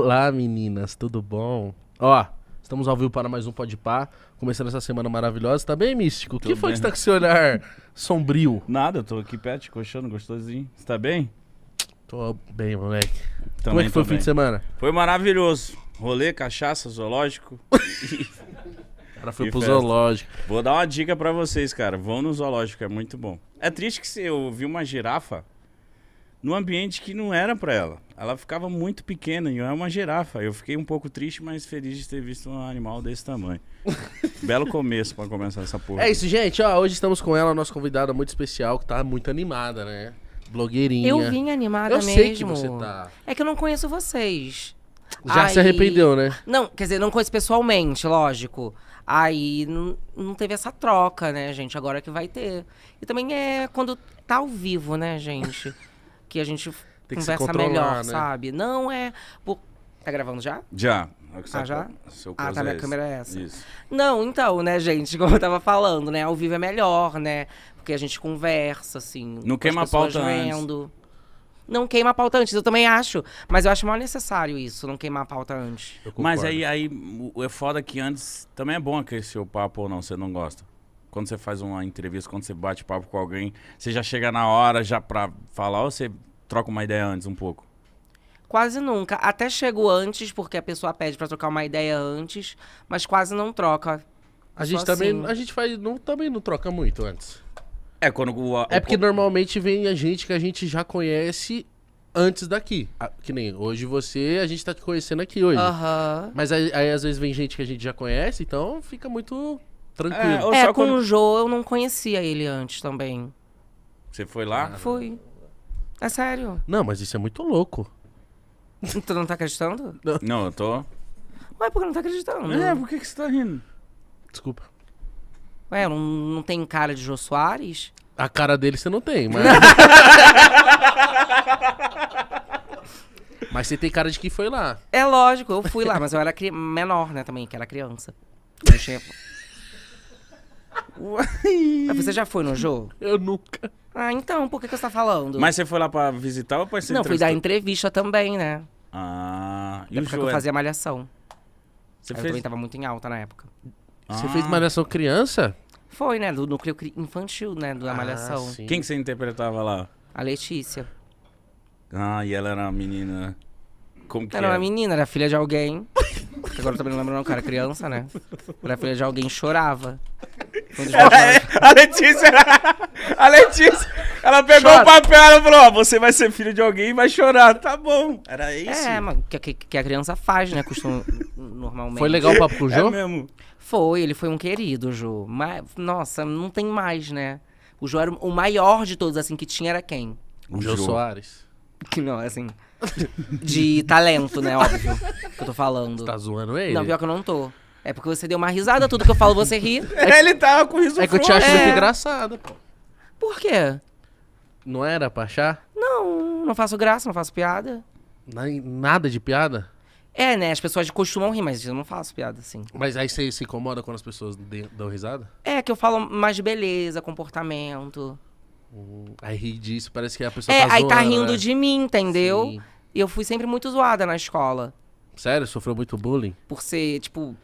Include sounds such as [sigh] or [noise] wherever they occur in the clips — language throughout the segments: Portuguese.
Olá, meninas, tudo bom? Ó, estamos ao vivo para mais um Pode Pá, começando essa semana maravilhosa. Tá bem, Místico? O que foi bem. que está com esse olhar [laughs] sombrio? Nada, eu tô aqui pet, coxando, gostosinho. Você tá bem? Tô bem, moleque. Também, Como é que foi o fim de semana? Foi maravilhoso. Rolê, cachaça, zoológico. cara [laughs] foi pro festa. zoológico. Vou dar uma dica para vocês, cara. Vão no zoológico, é muito bom. É triste que eu vi uma girafa num ambiente que não era para ela ela ficava muito pequena e eu era uma girafa. Eu fiquei um pouco triste, mas feliz de ter visto um animal desse tamanho. [laughs] Belo começo para começar essa porra. É isso, gente. Ó, hoje estamos com ela, nossa convidada muito especial, que tá muito animada, né? Blogueirinha. Eu vim animada eu mesmo. Eu sei que você tá. É que eu não conheço vocês. Já Aí... se arrependeu, né? Não, quer dizer, não conheço pessoalmente, lógico. Aí não teve essa troca, né, gente? Agora que vai ter. E também é quando tá ao vivo, né, gente? [laughs] que a gente tem que se melhor, né? sabe? Não é. Por... Tá gravando já? Já. Ah, já? ah, tá, é minha esse. câmera é essa. Isso. Não, então, né, gente, [laughs] como eu tava falando, né, ao vivo é melhor, né, porque a gente conversa, assim. Não queima a pauta vendo. antes. Não queima a pauta antes, eu também acho, mas eu acho mal necessário isso, não queimar a pauta antes. Mas aí, aí é foda que antes também é bom aquecer o papo ou não, você não gosta. Quando você faz uma entrevista, quando você bate papo com alguém, você já chega na hora já pra falar ou você troca uma ideia antes um pouco? Quase nunca. Até chego antes, porque a pessoa pede para trocar uma ideia antes, mas quase não troca. A gente Só também, assim. a gente faz, não, também não troca muito antes. É quando o, o, É porque normalmente vem a gente que a gente já conhece antes daqui. Que nem hoje você, a gente tá te conhecendo aqui hoje. Uhum. Mas aí, aí, às vezes vem gente que a gente já conhece, então fica muito tranquilo. É, é com quando... o Joe eu não conhecia ele antes também. Você foi lá? Ah, fui. É sério. Não, mas isso é muito louco. [laughs] tu não tá acreditando? Não, eu tô. Ué, por que não tá acreditando? É, por que, que você tá rindo? Desculpa. Ué, não, não tem cara de Jô Soares? A cara dele você não tem, mas. [laughs] mas você tem cara de que foi lá. É lógico, eu fui lá, mas eu era cri... menor, né, também, que era criança. Eu tinha... Mas você já foi no jogo? Eu nunca. Ah, então, por que, que você tá falando? Mas você foi lá pra visitar ou pra ser Não, fui dar entrevista também, né? Ah, e Na é o época que eu fazia malhação. Você Aí Eu também tava muito em alta na época. Você fez Malhação criança? Foi, né? Do núcleo infantil, né? Da ah, malhação. Ah, sim. Quem que você interpretava lá? A Letícia. Ah, e ela era uma menina. Como que Ela era uma é? menina, era filha de alguém. [laughs] Agora eu também não lembro, não, cara. Criança, né? era filha de alguém chorava. ela, é, a Letícia, a Letícia, ela pegou Chora. o papel e falou: Ó, você vai ser filho de alguém e vai chorar. Tá bom. Era é, isso. É, mas que, que a criança faz, né? Costuma, normalmente. Foi legal o papo pro o Jô? É mesmo. Foi, ele foi um querido, Jô. Mas, nossa, não tem mais, né? O Jô era o maior de todos, assim, que tinha era quem? O, o Jô Soares. [laughs] Que não, é assim. De talento, né? Óbvio. Que eu tô falando. Você tá zoando ele? Não, pior que eu não tô. É porque você deu uma risada, tudo que eu falo você ri. [laughs] É ele tava tá com riso É que eu te acho é... muito engraçado, pô. Por quê? Não era pra achar? Não, não faço graça, não faço piada. Nem, nada de piada? É, né? As pessoas costumam rir, mas eu não faço piada assim. Mas aí você se incomoda quando as pessoas dão risada? É, que eu falo mais de beleza, comportamento. Hum, aí ri disso, parece que a pessoa é, tá aí tá rindo né? de mim, entendeu? Sim. E eu fui sempre muito zoada na escola. Sério? Sofreu muito bullying? Por ser, tipo,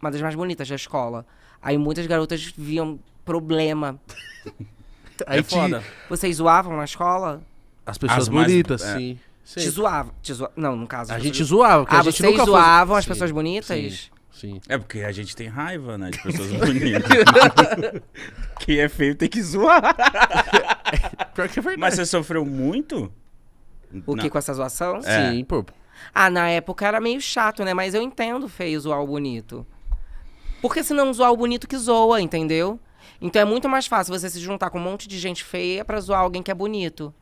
uma das mais bonitas da escola. Aí muitas garotas viam problema. [laughs] É aí é te... foda. Vocês zoavam na escola? As pessoas as bonitas, mais... sim. É. Sim. Te zoavam. Não, no caso. A gente zoava. Ah, a gente vocês nunca zoavam foi... as sim. pessoas bonitas? Sim. Sim. É porque a gente tem raiva, né? De pessoas bonitas. [laughs] Quem é feio tem que zoar. [laughs] Pior que é verdade. Mas você sofreu muito? O que com essa zoação? É. Sim, pô. Ah, na época era meio chato, né? Mas eu entendo feio zoar o bonito. Porque se não zoar o bonito que zoa, entendeu? Então é muito mais fácil você se juntar com um monte de gente feia pra zoar alguém que é bonito.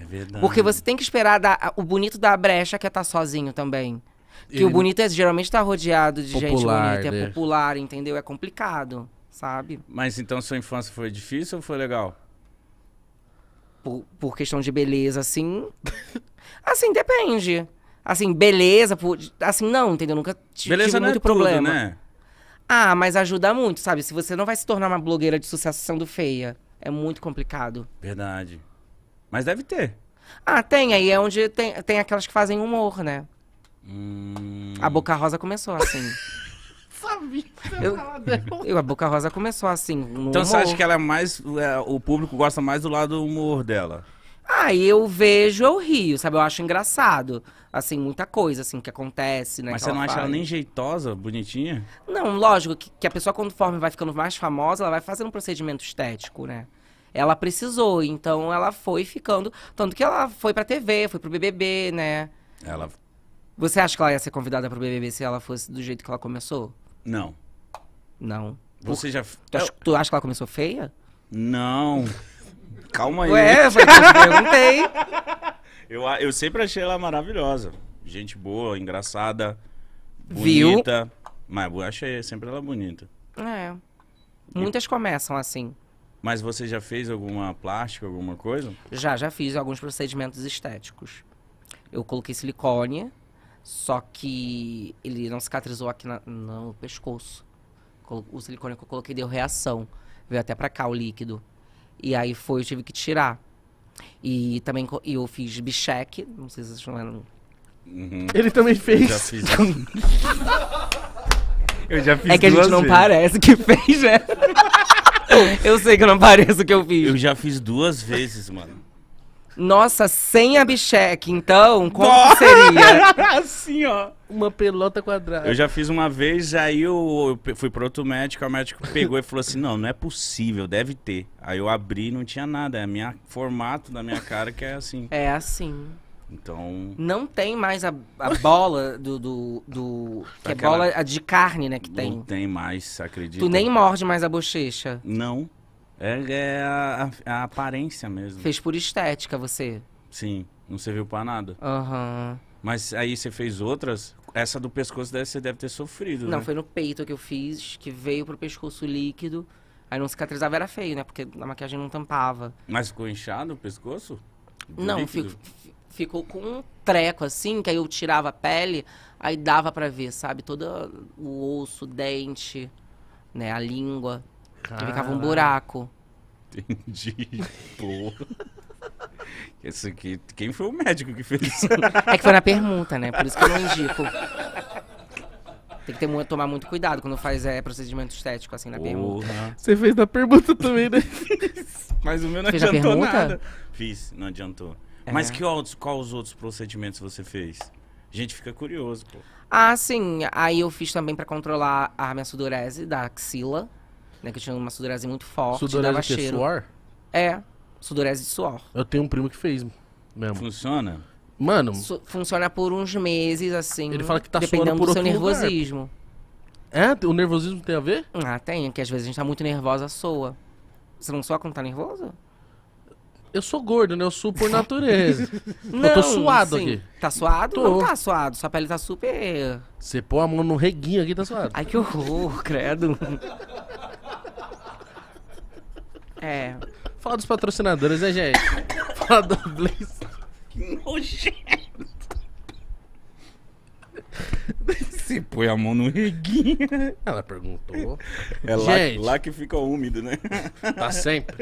É verdade. Porque você tem que esperar dar, o bonito da brecha que é estar tá sozinho também. Que o bonito é, geralmente está rodeado de popular, gente bonita, é né? popular, entendeu? É complicado, sabe? Mas então sua infância foi difícil ou foi legal? Por, por questão de beleza, assim. [laughs] assim, depende. Assim, beleza, por, assim, não, entendeu? Nunca tive beleza muito não é problema. Tudo, né? Ah, mas ajuda muito, sabe? Se você não vai se tornar uma blogueira de sucesso sendo feia. É muito complicado. Verdade. Mas deve ter. Ah, tem. Aí é onde tem, tem aquelas que fazem humor, né? Hum... A Boca Rosa começou assim. [laughs] eu, eu, a Boca Rosa começou assim. então humor. você acha que ela é mais. É, o público gosta mais do lado do humor dela? Ah, eu vejo, eu rio, sabe? Eu acho engraçado. Assim, muita coisa, assim, que acontece, né? Mas você não acha ela nem jeitosa, bonitinha? Não, lógico que, que a pessoa, conforme vai ficando mais famosa, ela vai fazendo um procedimento estético, né? Ela precisou, então ela foi ficando. Tanto que ela foi pra TV, foi pro BBB, né? Ela você acha que ela ia ser convidada pro BBB se ela fosse do jeito que ela começou? Não. Não. Você já. Tu, acha, tu acha que ela começou feia? Não. [laughs] Calma aí. Ué, foi que eu perguntei. [laughs] Eu, eu sempre achei ela maravilhosa. Gente boa, engraçada, Viu? bonita. Mas eu achei sempre ela bonita. É. Muitas e... começam assim. Mas você já fez alguma plástica, alguma coisa? Já, já fiz alguns procedimentos estéticos. Eu coloquei silicone só que ele não cicatrizou aqui na, no pescoço. O silicone que eu coloquei deu reação. Veio até pra cá o líquido. E aí foi, eu tive que tirar. E também eu fiz bicheque, não sei se vocês chamaram Uhum. Ele também fez. Eu já fiz. [laughs] eu já fiz É que a gente vezes. não parece que fez, né? [laughs] eu sei que eu não pareço o que eu fiz. Eu já fiz duas vezes, mano. Nossa, sem a bicheque, então, como seria? [laughs] assim, ó. Uma pelota quadrada. Eu já fiz uma vez, aí eu eu fui pro outro médico, o médico pegou e falou assim: não, não é possível, deve ter. Aí eu abri e não tinha nada. É o formato da minha cara que é assim. É assim. Então. Não tem mais a, a bola do. do, do- tá que é Aquela- bola de carne, né? Que tem. Não tem mais, acredito. Tu nem morde mais a bochecha. Não. É, é a, a aparência mesmo. Fez por estética você. Sim, não serviu para nada. Aham. Mas aí você fez outras? Essa do pescoço deve, você deve ter sofrido. Não, né? foi no peito que eu fiz, que veio pro pescoço líquido. Aí não cicatrizava, era feio, né? Porque a maquiagem não tampava. Mas ficou inchado o pescoço? Do não, fico, ficou com um treco assim, que aí eu tirava a pele, aí dava para ver, sabe? Todo o osso, o dente, né? A língua. Cara... Que ficava um buraco. Entendi. Porra. [laughs] Esse aqui, quem foi o médico que fez isso? [laughs] É que foi na permuta, né? Por isso que eu não indico. Tem que ter, tomar muito cuidado quando faz é, procedimento estético, assim, na permuta. Você fez na permuta também, né? [laughs] Mas o meu não fez adiantou nada. Fiz, não adiantou. É. Mas que outros, qual os outros procedimentos você fez? A gente fica curioso, pô. Ah, sim. Aí eu fiz também para controlar a minha sudorese da axila né? Que tinha uma sudorese muito forte. Sudorese dava que cheiro. suor? É, sudorese de suor. Eu tenho um primo que fez mesmo. Funciona? Mano. Su funciona por uns meses, assim. Ele fala que tá dependendo suando por do seu nervosismo. Lugar. É? O nervosismo tem a ver? Ah, tem, que às vezes a gente tá muito nervosa, soa. Você não soa quando tá nervoso? Eu sou gordo, né? Eu sou por natureza. não, [laughs] eu tô suado sim. aqui. Tá suado? Tô. Não tá suado. Sua pele tá super. Você põe a mão no reguinho aqui, tá suado. Ai, que horror, [laughs] credo. É. Fala dos patrocinadores, né, gente? Falar do Blaze. Que nojento. Você [laughs] põe a mão no reguinho. Ela perguntou. É Gente, lá, lá, que fica úmido, né? [laughs] Tá sempre.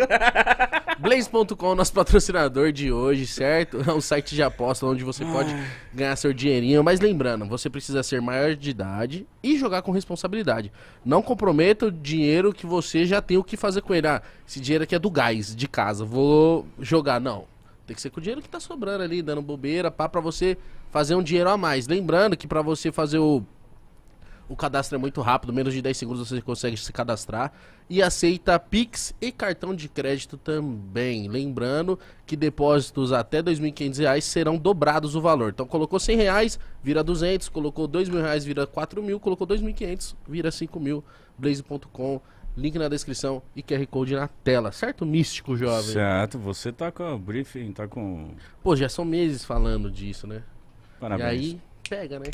Blaze.com, nosso patrocinador de hoje, certo? É um site de aposta onde você pode ganhar seu dinheirinho. Mas lembrando, você precisa ser maior de idade e jogar com responsabilidade. Não comprometa o dinheiro que você já tem o que fazer com ele. Ah, esse dinheiro aqui é do gás, de casa. Vou jogar. Não. Tem que ser com o dinheiro que tá sobrando ali, dando bobeira, pá, pra você fazer um dinheiro a mais. Lembrando que para você fazer o o cadastro é muito rápido, menos de 10 segundos você consegue se cadastrar. E aceita Pix e cartão de crédito também. Lembrando que depósitos até R$ 2.500 serão dobrados o valor. Então colocou R$ reais, vira 200,00, colocou R$ 2.000,00, vira 4.000, colocou R$ 2.500,00, vira 5.000. Blaze.com, link na descrição e QR Code na tela. Certo, místico jovem? Certo, você tá com o briefing, tá com. Pô, já são meses falando disso, né? Parabéns. E aí, pega, né?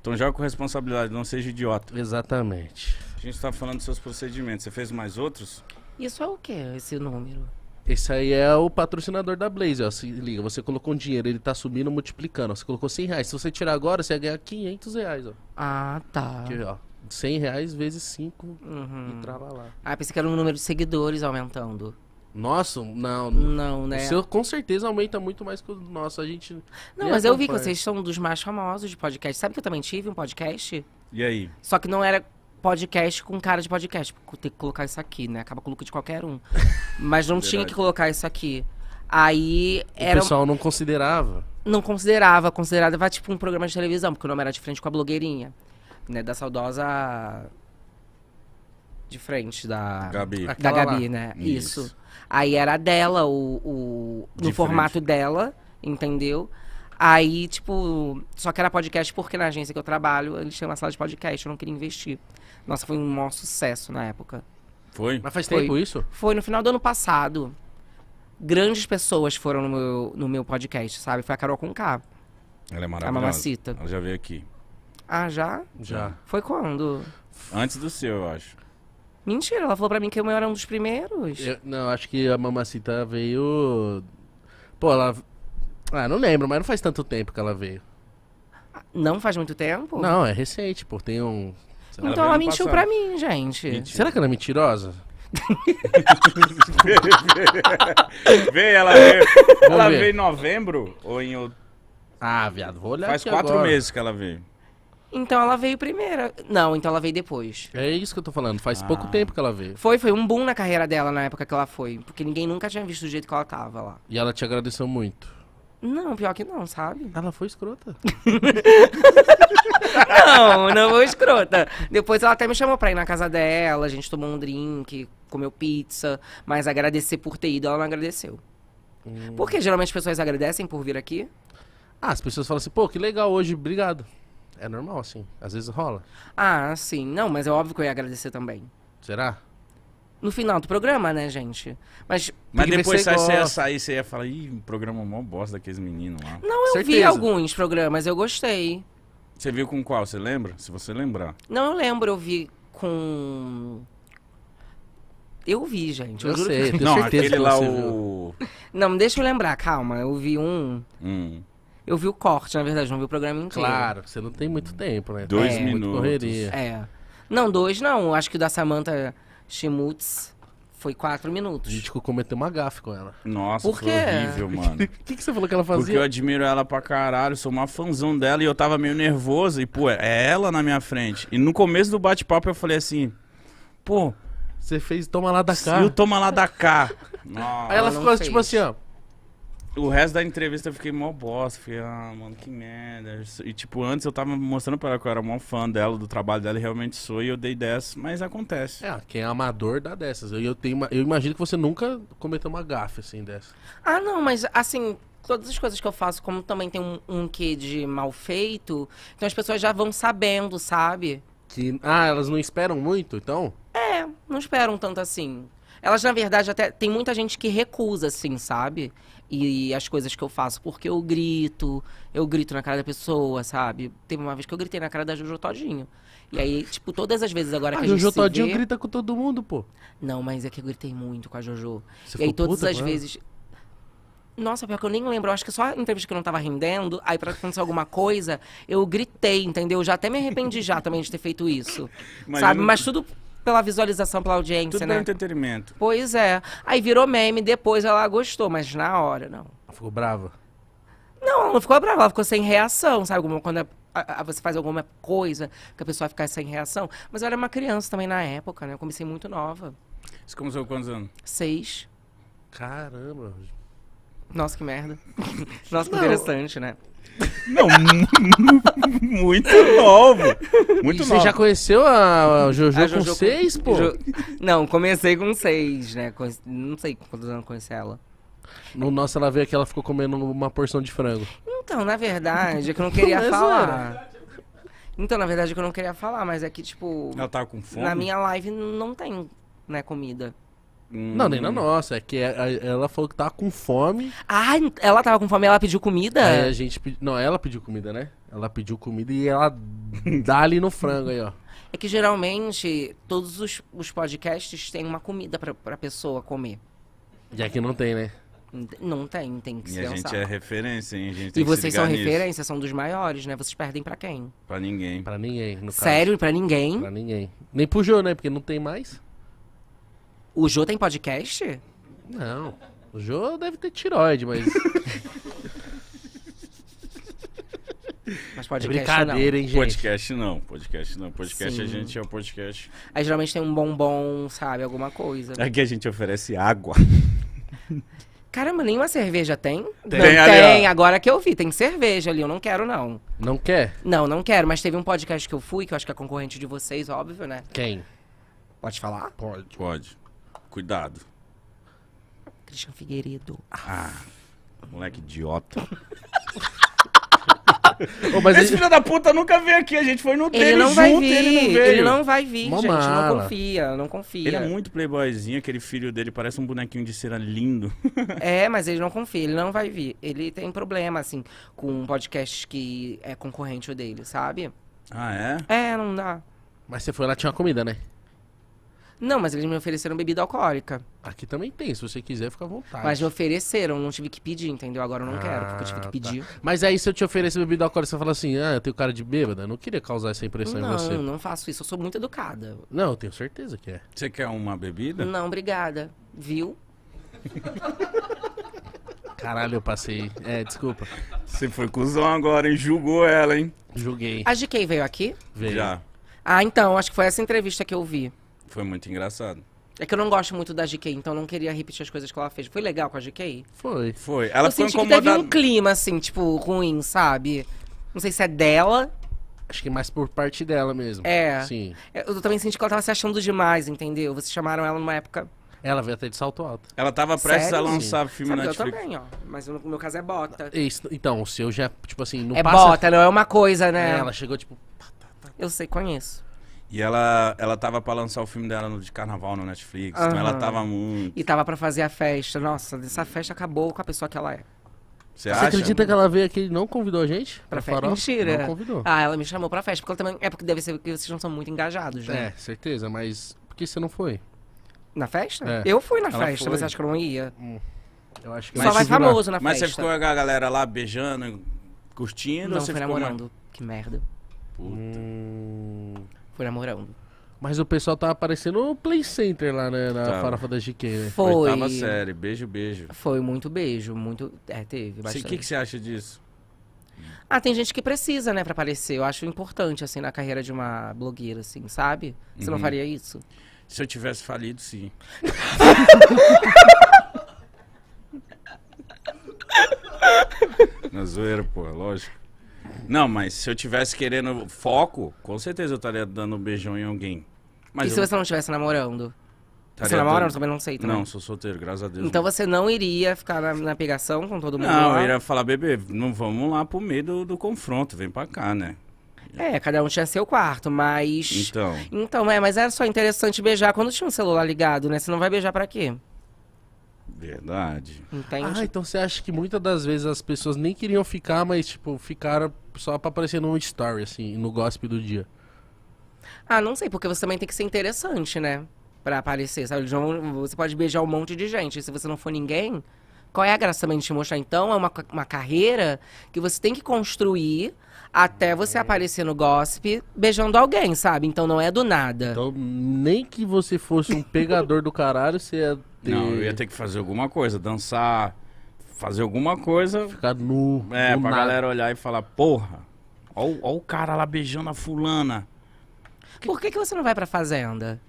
Então joga com responsabilidade, não seja idiota. Exatamente. A gente tá falando dos seus procedimentos. Você fez mais outros? Isso é o que, esse número? Esse aí é o patrocinador da Blaze, ó. Se liga, você colocou um dinheiro, ele tá subindo, multiplicando. Você colocou 100 reais. Se você tirar agora, você ia ganhar 500 reais, ó. Ah, tá. Aqui, ó. 100 reais vezes 5 uhum. e trava lá. Ah, pensei que era o número de seguidores aumentando. Nosso? Não. Não, né? O seu com certeza aumenta muito mais que o nosso. A gente. Não, mas acompanha. eu vi que vocês são um dos mais famosos de podcast. Sabe que eu também tive um podcast? E aí? Só que não era podcast com cara de podcast. Porque tem que colocar isso aqui, né? Acaba com o look de qualquer um. [laughs] Mas não é tinha que colocar isso aqui. Aí era. O pessoal não considerava. Não considerava, considerava tipo um programa de televisão, porque o nome era de frente com a blogueirinha. Né? Da saudosa de frente da Gabi, da Gabi né? Isso. Aí era dela, o, o no formato dela, entendeu? Aí, tipo, só que era podcast porque na agência que eu trabalho, eles tinham uma sala de podcast, eu não queria investir. Nossa, foi um maior sucesso na época. Foi? Mas faz foi. tempo isso? Foi no final do ano passado. Grandes pessoas foram no meu, no meu podcast, sabe? Foi a Carol Conká. Ela é maravilhosa. A mamacita. Ela já veio aqui. Ah, já? Já. Foi quando? Antes do seu, eu acho. Mentira, ela falou pra mim que eu era um dos primeiros. Eu, não, acho que a Mamacita veio. Pô, ela. Ah, não lembro, mas não faz tanto tempo que ela veio. Não faz muito tempo? Não, é recente, pô. Tem um. Ela então ela mentiu passado. pra mim, gente. Mentira. Será que ela é mentirosa? [laughs] Vê, ela veio. ela ver. veio em novembro ou em outubro? Ah, viado, vou olhar. Faz quatro agora. meses que ela veio. Então ela veio primeiro. Não, então ela veio depois. É isso que eu tô falando. Faz ah. pouco tempo que ela veio. Foi, foi um boom na carreira dela na época que ela foi. Porque ninguém nunca tinha visto o jeito que ela tava lá. E ela te agradeceu muito. Não, pior que não, sabe? Ela foi escrota. [laughs] não, não foi escrota. Depois ela até me chamou pra ir na casa dela, a gente tomou um drink, comeu pizza, mas agradecer por ter ido, ela não agradeceu. Hum. Porque geralmente as pessoas agradecem por vir aqui. Ah, as pessoas falam assim, pô, que legal hoje, obrigado. É normal, assim. Às vezes rola. Ah, sim. Não, mas é óbvio que eu ia agradecer também. Será? No final do programa, né, gente? Mas. Mas depois você, você ia sair, você ia falar, ih, programa mó bosta daqueles meninos lá. Não, eu Certeza. vi alguns programas, eu gostei. Você viu com qual? Você lembra? Se você lembrar. Não, eu lembro, eu vi com. Eu vi, gente. Eu, eu sei, que... Não, aquele lá o. Não, deixa eu lembrar, calma. Eu vi um. Hum. Eu vi o corte, na verdade, não vi o programa inteiro. Claro, você não tem muito tempo, né? Dois é, minutos. Correria. É. Não, dois não. Acho que o da Samantha Schmutz foi quatro minutos. A gente cometendo uma gafe com ela. Nossa, Por quê? foi horrível, mano. [laughs] O que, que você falou que ela fazia? Porque eu admiro ela pra caralho, sou uma fãzão dela e eu tava meio nervoso. E, pô, é ela na minha frente. E no começo do bate-papo eu falei assim, pô. Você fez toma lá da cá. E o toma lá da cá. Nossa, Aí ela, ela ficou tipo assim, ó. O resto da entrevista eu fiquei mó bosta. Fiquei, ah, mano, que merda. E, tipo, antes eu tava mostrando pra ela que eu era mó fã dela, do trabalho dela, e realmente sou, e eu dei dessas, mas acontece. É, quem é amador dá dessas. Eu, eu, tenho, eu imagino que você nunca cometeu uma gafe assim dessa. Ah, não, mas assim, todas as coisas que eu faço, como também tem um, um quê de mal feito, então as pessoas já vão sabendo, sabe? Que, ah, elas não esperam muito, então? É, não esperam tanto assim. Elas, na verdade, até. Tem muita gente que recusa, assim, sabe? e as coisas que eu faço. Porque eu grito, eu grito na cara da pessoa, sabe? Teve uma vez que eu gritei na cara da Jojo Todinho. E aí, tipo, todas as vezes agora a que a, gente. A Jojo Todinho vê... grita com todo mundo, pô. Não, mas é que eu gritei muito com a Jojo. Você e aí, todas as vezes... Nossa, pior que eu nem lembro. Eu acho que só em entrevista que eu não tava rendendo, aí pra acontecer alguma coisa, eu gritei, entendeu? Já até me arrependi já também de ter feito isso. Mas sabe? Não... Mas tudo pela visualização, pela audiência, Tudo é né? Tudo entretenimento. Pois é. Aí virou meme, depois ela gostou, mas na hora, não. Ela ficou brava? Não, ela não ficou brava, ela ficou sem reação, sabe? Quando é, a, a, você faz alguma coisa que a pessoa fica sem reação. Mas eu era uma criança também na época, né? Eu comecei muito nova. Você começou com quantos anos? Seis. Caramba. Nossa, que merda. [laughs] Nossa, que interessante, né? Não, [laughs] muito novo. Muito e novo. Você já conheceu a, Jojo, a Jojo com seis, com... pô? Jo... Não, comecei com seis, né? Não sei quantos anos conheci ela. No nosso, ela veio aqui, ela ficou comendo uma porção de frango. Então, na verdade, é que eu não queria não [laughs] é falar. Era. Então, na verdade, é que eu não queria falar, mas é que, tipo. Ela tava com fome? Na minha live não tem, né, comida. Hum. Não, nem na nossa. É que é, ela falou que tava com fome. Ah, ela tava com fome ela pediu comida? Aí a gente Não, ela pediu comida, né? Ela pediu comida e ela [laughs] dá ali no frango aí, ó. É que geralmente todos os, os podcasts têm uma comida pra, pra pessoa comer. E aqui não tem, né? Não tem, tem que e ser. E a gente é referência, hein? A gente tem e vocês são nisso. referência, são dos maiores, né? Vocês perdem pra quem? Pra ninguém. Pra ninguém, no Sério? Caso. Pra ninguém? Pra ninguém. Nem pro Jô, né? Porque não tem mais. O Jô tem podcast? Não. O Jô deve ter tiroide, mas. [laughs] Mas podcast Brincadeira, não. hein, gente? Podcast não, podcast não. Podcast Sim. a gente é o podcast. Aí geralmente tem um bombom, sabe? Alguma coisa. Aqui é a gente oferece água. [laughs] Caramba, nenhuma cerveja tem? Tem, não, tem, ali, agora que eu vi, tem cerveja ali, eu não quero não. Não quer? Não, não quero, mas teve um podcast que eu fui, que eu acho que é concorrente de vocês, óbvio, né? Quem? Pode falar? Pode. Pode. Cuidado. Cristian Figueiredo. Ah, moleque idiota. [laughs] Ô, mas Esse ele- filho da puta nunca veio aqui, a gente foi no dele Ele não junto, vai vir, ele não veio. ele não vai vir, Uma gente. Não confia, não confia. Ele é muito playboyzinho, aquele filho dele parece um bonequinho de cera lindo. [laughs] É, mas ele não confia, ele não vai vir. Ele tem problema, assim, com um podcast que é concorrente dele, sabe? Ah, é? É, não dá. Mas você foi lá, tinha comida, né? Não, mas eles me ofereceram bebida alcoólica. Aqui também tem, se você quiser, fica à vontade. Mas me ofereceram, não tive que pedir, entendeu? Agora eu não ah, quero, porque eu tive que ah, tá. pedir. Tá. Mas aí se eu te oferecer bebida alcoólica, você fala assim, ah, eu tenho cara de bêbada, eu não queria causar essa impressão não, em você. Não, não faço isso, eu sou muito educada. Não, eu tenho certeza que é. Você quer uma bebida? Não, obrigada. Viu? Caralho, eu passei. É, desculpa. Você foi cuzão agora, hein? Julgou ela, hein? Julguei. A GK veio aqui? Veio. Já. Ah, então, acho que foi essa entrevista que eu vi. Foi muito engraçado. É que eu não gosto muito da GK, então não queria repetir as coisas que ela fez. Foi legal com a GK? Foi. Foi. Ela eu ficou senti incomodada. que teve um clima, assim, tipo, ruim, sabe? Não sei se é dela. Acho que é mais por parte dela mesmo. É. Sim. É, eu também senti que ela tava se achando demais, entendeu? Vocês chamaram ela numa época ela veio até de salto alto. Ela tava prestes Sério? a lançar Sim. filme na Netflix. Eu também, ó. Mas no meu caso é bota. Isso, então, o seu já, tipo assim, não é passa... É bota, não é uma coisa, né? É, ela chegou, tipo... Eu sei, conheço. E ela, ela tava pra lançar o filme dela no, de carnaval no Netflix. Então ela tava muito. E tava pra fazer a festa. Nossa, essa festa acabou com a pessoa que ela é. Você acha? acredita que ela veio aqui e não convidou a gente? Pra, pra festa? Farol? Mentira. Não convidou. Ah, ela me chamou pra festa. Porque ela também. É porque deve ser que vocês não são muito engajados, né? É, certeza, mas por que você não foi? Na festa? É. Eu fui na Ela festa, foi. você acha que eu não ia? Hum. Eu acho que Só vai famoso na festa. Mas você ficou com a galera lá beijando, curtindo? Não, você foi ficou namorando. Mais... Que merda. Puta. Hum por amor a um. Mas o pessoal tava aparecendo no Play Center lá né, na farofa da GQ, né? Foi. Oitava série, beijo, beijo. Foi muito beijo, muito. É, teve O bastante. que, que você acha disso? Ah, tem gente que precisa, né, pra aparecer. Eu acho importante, assim, na carreira de uma blogueira, assim, sabe? Você não uhum. faria isso? Se eu tivesse falido, sim. [laughs] Na zoeira, pô, lógico. Não, mas se eu tivesse querendo foco, com certeza eu estaria dando um beijão em alguém. Mas e se você não estivesse namorando? Você namorando namora? Eu também não sei também. Não, sou solteiro, graças a Deus. Então você não iria ficar na, na pegação com todo mundo? Não, lá? eu iria falar, bebê, não vamos lá pro meio do, do confronto, vem pra cá, né? É, cada um tinha seu quarto, mas. Então. Então, é, mas era só interessante beijar quando tinha um celular ligado, né? Você não vai beijar pra quê? Verdade. Entende? Ah, então você acha que muitas das vezes as pessoas nem queriam ficar, mas, tipo, ficaram só pra aparecer num story, assim, no gossip do dia. Ah, não sei, porque você também tem que ser interessante, né? Pra aparecer, sabe? Você pode beijar um monte de gente, se você não for ninguém, qual é a graça também de te mostrar? Então, é uma, uma carreira que você tem que construir até você é. aparecer no gossip beijando alguém, sabe? Então não é do nada. Então, nem que você fosse um pegador do caralho, você ia ter... Não, eu ia ter que fazer alguma coisa, dançar, fazer alguma coisa. Ficar nu. É, nu pra nada. galera olhar e falar, porra, ó, ó o cara lá beijando a fulana. Por que, que você não vai pra fazenda?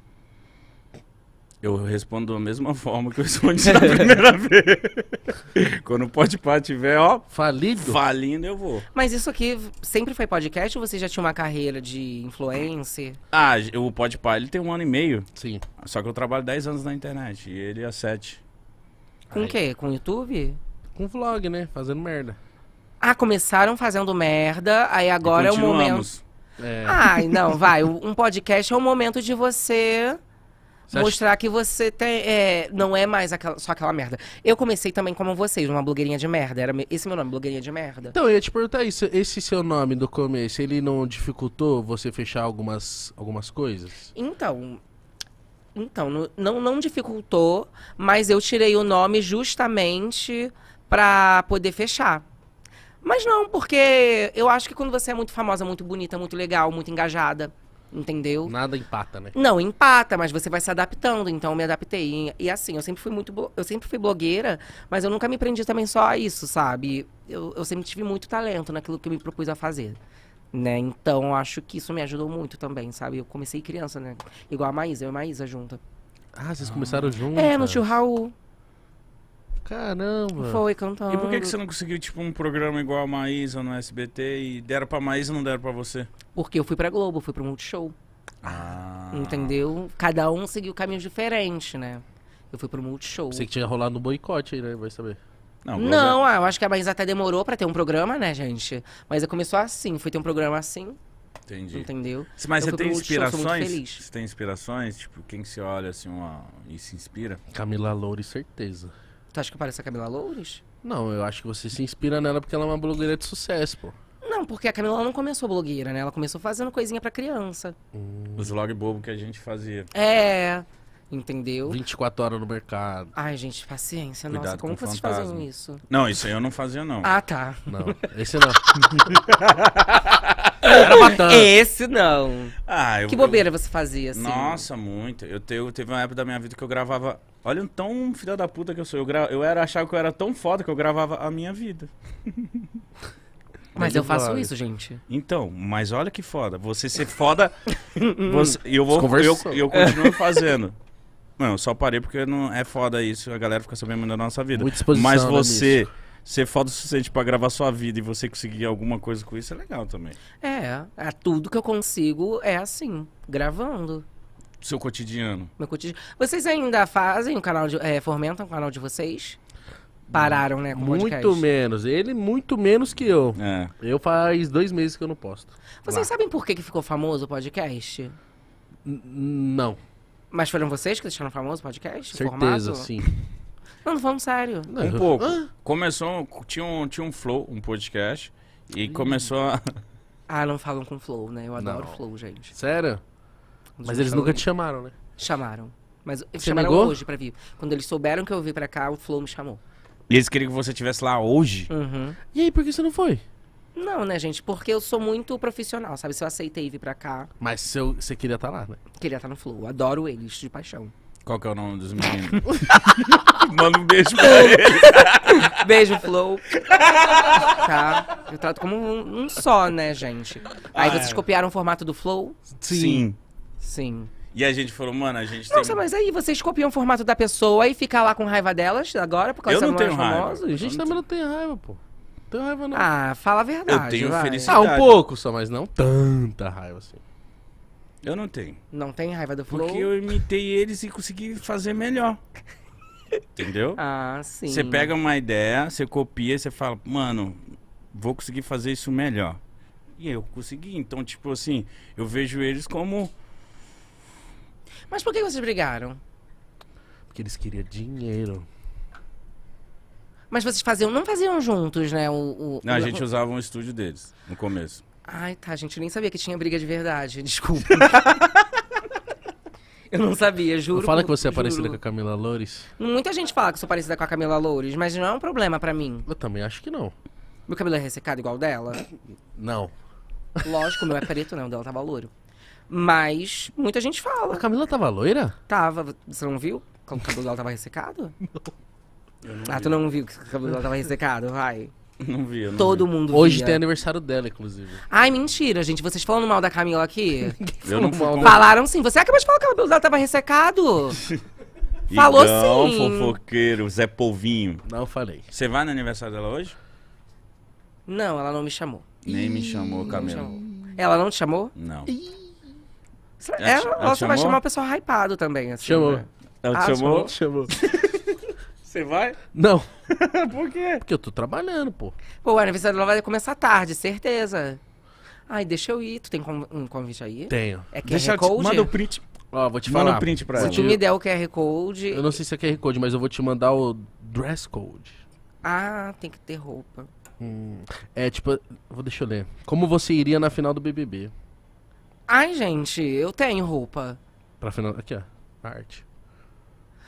Eu respondo da mesma [laughs] forma que eu respondi na primeira [laughs] vez. Quando o podcast tiver, ó... Falido? Falindo, eu vou. Mas isso aqui sempre foi podcast ou você já tinha uma carreira de influencer? Ah, o podcast ele tem um ano e meio. Sim. Só que eu trabalho 10 anos na internet. E ele há é 7. Com o quê? Com YouTube? Com vlog, né? Fazendo merda. Ah, começaram fazendo merda, aí agora é o momento... É. Ah, não, vai. Um podcast é o momento de você você mostrar acha... que você tem, é, não é mais aquela, só aquela merda. Eu comecei também como vocês, uma blogueirinha de merda. Era esse meu nome, blogueirinha de merda. Então, eu ia te perguntar isso. Esse seu nome do começo, ele não dificultou você fechar algumas, algumas coisas? Então, então, não, não dificultou, mas eu tirei o nome justamente para poder fechar. Mas não, porque eu acho que quando você é muito famosa, muito bonita, muito legal, muito engajada, entendeu? Nada empata, né? Não, empata, mas você vai se adaptando, então eu me adaptei. E, assim, eu sempre fui muito eu sempre fui blogueira, mas eu nunca me prendi também só a isso, sabe? Eu, eu sempre tive muito talento naquilo que eu me propus a fazer. Né? Então, acho que isso me ajudou muito também, sabe? Eu comecei criança, né? Igual a Maísa, eu e a Maísa junta. Ah, vocês ah. começaram juntos É, no tio Raul. Caramba! Foi cantando. E por que, que você não conseguiu, tipo, um programa igual a Maísa no SBT e deram pra Maísa e não deram pra você? Porque eu fui pra Globo, fui pro Multishow. Ah. Entendeu? Cada um seguiu caminho diferente né? Eu fui pro Multishow. você que tinha rolado um boicote aí, né? Vai saber. Não, não ah, eu acho que a Maísa até demorou pra ter um programa, né, gente? Mas começou assim, foi ter um programa assim. Entendi. Entendeu? Mas você tem inspirações? Show, você tem inspirações? Tipo, quem se olha assim uma... e se inspira? Camila Loures, certeza. Tu acha que eu pareço a Camila Loures? Não, eu acho que você se inspira nela porque ela é uma blogueira de sucesso, pô. Não, porque a Camila não começou blogueira, né? Ela começou fazendo coisinha pra criança. Hum. Os vlog bobo que a gente fazia. É. Entendeu? 24 horas no mercado. Ai, gente, paciência. Cuidado Nossa, como com vocês fantasma. faziam isso? Não, isso aí eu não fazia, não. Ah, tá. Não, esse não. [laughs] Era Esse não. Ah, eu, que bobeira eu... você fazia, assim? Nossa, muito. Eu, te, eu teve uma época da minha vida que eu gravava Olha o tão filho da puta que eu sou. Eu, gra... eu era, achava que eu era tão foda que eu gravava a minha vida. [laughs] Mas eu faço isso, gente. Então, mas olha que foda. Você ser foda. [laughs] você, eu vou. Eu, eu continuo fazendo. Não, eu só parei porque não é foda isso. A galera fica sabendo da nossa vida. mas né, você né, ser foda o suficiente para gravar sua vida e você conseguir alguma coisa com isso é legal também. É, é tudo que eu consigo é assim, gravando do seu cotidiano? Meu cotidiano. Vocês ainda fazem o canal de. É, fomentam o canal de vocês? Pararam, né? Com muito podcast. menos. Ele muito menos que eu. É. Eu faz dois meses que eu não posto. Vocês lá. sabem por que, que ficou famoso o podcast? N não. Mas foram vocês que deixaram famoso o podcast? Certeza, sim. [laughs] Não, não falando sério. Não, um pouco. Ah. Começou, tinha um, tinha um flow, um podcast, e hum. começou a... Ah, não falam com flow, né? Eu adoro não. flow, gente. Sério? Mas eles nunca te chamaram, né? Chamaram. Mas Você chamaram negou? hoje pra vir. Quando eles souberam que eu vim pra cá, o Flow me chamou. E eles queriam que você estivesse lá hoje? Uhum. E aí, por que você não foi? Não, né, gente? Porque eu sou muito profissional, sabe? Se eu aceitei vir pra cá, Mas seu- você queria estar tá lá, né? queria estar tá no Flow. Adoro eles, de paixão. Qual que é o nome dos meninos? [laughs] Manda um beijo pra ele. Beijo, Flow. tá? Eu trato como um, um só, né, gente? Aí Ah, vocês é. copiaram o formato do Flow? Sim. Sim. E a gente falou, mano, a gente Nossa, tem... mas aí vocês copiam o formato da pessoa e ficar lá com raiva delas agora, por causa Eu não tenho raiva. famosos? A gente também não tem raiva, pô. Não tem raiva, não. Ah, fala a verdade. Eu tenho vai. felicidade. Ah, um pouco só, mas não tanta raiva assim. Eu não tenho. Não tem raiva do Flow? Porque eu imitei eles e consegui fazer melhor. [laughs] Entendeu? Ah, sim. Você pega uma ideia, você copia, você fala, mano, vou conseguir fazer isso melhor. E eu consegui. Então, tipo assim, eu vejo eles como mas por que vocês brigaram? Porque eles queriam dinheiro. Mas vocês faziam, não faziam juntos, né? O, o não, a o... gente usava um estúdio deles no começo. Ai, tá, gente, nem sabia que tinha briga de verdade. [laughs] Desculpa. [laughs] eu não sabia, juro. Não fala que você é juro. parecida com a Camila Loures. Muita gente fala que sou parecida com a Camila Loures, mas não é um problema para mim. Eu também acho que não. Meu cabelo é ressecado igual dela? Não. Lógico, meu é preto, não. O dela tava louro. Mas muita gente fala. A Camila tava loira? Tava. Você não viu? Como o cabelo dela tava ressecado? [laughs] Não. ah, tu não viu que o cabelo dela tava ressecado? Vai. Não vi, não Todo vi. mundo Hoje via. tem aniversário dela, inclusive. Ai, mentira, gente. Vocês falando mal da Camila aqui? [laughs] Eu não falo. Né? Falaram sim. Você acabou é de falar que o cabelo dela tava ressecado. [laughs] Falou sim então, sim. fofoqueiro, Zé Polvinho. Não falei. Você vai no aniversário dela hoje? Não, ela não me chamou. Nem Ih, me chamou, Camila. Chamou. Ela não te chamou? Não. Ih. Ela, é, ela, vai chamar o pessoal hypado também, assim. Chamou. Né? Ela te ah, chamou? Chamou. [laughs] Você vai? Não. [laughs] Por quê? Porque eu tô trabalhando, pô. Pô, a aniversário dela vai começar tarde, certeza. Ai, deixa eu ir. Tu tem um convite aí? Tenho. É QR deixa Code? te... Manda o print. Ó, vou te falar. Manda o um print pra ela. Se tu me der o QR Code... Eu não sei se é QR Code, mas eu vou te mandar o dress code. Ah, tem que ter roupa. Hum. É, tipo... Vou, deixa eu ler. Como você iria na final do BBB? Ai, gente, eu tenho roupa. Pra final... Aqui, ó. arte.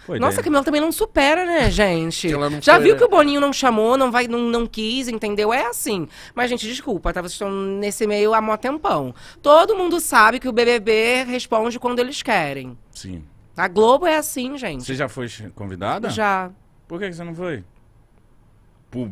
Foi Nossa, a Camila também não supera, né, [laughs] gente? Já foi, viu né? que o Boninho não chamou, não vai, não, não quis, entendeu? É assim. Mas, gente, desculpa, tá? Vocês estão nesse meio há mó tempão. Todo mundo sabe que o BBB responde quando eles querem. Sim. A Globo é assim, gente. Você já foi convidada? Já. Por que, que você não foi?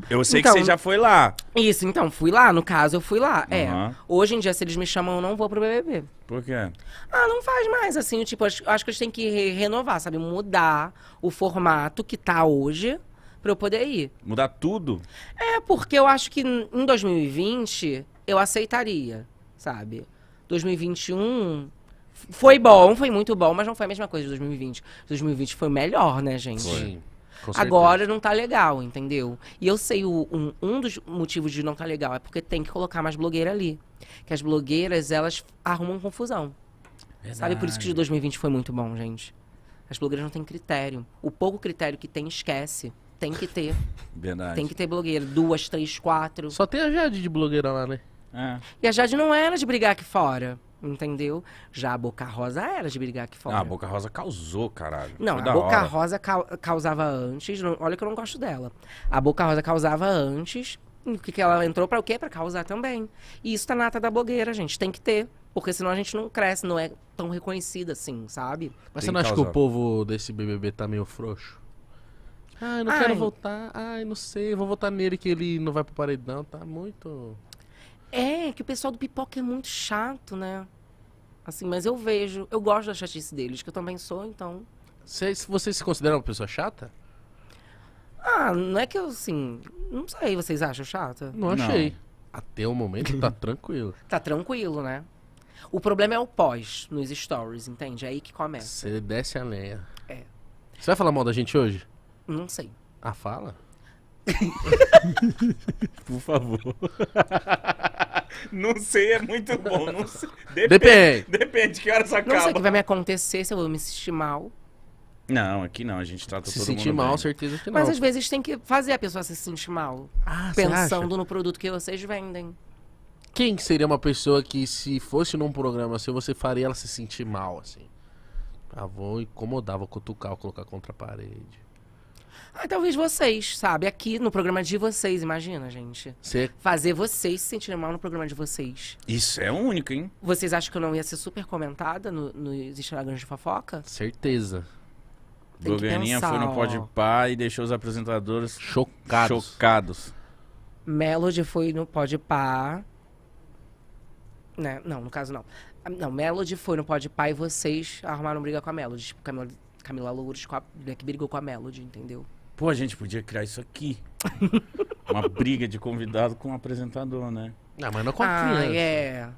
Eu sei então, que você já foi lá. Isso, então, fui lá. No caso, eu fui lá. Uhum. É. Hoje em dia, se eles me chamam, eu não vou pro BBB. Por quê? Ah, não faz mais, assim. Tipo, acho, acho que eles têm que re renovar, sabe? Mudar o formato que tá hoje pra eu poder ir. Mudar tudo? É, porque eu acho que em 2020 eu aceitaria, sabe? 2021 foi bom, foi muito bom, mas não foi a mesma coisa de 2020. 2020 foi melhor, né, gente? Foi. Agora não tá legal, entendeu? E eu sei o, um, um dos motivos de não tá legal é porque tem que colocar mais blogueira ali. Que as blogueiras, elas arrumam confusão. Verdade. Sabe por isso que de 2020 foi muito bom, gente. As blogueiras não têm critério. O pouco critério que tem, esquece. Tem que ter. Verdade. Tem que ter blogueira. Duas, três, quatro. Só tem a Jade de blogueira lá, né? É. E a Jade não era de brigar aqui fora entendeu? Já a Boca Rosa era de brigar aqui fora. Ah, a Boca Rosa causou, caralho. Não, Foi a Boca hora. Rosa ca causava antes. Não, olha que eu não gosto dela. A Boca Rosa causava antes. O que, que ela entrou para o quê? Para causar também. E isso tá nata da blogueira, gente. Tem que ter. Porque senão a gente não cresce, não é tão reconhecida assim, sabe? Mas Tem você não acha que o povo desse BBB tá meio frouxo? eu não Ai. quero voltar. Ai, não sei. Vou votar nele que ele não vai pro paredão. Tá muito. É, que o pessoal do pipoca é muito chato, né? Assim, mas eu vejo, eu gosto da chatice deles, que eu também sou, então. Cê, você se considera uma pessoa chata? Ah, não é que eu, assim. Não sei, vocês acham chata? Não achei. Não. Até o momento tá [laughs] tranquilo. Tá tranquilo, né? O problema é o pós nos stories, entende? É aí que começa. Você desce a lenha. É. Você vai falar mal da gente hoje? Não sei. Ah, fala? [laughs] Por favor. [laughs] Não sei, é muito bom. Não sei. Depende. Depende. Depende que horas acaba. Não sei o que vai me acontecer se eu vou me sentir mal. Não, aqui não, a gente trata se todo mundo. Se sentir mal, bem. certeza que não. Mas às vezes tem que fazer a pessoa se sentir mal. Ah, pensando no produto que vocês vendem. Quem seria uma pessoa que, se fosse num programa assim, você faria ela se sentir mal, assim? Ah, vou incomodar, vou cutucar, vou colocar contra a parede. Ah, talvez vocês, sabe? Aqui no programa de vocês, imagina, gente. Cê... Fazer vocês se sentirem mal no programa de vocês. Isso é único, hein? Vocês acham que eu não ia ser super comentada no, nos Instagrams de fofoca? Certeza. Tem Governinha pensar, foi no Pode Pá e deixou os apresentadores chocados. chocados. Melody foi no Pode Pá. Né? Não, no caso não. Não, Melody foi no Pode Pá e vocês arrumaram briga com a Melody. Tipo, Camila, Camila Loures a... Né, que brigou com a Melody, entendeu? Pô, a gente podia criar isso aqui. [laughs] uma briga de convidado com o um apresentador, né? Não, ah, mas não com a ah, é.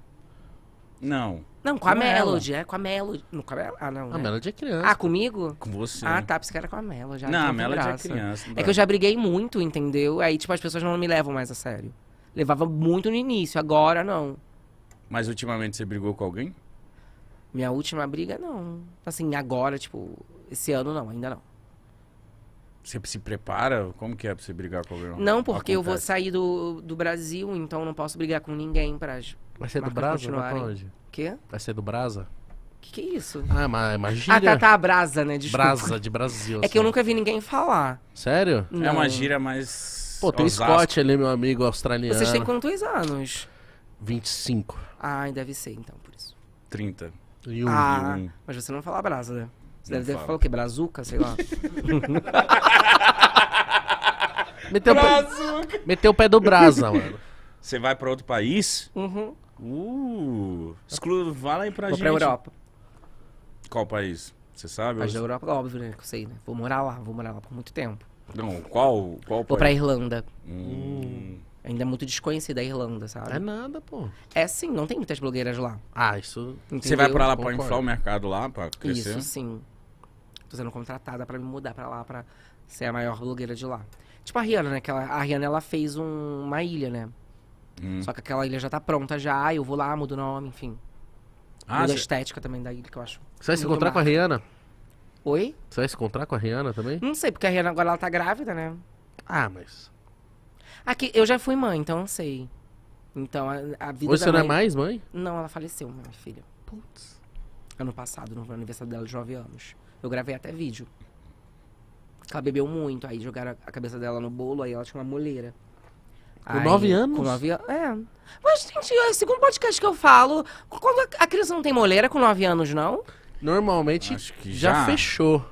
Não. Não, com, com a Melody, ela. é com a Melody. Não, com a Melody. Ah, não. A né? Melody é criança. Ah, comigo? Com você. Ah, tá, porque era com a Melody. Não, a Melody é graça. é criança. É tá. que eu já briguei muito, entendeu? Aí, tipo, as pessoas não me levam mais a sério. Levava muito no início, agora não. Mas ultimamente você brigou com alguém? Minha última briga, não. Assim, agora, tipo, esse ano não, ainda não. Você se prepara? Como que é pra você brigar com alguém? Não, porque Acontece. eu vou sair do, do Brasil, então não posso brigar com ninguém pra Vai ser do Brasa? Vai pra onde? Quê? Vai ser do Brasa? Que que é isso? Ah, mas imagina. É ah, tá, tá, a brasa, né? Desculpa. Brasa, de Brasil. É que eu assim. nunca vi ninguém falar. Sério? Não. É uma gíria mais. Pô, tem Osasco. Scott ali, meu amigo australiano. Vocês têm quantos anos? 25. Ah deve ser então, por isso. 30. E um. Ah, e um. mas você não fala brasa, né? Você deve, deve falar o quê? Brazuca, sei lá. [laughs] meteu, Brazuca. meteu o pé do brasa, mano. Você vai pra outro país? Uhum. Uh, exclu... Fala aí pra Vou gente. Vou pra Europa. Qual país? Você sabe? Mas da Europa, óbvio, né? Que eu sei, né? Vou morar lá, vou morar lá por muito tempo. Não, qual, qual Vou país? pra Irlanda. Hum. Ainda é muito desconhecida a Irlanda, sabe? É nada, pô. É sim, não tem muitas blogueiras lá. Ah, isso. Entendeu? Você vai pra lá pra inflar o mercado lá, pra crescer? Isso sim tô sendo contratada para me mudar para lá, para ser a maior blogueira de lá. Tipo a Rihanna, né? Que ela, a Rihanna, ela fez um, uma ilha, né? Hum. Só que aquela ilha já tá pronta já, eu vou lá, mudo o nome, enfim. Ah, muda a estética também da ilha, que eu acho. Você vai se encontrar marca. com a Rihanna? Oi? Você vai se encontrar com a Rihanna também? Não sei, porque a Rihanna agora ela tá grávida, né? Ah, mas... Aqui, eu já fui mãe, então não sei. Então, a, a vida Hoje você mãe... não é mais mãe? Não, ela faleceu, minha filha. Putz. Ano passado, no aniversário dela de 9 anos. Eu gravei até vídeo. Ela bebeu muito, aí jogaram a cabeça dela no bolo, aí ela tinha uma moleira. Com aí, nove anos? Com nove anos. É. Mas, gente, é segundo podcast que eu falo. Quando a criança não tem moleira com nove anos, não? Normalmente já. já fechou.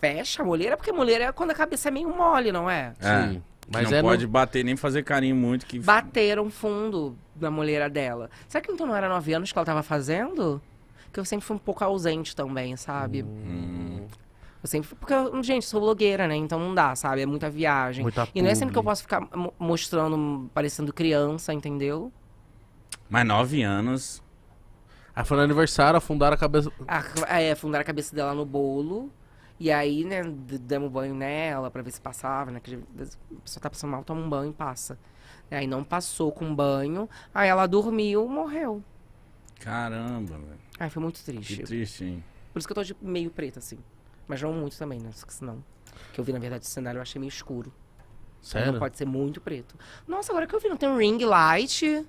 Fecha a moleira, porque moleira é quando a cabeça é meio mole, não é? é. Sim. Mas não é pode no... bater nem fazer carinho muito. que Bateram fundo na moleira dela. Será que então não era nove anos que ela tava fazendo? Porque eu sempre fui um pouco ausente também, sabe? Hum. Eu sempre. Porque, gente, sou blogueira, né? Então não dá, sabe? É muita viagem. Muita e não é sempre que eu posso ficar mostrando, parecendo criança, entendeu? Mas nove anos. Aí ah, foi no aniversário, afundaram a cabeça. Ah, é, afundaram a cabeça dela no bolo. E aí, né, demos banho nela pra ver se passava, né? Que a pessoa tá passando mal, toma um banho e passa. Aí não passou com banho, aí ela dormiu, morreu. Caramba, velho. Ai, foi muito triste. Que triste, hein? Por isso que eu tô de meio preta, assim. Mas não muito também, né? Porque senão. Que eu vi, na verdade, o cenário eu achei meio escuro. Sério? Não pode ser muito preto. Nossa, agora que eu vi, não tem um ring light.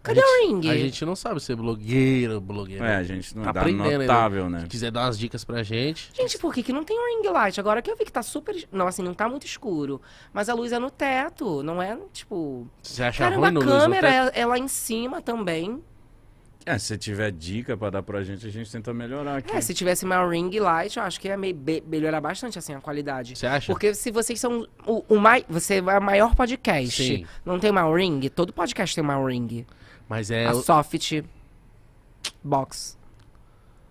Cadê gente, o ring? A gente não sabe ser é blogueiro, blogueiro. É, a gente não tá é dá notável, né? Se quiser dar umas dicas pra gente. Gente, por que, que não tem um ring light? Agora que eu vi que tá super. Não, assim, não tá muito escuro. Mas a luz é no teto, não é, tipo. Você acha Caramba, ruim no a câmera luz no teto? é, é lá em cima também. É, se tiver dica para dar pra gente, a gente tenta melhorar aqui. É, se tivesse uma ring light, eu acho que ia me be- melhorar bastante assim a qualidade. Você acha? Porque se vocês são o, o mai, você é o maior podcast, Sim. não tem uma ring? Todo podcast tem uma ring. Mas é A o- Soft Box.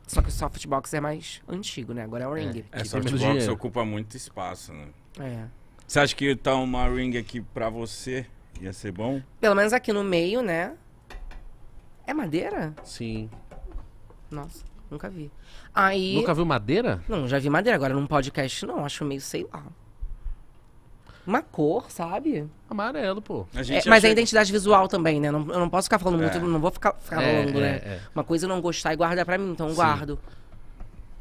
Só que o soft box é mais antigo, né? Agora é o é. Ring. É, Que tem dinheiro. É. ocupa muito espaço, né? É. Você acha que tá uma ring aqui pra você? Ia ser bom? Pelo menos aqui no meio, né? É madeira? Sim. Nossa, nunca vi. Aí. Nunca viu madeira? Não, já vi madeira. Agora num podcast, não. Acho meio, sei lá. Uma cor, sabe? Amarelo, pô. A gente É, mas é a identidade visual também, né? Não- eu não posso ficar falando é. muito, não vou ficar É, falando, né? é, é. Uma coisa eu não gostar e guardar pra mim, então eu guardo.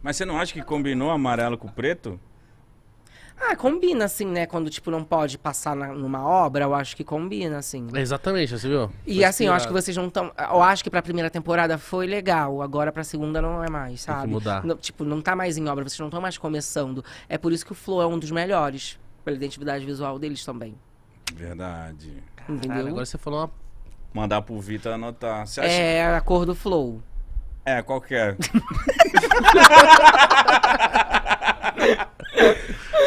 Mas você não acha que combinou amarelo com preto? Ah, combina assim, né? Quando, tipo, não pode passar na, numa obra, eu acho que combina, assim. Exatamente, você viu? E Foi assim, eu assim, acho que vocês não estão. Eu acho que pra primeira temporada foi legal, agora pra segunda não é mais, sabe? Tem que mudar. Não, tipo, não tá mais em obra, vocês não estão mais começando. É por isso que o Flow é um dos melhores, pela identidade visual deles também. Verdade. Entendeu? agora você falou uma... Mandar pro Vitor anotar. Você acha... É a cor do Flow. É, qualquer. É? [laughs]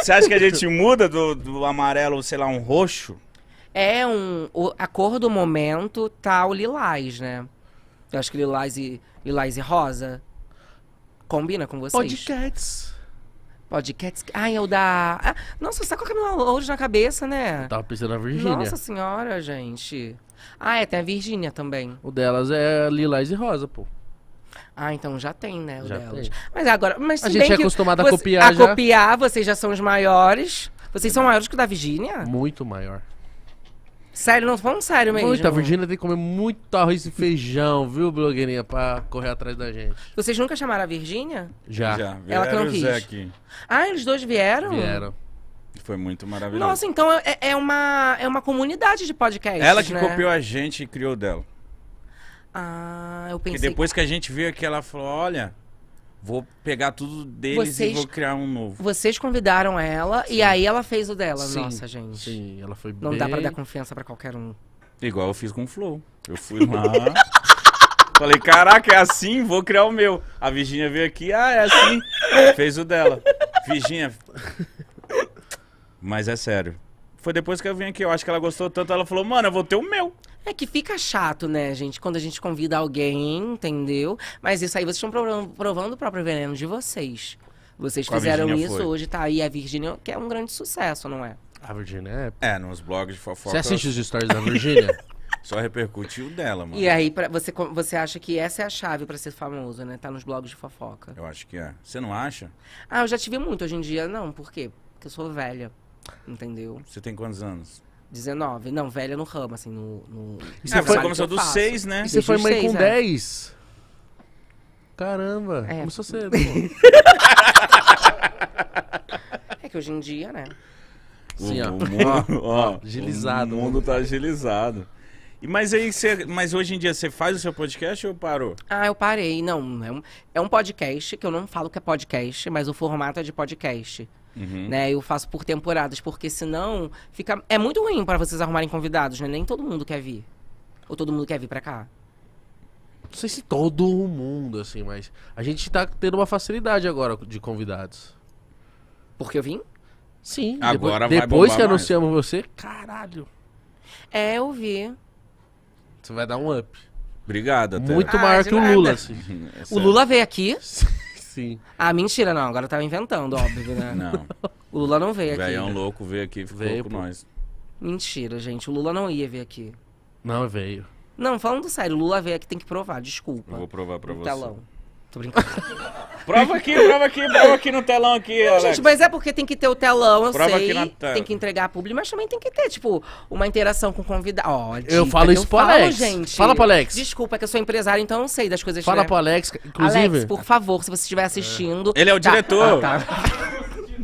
Você acha que a gente muda do, do amarelo, sei lá, um roxo? É um. O, a cor do momento tá o lilás, né? Eu acho que lilás e, lilás e rosa. Combina com vocês? Podcasts. Podcasts. Ai, é o da. Ah, nossa, você tá com a Camila Loures na cabeça, né? Eu tava pensando na Virgínia. Nossa senhora, gente. Ah, é, tem a Virgínia também. O delas é lilás e rosa, pô. Ah, então já tem, né, o já delas. Tem. Mas agora, mas a gente é acostumado a copiar a já. copiar, vocês já são os maiores. Vocês são maiores que o da Virgínia? Muito maior. Sério, não falando sério mesmo. Muito, a Virgínia tem que comer muito arroz e feijão, viu, blogueirinha, pra correr atrás da gente. Vocês nunca chamaram a Virgínia? Já. já. Ela que não quis. Aqui. Ah, eles dois vieram? Vieram. Foi muito maravilhoso. Nossa, então é, é uma, é uma comunidade de podcast. Ela que né? copiou a gente e criou dela. Ah, eu pensei. Porque depois que a gente veio aqui, ela falou: olha, vou pegar tudo deles Vocês- e vou criar um novo. Vocês convidaram ela e aí ela fez o dela. Sim, Nossa, gente. Sim, ela foi Não dá pra dar confiança pra qualquer um. Igual eu fiz com o Flow. Eu fui lá. [laughs] Falei, caraca, é assim? Vou criar o meu. A Virginia veio aqui, ah, é assim. Fez o dela. Virginia. Mas é sério. Foi depois que eu vim aqui. Eu acho que ela gostou tanto. Ela falou, mano, eu vou ter o meu. É que fica chato, né, gente? Quando a gente convida alguém, entendeu? Mas isso aí vocês estão provando, o próprio veneno de vocês. Vocês Com fizeram isso, foi. hoje tá aí a Virgínia, que é um grande sucesso, não é? A Virgínia é. É, nos blogs de fofoca. Você assiste os stories da Virgínia? [laughs] Só o dela, mano. E aí, pra, você, você acha que essa é a chave para ser famoso, né? Tá nos blogs de fofoca. Eu acho que é. Você não acha? Ah, eu já tive muito hoje em dia. Não, por quê? Porque eu sou velha, entendeu? Você tem quantos anos? 19. Não, velha no ramo, assim, no. no... E você é, foi, começou dos 6, né? E você foi mãe seis, com 10. É. Caramba, é. começou cedo. [laughs] é que hoje em dia, né? Sim, ó. [laughs] ó agilizado. O né? mundo tá agilizado. E, mas aí você, mas hoje em dia você faz o seu podcast ou parou? Ah, eu parei. Não, é um, é um podcast que eu não falo que é podcast, mas o formato é de podcast. Uhum. Né? Eu faço por temporadas, porque senão fica é muito ruim para vocês arrumarem convidados, né? Nem todo mundo quer vir. Ou todo mundo quer vir para cá. Não sei se todo mundo assim, mas a gente tá tendo uma facilidade agora de convidados. Porque eu vim? Sim. Agora depois, vai depois que mais. anunciamos você, caralho. É, eu vi. Você vai dar um up. Obrigado, até. Muito ah, maior é que o Lula. Assim. [laughs] É o Lula veio aqui. [laughs] Ah, mentira, não. Agora tava inventando, óbvio, né? Não. [laughs] O Lula não veio aqui. um louco veio aqui e ficou veio, com pô. nós. Mentira, gente. O Lula não ia vir aqui. Não, veio. Não, falando sério, o Lula veio aqui, tem que provar, desculpa. Eu vou provar pra você. Telão. Tô brincando. [laughs] prova aqui, prova aqui, prova aqui no telão aqui, Alex. Gente, mas é porque tem que ter o telão, eu prova sei. Aqui na tem que entregar a público, mas também tem que ter, tipo, uma interação com convidado. Ó, dica, eu falo isso eu pro falo, Alex. Gente. Fala pro Alex. Desculpa, é que eu sou empresário, então eu não sei das coisas. Fala né? pro Alex, inclusive. Alex, por favor, se você estiver assistindo. Ele é o tá, diretor. Ah, tá. [laughs]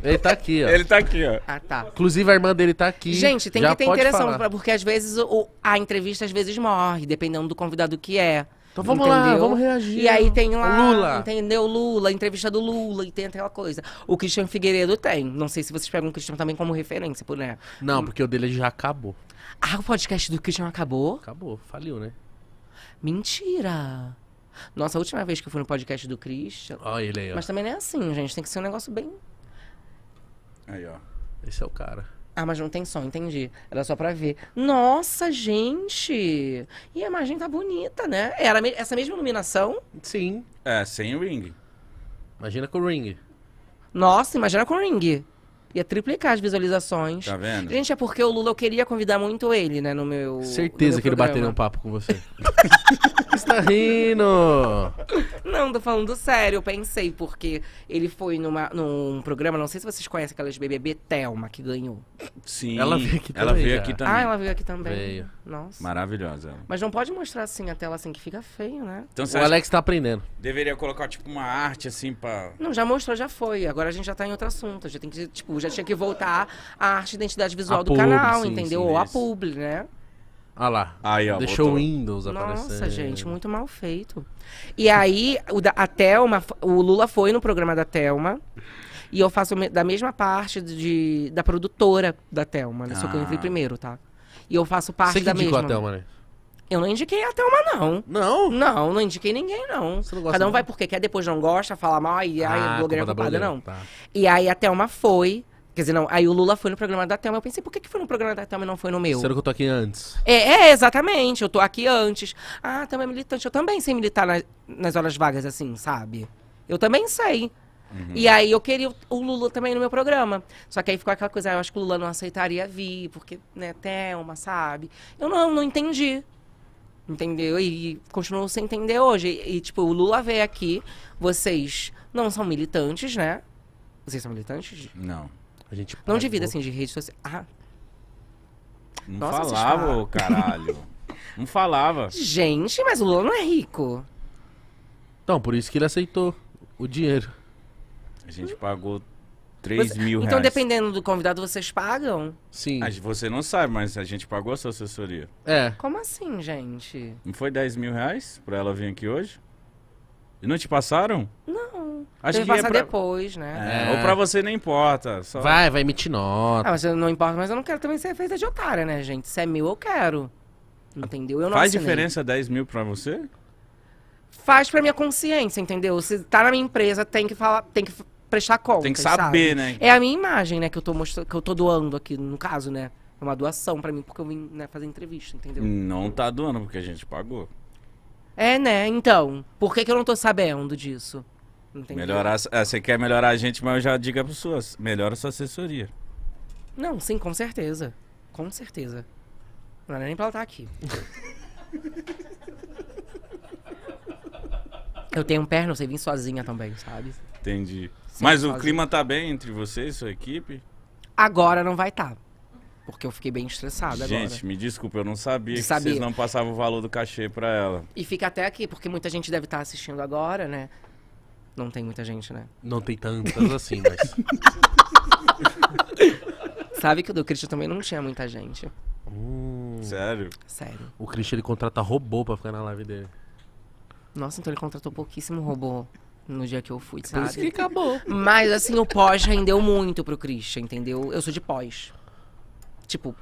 Ele tá aqui, ó. Ele tá aqui, ó. Ah, tá. Inclusive, a irmã dele tá aqui. Gente, tem Já que ter interação, falar. porque às vezes o, a entrevista às vezes morre, dependendo do convidado que é. Então vamos entendeu? lá, vamos reagir. E aí tem lá, Lula. entendeu? Lula, entrevista do Lula, e tem aquela coisa. O Cristian Figueiredo tem. Não sei se vocês pegam o Cristian também como referência, por né? Não, porque o dele já acabou. Ah, o podcast do Cristian acabou? Acabou, faliu, né? Mentira! Nossa, a última vez que eu fui no podcast do Christian. Olha ele aí, ó. Mas também não é assim, gente. Tem que ser um negócio bem. Aí, ó. Esse é o cara. Ah, mas não tem som, entendi. Era só pra ver. Nossa, gente! E a imagem tá bonita, né? Era essa mesma iluminação? Sim. É, sem o ring. Imagina com o ring. Nossa, imagina com o ring ia triplicar as visualizações. Tá vendo? Gente, é porque o Lula eu queria convidar muito ele, né, no meu. Certeza no meu que ele bateria um papo com você. [laughs] está rindo! Não, tô falando sério, eu pensei, porque ele foi numa, num programa, não sei se vocês conhecem aquelas BBB Thelma que ganhou. Sim. Ela veio aqui ela também. Veio aqui também. Ah, ela veio aqui também. Veio. Nossa. Maravilhosa. Mas não pode mostrar assim a tela assim que fica feio, né? Então, o Alex tá aprendendo. Deveria colocar, tipo, uma arte assim pra. Não, já mostrou, já foi. Agora a gente já tá em outro assunto. Já tem que, tipo, já tinha que voltar a arte e identidade visual a do canal, sim, entendeu? Sim, Ou a publi, né? Ah lá. Aí, ó, Deixou o Windows aparecer. Nossa, gente, muito mal feito. E aí, o da, a Thelma, o Lula foi no programa da Thelma. E eu faço da mesma parte de, da produtora da Thelma, né? Ah. Só que eu vi primeiro, tá? E eu faço parte Você que da mesma. a Thelma, né? Eu não indiquei a Thelma, não. Não? Não, não indiquei ninguém, não. não Cada um não? vai porque quer, depois não gosta, fala mal, e aí ah, blogueira culpada, não. Tá. E aí a Thelma foi. Quer dizer, não, aí o Lula foi no programa da Thelma. Eu pensei, por que, que foi no programa da Thelma e não foi no meu? Será que eu tô aqui antes? É, é, exatamente, eu tô aqui antes. Ah, Thelma é militante. Eu também sei militar na, nas horas vagas, assim, sabe? Eu também sei. Uhum. E aí eu queria o, Lula também no meu programa. Só que aí ficou aquela coisa, ah, eu acho que o Lula não aceitaria vir, porque, né, Thelma, sabe? Eu não, não entendi. Entendeu? E, continuo sem entender hoje. E, e, tipo, o Lula veio aqui, vocês não são militantes, né? Vocês são militantes? Não. A gente não de vida, assim, de rede social. Ah. Não Nossa, falava, ô caralho. [laughs] não falava. Gente, mas o Lula não é rico. Então, por isso que ele aceitou o dinheiro. A gente pagou 3 você... mil então, reais. Então, dependendo do convidado, vocês pagam? Sim. Mas ah, você não sabe, mas a gente pagou a sua assessoria. É. Como assim, gente? Não foi 10 mil reais pra ela vir aqui hoje? E não te passaram? Não. Acho que, que é passar é pra... depois, né? É. é. Ou pra você não importa. Só... Vai, vai emitir nota. Ah, mas não importa, mas eu não quero também ser feita de otária, né, gente? Se é mil, eu quero. Entendeu? Eu não Faz assinei. diferença 10 mil pra você? Faz pra minha consciência, entendeu? Se tá na minha empresa, tem que falar, tem que prestar conta. Tem que saber, sabe? né? É a minha imagem, né, que eu tô mostrando, que eu tô doando aqui, no caso, né? É uma doação pra mim, porque eu vim né, fazer entrevista, entendeu? Não tá doando, porque a gente pagou. É, né? Então, por que, que eu não tô sabendo disso? melhorar, que... Ah, você quer melhorar a gente, mas eu já digo para suas, melhora a sua assessoria. Não, sim, com certeza. Com certeza. Não é nem pra ela estar tá aqui. [laughs] eu tenho pé não sei vir sozinha também, sabe? Entendi. Sim, mas sozinha. o clima tá bem entre você e sua equipe? Agora não vai estar. Tá, porque eu fiquei bem estressada gente, me desculpa, eu não sabia que vocês não passavam o valor do cachê pra ela. E fica até aqui, porque muita gente deve estar tá assistindo agora, né? Não tem muita gente, né? Não tem tantas assim, mas. [laughs] Sabe que o do Christian também não tinha muita gente. Hum. Sério? Sério. O Christian ele contrata robô pra ficar na live dele. Nossa, então ele contratou pouquíssimo robô no dia que eu fui, sabe? Por isso que acabou. Mas assim, o pós rendeu muito pro Christian, entendeu? Eu sou de pós. Tipo,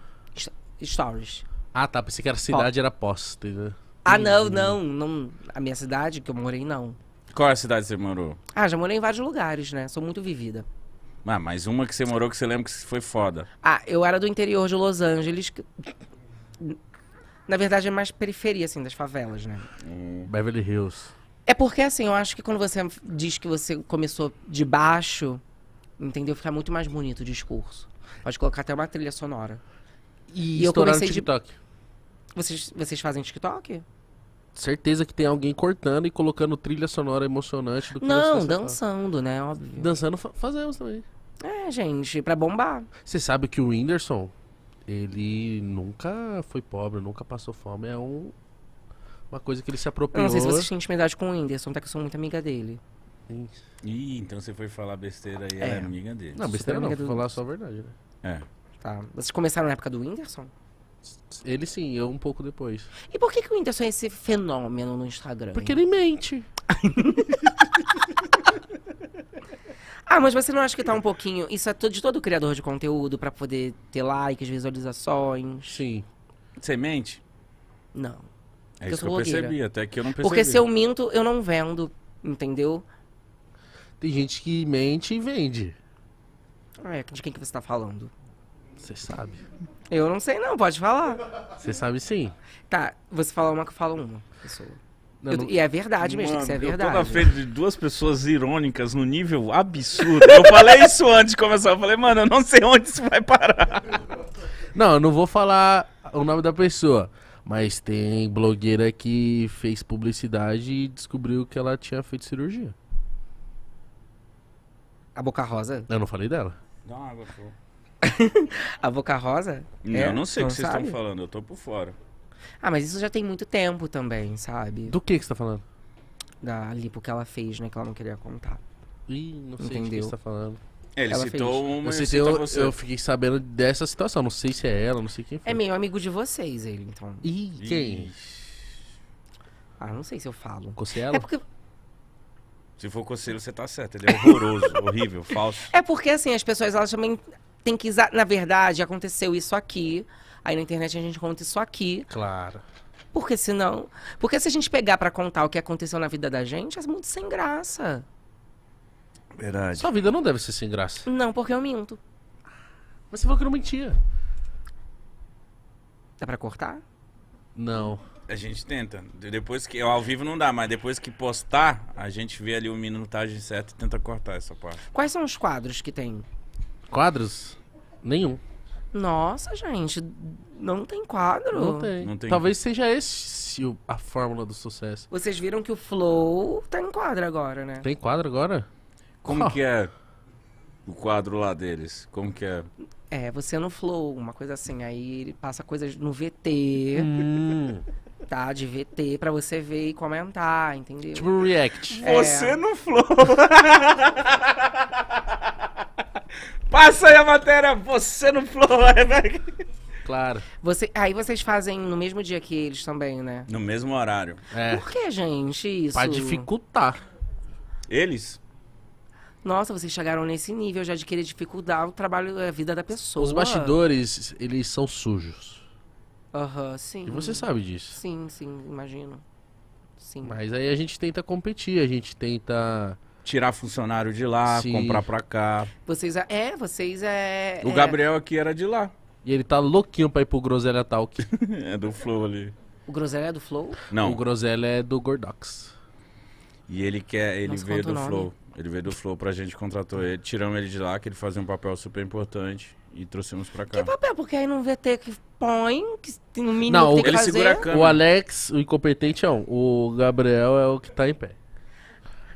stories. Ah, tá. Pensei que a cidade pós. era pós, entendeu? Né? Ah, não, hum. não, não. A minha cidade que eu morei, não. Qual é a cidade que você morou? Ah, já morei em vários lugares, né? Sou muito vivida. Ah, mas uma que você morou que você lembra que foi foda. Ah, eu era do interior de Los Angeles. que- Na verdade, é mais periferia, assim, das favelas, né? Hum. Beverly Hills. É porque, assim, eu acho que quando você diz que você começou de baixo, entendeu? Fica muito mais bonito o discurso. Pode colocar até uma trilha sonora. E eu comecei no de- TikTok. Vocês, vocês fazem TikTok? certeza que tem alguém cortando e colocando trilha sonora emocionante do que Não, tá dançando, né? Óbvio. Dançando fa fazemos também. É, gente, pra bombar. Você sabe que o Whindersson, ele nunca foi pobre, nunca passou fome. É um, uma coisa que ele se apropriou. Eu não sei se você tinha intimidade com o Whindersson, até tá, que eu sou muito amiga dele. Sim. Ih, então você foi falar besteira e é. é amiga dele. Não, besteira Super não, foi do... falar só a verdade, né? É. Tá. Vocês começaram na época do Whindersson? Ele sim, eu um pouco depois. E por que, que o Whindersson é esse fenômeno no Instagram? Porque ele mente. [laughs] ah, mas você não acha que tá um pouquinho. Isso é de todo criador de conteúdo pra poder ter likes, visualizações? Sim. Você mente? Não. É isso eu que eu blogueira. percebi, até que eu não percebi. Porque se eu minto, eu não vendo, entendeu? Tem gente que mente e vende. Ah, é, de quem que você tá falando? Você sabe. Eu não sei não, pode falar. Você sabe sim. Tá, você fala uma que eu falo uma pessoa. eu, não... E é verdade mesmo, Mano, isso é verdade. Eu tô na frente de duas pessoas irônicas no nível absurdo. eu falei isso antes de começar. Eu falei, mano, eu não sei onde isso vai parar. Não, eu não vou falar o nome da pessoa. Mas tem blogueira que fez publicidade e descobriu que ela tinha feito cirurgia. A Boca Rosa? Eu não falei dela. Dá uma água, pô. [laughs] a Boca Rosa? Não, é, não sei o que vocês estão falando, eu tô por fora. Ah, mas isso já tem muito tempo também, sabe? Do que, que você tá falando? Da lipo que ela fez, né? Que ela não queria contar. Ih, não sei Entendeu? o que você tá falando. É, ele ela citou fez. uma. Eu, citei, eu, eu, fiquei sabendo dessa situação. Não sei se é ela, não sei quem é foi. É meio amigo de vocês, ele, então. Ih, quem? Ah, não sei se eu falo. Cossielo? É porque. Se for Cossielo, você tá certo. Ele é horroroso, [laughs] horrível, falso. É porque, assim, as pessoas, elas também tem que. Na verdade, aconteceu isso aqui. Aí na internet a gente conta isso aqui. Claro. Porque senão. Porque se a gente pegar para contar o que aconteceu na vida da gente, é muito sem graça. Verdade. Sua vida não deve ser sem graça. Não, porque eu minto. Mas você falou que não mentia. Dá pra cortar? Não. A gente tenta. Depois que. Ao vivo não dá, mas depois que postar, a gente vê ali o minutagem tá, certo e tenta cortar essa parte. Quais são os quadros que tem? quadros? Nenhum. Nossa, gente, não tem quadro. Não tem. Não tem. Talvez seja esse o- a fórmula do sucesso. Vocês viram que o Flow tá em quadro agora, né? Tem quadro agora? Como que é o quadro lá deles? Como que é? É, você no Flow, uma coisa assim. Aí ele passa coisas no VT, Hum, [laughs] tá? De VT, pra você ver e comentar, entendeu? tipo react. Você é. no flow. [laughs] Passa aí a matéria, você no flow. Claro. Você, aí vocês fazem no mesmo dia que eles também, né? No mesmo horário. É. Por que, gente, isso? Pra dificultar. Eles? Nossa, vocês chegaram nesse nível já de querer dificultar o trabalho, a vida da pessoa. Os bastidores, eles são sujos. Aham, uhum, sim. E você sabe disso. Sim, sim, imagino. Sim. Mas aí a gente tenta competir, a gente tenta tirar funcionário de lá, Sim. comprar pra cá. Vocês é, vocês é. O é Gabriel aqui era de lá. E ele tá louquinho pra ir pro Groselha Talk. [laughs] é do Flow ali. O Groselha é do Flow? Não. O Groselha é do Gordox. E ele quer. Ele Nossa, veio do Flow. Ele veio do Flow pra gente, contratou ele. Tiramos ele de lá, que ele fazia um papel super importante. E trouxemos pra cá. Que papel? Porque aí não VT que põe, que no mínimo não, tem ele que fazer. Segura a câmera. O Alex, o incompetente é um. O Gabriel é o que tá em pé.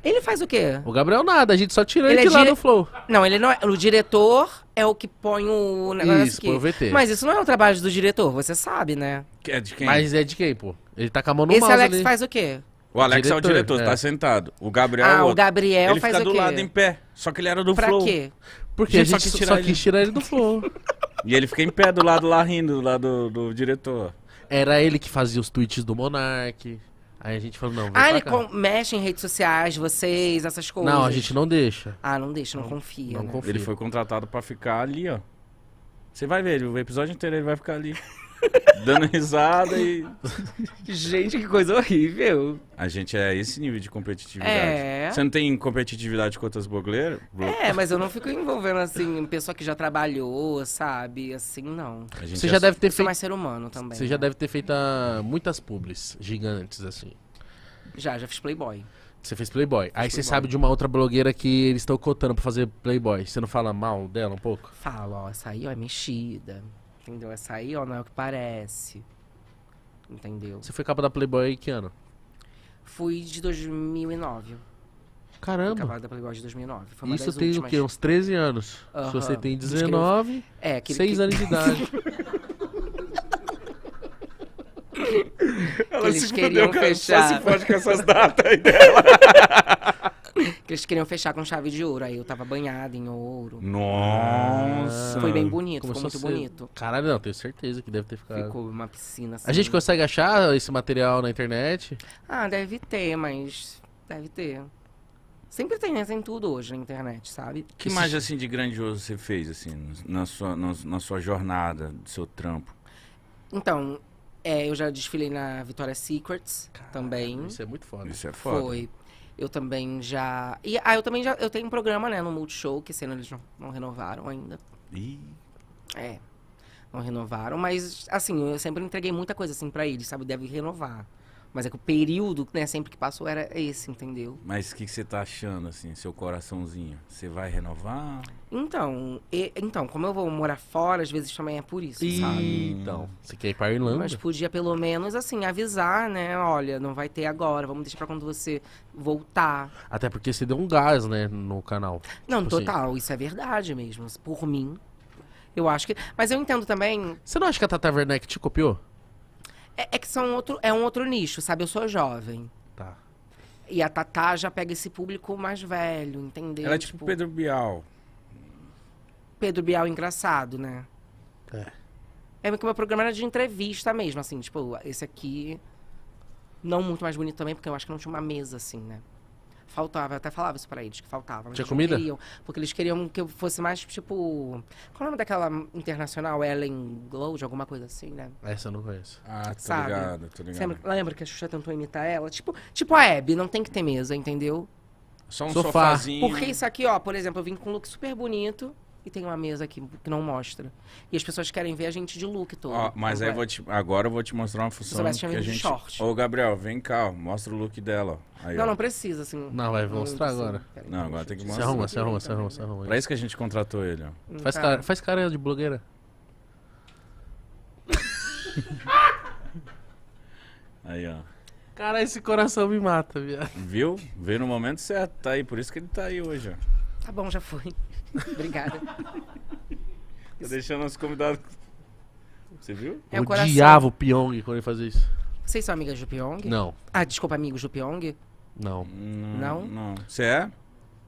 Ele faz o quê? O Gabriel nada, a gente só tira ele, ele é de dire... lá do Flow. Não, ele não é. O diretor é o que põe o negócio. Isso, aqui. põe o VT. Mas isso não é o trabalho do diretor, você sabe, né? é de quem? Mas é de quem, pô? Ele tá com a mão no Esse Alex ali. faz o quê? O Alex diretor, é o diretor, tá é. tá sentado. O Gabriel. É ah, o, o Gabriel ele faz fica o quê? do lado em pé. Só que ele era do pra Flow. Pra quê? Porque a gente, a gente só, quis, tirar, só ele. quis tirar ele do Flow. [laughs] e ele fica em pé do lado lá rindo, do lado do, do diretor. Era ele que fazia os tweets do Monark. Aí a gente falou, não, vem Ah, ele com... mexe em redes sociais, vocês, essas coisas. Não, a gente não deixa. Ah, não deixa, não, não confia. Não né? confia. Ele foi contratado pra ficar ali, ó. Você vai ver, o episódio inteiro ele vai ficar ali. [laughs] dando risada e. Gente, que coisa horrível. A gente é esse nível de competitividade. É. Você não tem competitividade com outras blogueiras? É, mas eu não fico envolvendo, assim, pessoa que já trabalhou, sabe? Assim, não. Você é já é... deve ter feito. mais ser humano também. Você né? já deve ter feito ah, muitas publis gigantes, assim. Já, já fiz Playboy. Você fez Playboy. Aí você sabe de uma outra blogueira que eles estão cotando pra fazer Playboy. Você não fala mal dela um pouco? Falo, ó, essa aí ó, é mexida. Entendeu? Essa é aí, ó, não é o que parece. Entendeu? Você foi capa da Playboy em que ano? Fui de 2009. Caramba. Acabada da Playboy de 2009. Foi uma Isso das tem últimas. o quê? Uns 13 anos. Uh Se você tem 19, é, 6 que... anos de idade. [laughs] Ela que eles se queriam fechar. Só se pode com essas datas aí dela. [laughs] [laughs] que eles queriam fechar com chave de ouro. Aí eu tava banhada em ouro. Nossa! Foi bem bonito, Começou ficou muito ser... bonito. Caralho, não, tenho certeza que deve ter ficado. Ficou uma piscina assim. A gente assim. consegue achar esse material na internet? Ah, deve ter, mas. Deve ter. Sempre tem, né? Tem tudo hoje na internet, sabe? Que mais assim de grandioso você fez, assim, na sua, na, na sua jornada, do seu trampo? Então, é, eu já desfilei na Vitória Secrets Caramba, também. Isso é muito foda. Isso é foda. Foi. Eu também já. E, ah, eu também já. Eu tenho um programa, né, no Multishow, que sendo eles não, não renovaram ainda. Ih. É. Não renovaram, mas assim, eu sempre entreguei muita coisa assim para eles, sabe? Deve renovar. Mas é que o período, né, sempre que passou era esse, entendeu? Mas o que, que você tá achando, assim, seu coraçãozinho? Você vai renovar? Então, e, então, como eu vou morar fora, às vezes também é por isso, e... sabe? Então, você quer ir pra Irlanda? Mas podia pelo menos, assim, avisar, né? Olha, não vai ter agora, vamos deixar pra quando você voltar. Até porque você deu um gás, né, no canal. Não, tipo assim, total, assim. isso é verdade mesmo. Por mim, eu acho que... Mas eu entendo também... Você não acha que a Tata Werneck te copiou? É, é que são outro, é um outro nicho, sabe? Eu sou jovem. Tá. E a Tatá já pega esse público mais velho, entendeu? Ela é tipo, tipo Pedro Bial. Pedro Bial engraçado, né? É. É que o meu programa era de entrevista mesmo, assim, tipo, esse aqui. Não muito mais bonito também, porque eu acho que não tinha uma mesa, assim, né? Faltava, eu até falava isso pra eles, que faltava. Tinha comida? Queriam, porque eles queriam que eu fosse mais, tipo... Qual é o nome daquela internacional? Ellen Glow, de alguma coisa assim, né? Essa eu não conheço. Ah, tô Sabe? ligado, tô ligado. Lembra, lembra que a Xuxa tentou imitar ela? Tipo, tipo a Abby, não tem que ter mesa, entendeu? Só um Sofá. sofazinho. Porque isso aqui, ó, por exemplo, eu vim com um look super bonito e tem uma mesa que, que não mostra. E as pessoas querem ver a gente de look todo. mas aí vou te, agora eu vou te mostrar uma função. que a de gente... short. Ô, Gabriel, vem cá, ó, mostra o look dela. Aí, não, ó. não precisa, assim. Não, vai mostrar agora. não, agora tem que mostrar. Se arruma, se arruma, se arruma, se arruma. Pra isso que a gente contratou ele, ó. faz, tá. cara, faz cara de blogueira. [laughs] aí, ó. Cara, esse coração me mata, viado. Viu? Veio no momento certo, tá aí. Por isso que ele tá aí hoje, ó. Tá bom, já foi. [laughs] Obrigada. Eu tá deixando nosso convidado. Você viu? É o eu odiava o Pyong quando ele fazia isso. Vocês são amigas do Pyong? Não, Ah, desculpa, amigos do Pyong? não. Não? Não. Você é?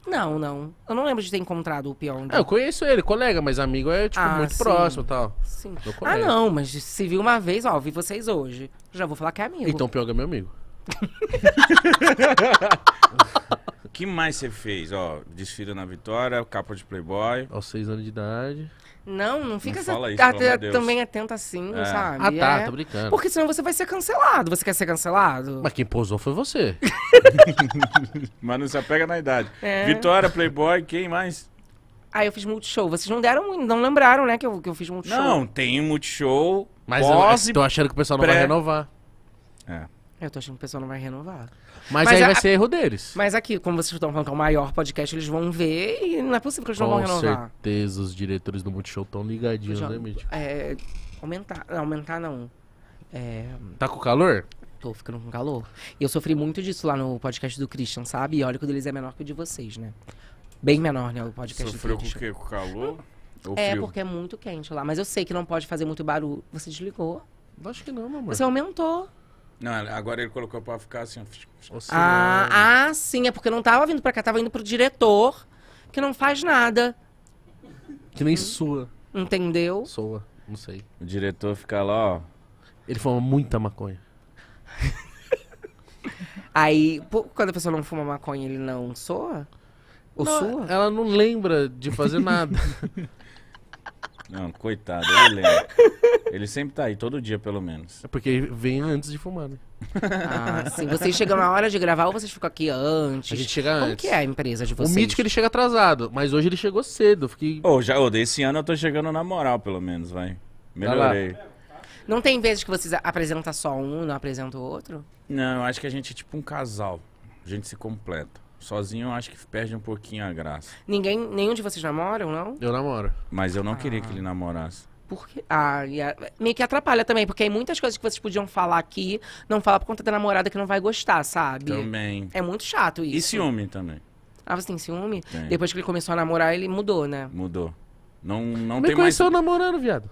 Não, não. Eu não lembro de ter encontrado o Pyong. Ah, eu conheço ele, colega, mas amigo é, tipo, Ah, muito sim. próximo e tal. Sim. Ah, não, mas se viu uma vez, ó, vi vocês hoje. Já vou falar que é amigo. Então o Pyong é meu amigo. [laughs] que mais você fez? Ó, desfile na Vitória, capa de Playboy. Aos seis anos de idade. Não, não fica não isso, a, também atento assim, é. sabe? Ah, tá, é. tô brincando. Porque senão você vai ser cancelado. Você quer ser cancelado? Mas quem posou foi você. [laughs] Mas não se apega na idade. É. Vitória, Playboy, quem mais? Aí ah, eu fiz multishow. Vocês não deram, não lembraram, né, que eu, que eu fiz multishow. Não, tem multishow. Mas eu, eu tô achando que o pessoal não vai renovar. É. Eu tô achando que o pessoal não vai renovar. Mas, mas aí a, vai ser erro deles. Mas aqui, como vocês estão falando que é o maior podcast, eles vão ver e não é possível que eles não vão renovar. Com certeza, os diretores do Multishow estão ligadinhos, Já, né, É, aumentar, não, aumentar não. É... Tá com calor? Tô ficando com calor. E eu sofri muito disso lá no podcast do Christian, sabe? E olha que o deles é menor que o de vocês, né? Bem menor, né? O podcast Sofreu do Christian. Sofreu com o quê? Com calor? Ou é, frio? porque é muito quente lá. Mas eu sei que não pode fazer muito barulho. Você desligou? Acho que não, mamãe. Você aumentou. Não, agora ele colocou pra ficar assim. Oscilando. Ah, ah, ah, sim, é porque não tava vindo pra cá, tava indo pro diretor, que não faz nada. Que nem sua. Entendeu? Soa, não sei. O diretor fica lá, ó. Ele fuma muita maconha. [laughs] Aí, pô, quando a pessoa não fuma maconha, ele não soa? Ou não, sua? Ela não lembra de fazer nada. [laughs] Não, coitado, ele lembra. [laughs] Ele sempre tá aí, todo dia pelo menos. É porque vem antes de fumar, né? Ah, sim. Vocês chegam na hora de gravar ou vocês ficam aqui antes? A gente chega Como antes. que é a empresa de vocês? O mítico ele chega atrasado, mas hoje ele chegou cedo. eu Fiquei. Ô, já, ô, desse ano eu tô chegando na moral, pelo menos, vai. Melhorei. Não tem vezes que vocês apresentam só um, não apresentam o outro? Não, eu acho que a gente é tipo um casal. A gente se completa. Sozinho eu acho que perde um pouquinho a graça. Ninguém, nenhum de vocês namoram, não? Eu namoro. Mas eu não ah. queria que ele namorasse. Porque, ah, meio que atrapalha também, porque tem muitas coisas que vocês podiam falar aqui, não falar por conta da namorada que não vai gostar, sabe? Também. É muito chato isso. E ciúme também. Ah, você tem ciúme? Tem. Depois que ele começou a namorar, ele mudou, né? Mudou. Não, não Me tem mais... Me conheceu namorando, viado.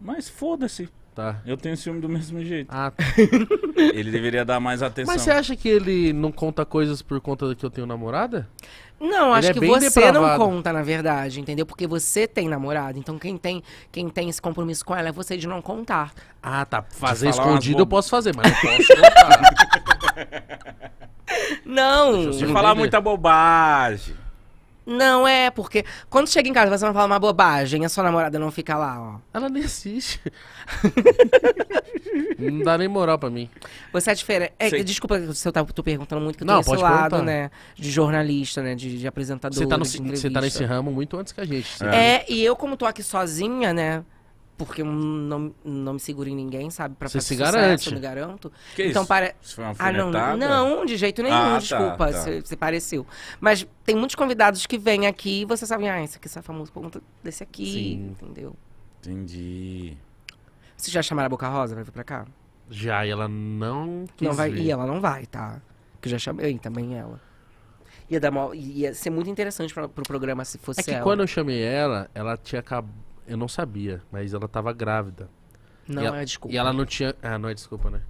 Mas foda-se. Tá. Eu tenho ciúme do mesmo jeito. Ah, tá. [laughs] ele deveria dar mais atenção. Mas você acha que ele não conta coisas por conta que eu tenho namorada? Não, acho é que você depravado. não conta, na verdade, entendeu? Porque você tem namorada Então quem tem, quem tem esse compromisso com ela é você de não contar. Ah, tá. Fazer escondido eu posso fazer, mas não [laughs] posso contar. Não. Se falar muita bobagem. Não é, porque quando chega em casa você não fala uma bobagem, a sua namorada não fica lá, ó. Ela nem assiste. [laughs] não dá nem moral pra mim. Você é diferente. É, desculpa se eu tava, tô perguntando muito, que eu não, tenho esse lado, perguntar. né? De jornalista, né? De, de apresentador. Você tá, no, né, você tá nesse ramo muito antes que a gente. É. é, e eu, como tô aqui sozinha, né? porque eu não, não me seguro em ninguém, sabe? Pra Você fazer se sucesso, garante. Eu me garanto. Que então, isso? para. Isso foi uma ah, não, não, de jeito nenhum, ah, tá, desculpa. Tá, tá. Você, você pareceu. Mas tem muitos convidados que vêm aqui e você sabe, ah, esse aqui é famoso por conta desse aqui, Sim. entendeu? Entendi. Vocês já chamaram a Boca Rosa pra vir pra cá? Já, e ela não quis não vai, vir. E ela não vai, tá? Que eu já chamei também ela. Ia, dar mal ia ser muito interessante pra, pro programa se é fosse é que ela. quando eu chamei ela, ela tinha acabado eu não sabia, mas ela tava grávida. Não ela, é desculpa. E ela não tinha. Ah, não é desculpa, né?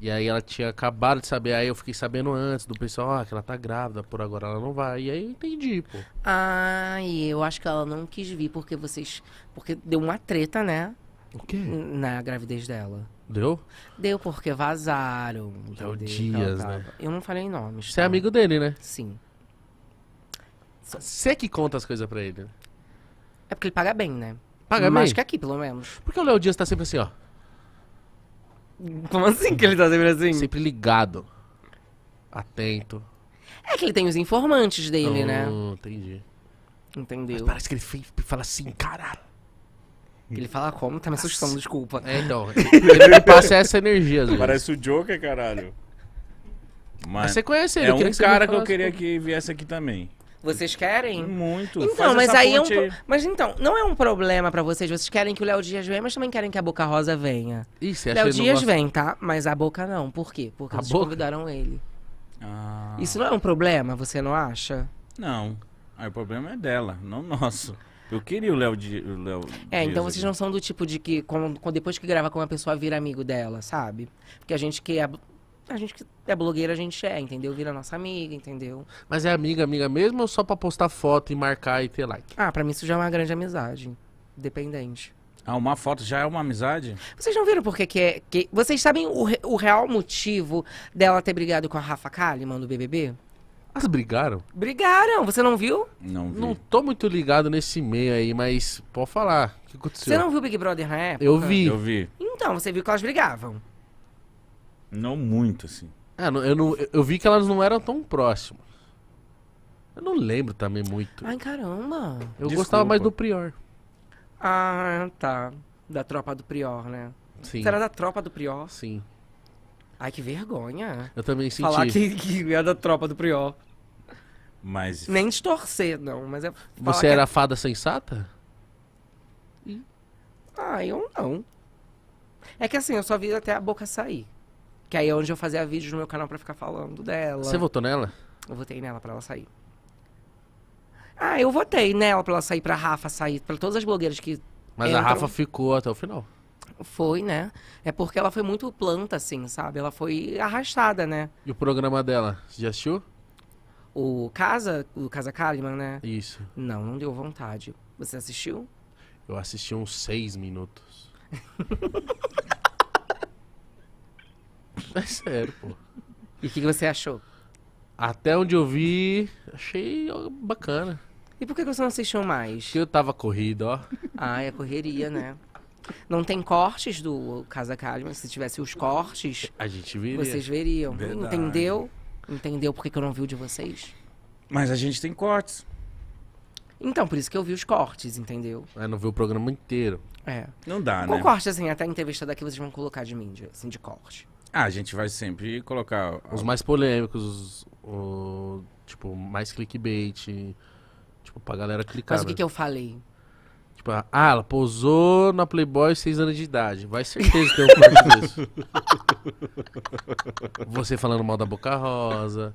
E aí ela tinha acabado de saber, aí eu fiquei sabendo antes do pessoal, ah, que ela tá grávida, por agora ela não vai. E aí eu entendi, pô. Ah, e eu acho que ela não quis vir porque vocês. Porque deu uma treta, né? O quê? Na gravidez dela. Deu? Deu porque vazaram. Léo Dias, então, né? Eu não falei nomes. Você é tá? é amigo dele, né? Sim. Você que conta as coisas pra ele. É porque ele paga bem, né? Paga mais bem. que aqui, pelo menos. Por que o Léo Dias tá sempre assim, ó? Como assim que ele tá sempre assim? Sempre ligado. Atento. É que ele tem os informantes dele, né? Hum, entendi. Entendeu? Mas parece que ele fala assim, cara. Ele fala como? Tá me assustando, desculpa. É, então. Ele me passa essa energia, Parece o Joker, caralho. Mas Mas você conhece ele, é um que cara que eu queria como. que viesse aqui também. Vocês querem? Muito. Então, mas aí é um. Mas então, não é um problema para vocês. Vocês querem que o Léo Dias venha, mas também querem que a Boca Rosa venha. Isso, Léo Dias gosta... vem, tá? Mas a Boca não. Por quê? Porque a vocês boca? convidaram ele. Ah. Isso não é um problema, você não acha? Não. Aí o problema é dela, não nosso. Eu queria o Léo é, Dias. É, então vocês não são do tipo de que com, com, depois que grava com uma pessoa vira amigo dela, sabe? Porque a gente quer a gente que é blogueira, a gente é, entendeu? Vira nossa amiga, entendeu? Mas é amiga, amiga mesmo ou só pra postar foto e marcar e ter like? Ah, pra mim isso já é uma grande amizade. Dependente. Ah, uma foto já é uma amizade? Vocês não viram porque que é. Que... Vocês sabem o, re... o real motivo dela ter brigado com a Rafa Kalimann do BBB? Elas brigaram? Brigaram, você não viu? Não vi. Não tô muito ligado nesse meio aí, mas pode falar. O que aconteceu? Você não viu Big Brother na época? Eu vi. Eu vi. Então, você viu que elas brigavam. Não muito, assim. É, eu, não, eu vi que elas não eram tão próximas. Eu não lembro também muito. Ai, caramba. Eu Desculpa. gostava mais do Prior. Ah, tá. Da tropa do Prior, né? Sim. Será da tropa do Prior? Sim. Ai, que vergonha. Eu também senti. Falar que, que é da tropa do Prior. Mas. Nem distorcer, não. Mas é Você é era é... fada sensata? Hum. Ah, eu não. É que assim, eu só vi até a boca sair. Que aí é onde eu fazia vídeos no meu canal para ficar falando dela. Você votou nela? Eu votei nela para ela sair. Ah, eu votei nela pra ela sair, pra Rafa sair, pra todas as blogueiras que. Mas entram. a Rafa ficou até o final. Foi, né? É porque ela foi muito planta, assim, sabe? Ela foi arrastada, né? E o programa dela, você já assistiu? O Casa, o Casa Kalimann, né? Isso. Não, não deu vontade. Você assistiu? Eu assisti uns seis minutos. [laughs] [laughs] É sério, pô. E o que, que você achou? Até onde eu vi, achei bacana. E por que você não assistiu mais? Porque eu tava corrido, ó. Ah, é correria, né? Não tem cortes do Casa Kalman. Se tivesse os cortes, A gente viria. vocês veriam. Verdade. Entendeu? Entendeu por que, que eu não vi o de vocês? Mas a gente tem cortes. Então, por isso que eu vi os cortes, entendeu? É, não vi o programa inteiro. É. Não dá, né? Qual corte, assim, até a entrevista daqui vocês vão colocar de mídia, assim, de corte? Ah, a gente vai sempre colocar. Os mais polêmicos, os, o, tipo, mais clickbait. Tipo, pra galera clicar. Mas o que, né? que eu falei? Tipo, ah, ela posou na Playboy seis anos de idade. Vai certeza que tem um plano disso. [laughs] Você falando mal da Boca Rosa.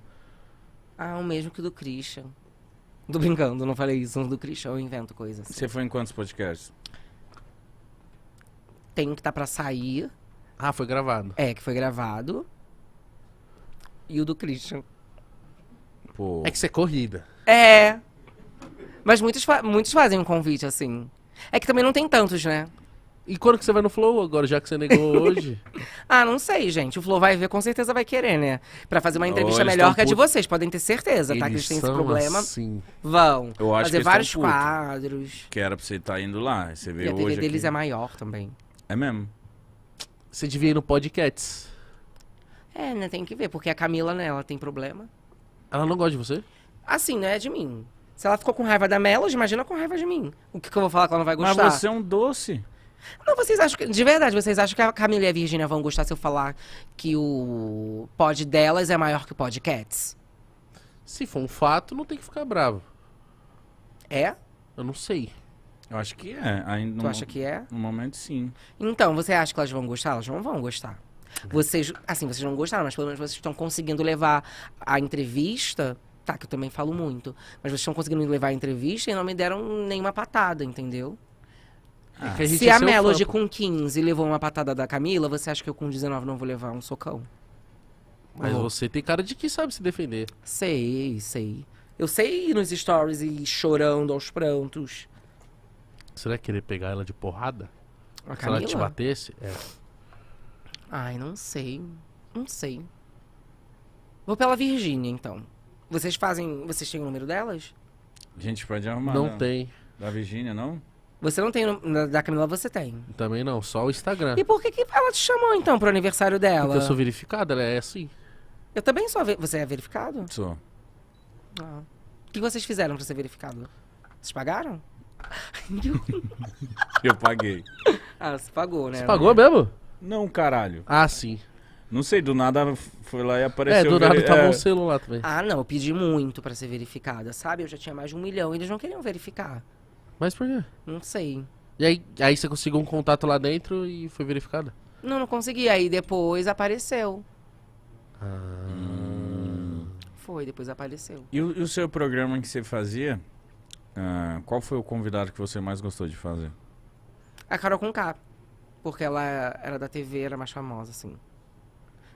Ah, o mesmo que do Christian. Tô brincando, não falei isso. Do Christian eu invento coisas. Assim. Você foi em quantos podcasts? tem que estar tá pra sair. Ah, foi gravado. É, que foi gravado. E o do Christian. Pô. É que você é corrida. É. Mas muitos, fa muitos fazem um convite assim. É que também não tem tantos, né? E quando que você vai no Flow agora, já que você negou [laughs] hoje? ah, não sei, gente. O Flow vai ver, com certeza vai querer, né? Pra fazer uma entrevista oh, melhor que a de vocês, podem ter certeza, eles tá? Que eles têm esse problema. Sim. Vão. Eu acho fazer que vários quadros. Que era pra você estar tá indo lá. Você vê e hoje. A TV deles é maior também. É mesmo? Você devia ir no podcast. É, né? Tem que ver, porque a Camila, né, ela tem problema. Ela não gosta de você? Assim, não é de mim. Se ela ficou com raiva da Melody, imagina com raiva de mim. O que, que eu vou falar que ela não vai gostar? Mas você é um doce. Não, vocês acham que. De verdade, vocês acham que a Camila e a Virgínia vão gostar se eu falar que o pod delas é maior que o pod Cats? Se for um fato, não tem que ficar bravo. É? Eu não sei. Eu acho que é. Ainda tu no, acha que é? No momento, sim. Então, você acha que elas vão gostar? Elas não vão gostar. Vocês, assim, vocês não gostaram, mas pelo menos vocês estão conseguindo levar a entrevista. Tá, que eu também falo muito. Mas vocês estão conseguindo levar a entrevista e não me deram nenhuma patada, entendeu? Ah. É a Se é a Melody fã, com 15 levou uma patada da Camila, você acha que eu com 19 não vou levar um socão? Mas você tem cara de que sabe se defender. Sei, sei. Eu sei ir nos stories e ir chorando aos prantos. Será que ele ia pegar ela de porrada? A Se ela te batesse? É. Ai, não sei. Não sei. Vou pela Virgínia, então. Vocês fazem. Vocês têm o número delas? A gente pode arrumar. Não né? tem. Da Virgínia, não? Você não tem. Da Camila você tem. Também não, só o Instagram. E por que, que ela te chamou, então, pro aniversário dela? Porque eu sou verificado, ela é assim. Eu também sou. Você é verificado? Sou. Ah. O que vocês fizeram pra ser verificado? Vocês pagaram? [laughs] eu paguei. Ah, você pagou, né? Você né? pagou mesmo? Não, caralho. Ah, sim. Não sei, do nada foi lá e apareceu. É, do nada veri... tava é... um celular também. Ah, não, eu pedi muito pra ser verificada, sabe? Eu já tinha mais de um milhão e eles não queriam verificar. Mas por quê? Não sei. E aí, aí você conseguiu um contato lá dentro e foi verificada? Não, não consegui. Aí depois apareceu. Ah. Foi, depois apareceu. E o, e o seu programa que você fazia? Ah, qual foi o convidado que você mais gostou de fazer? A Carol K. Porque ela era da TV, era mais famosa, assim.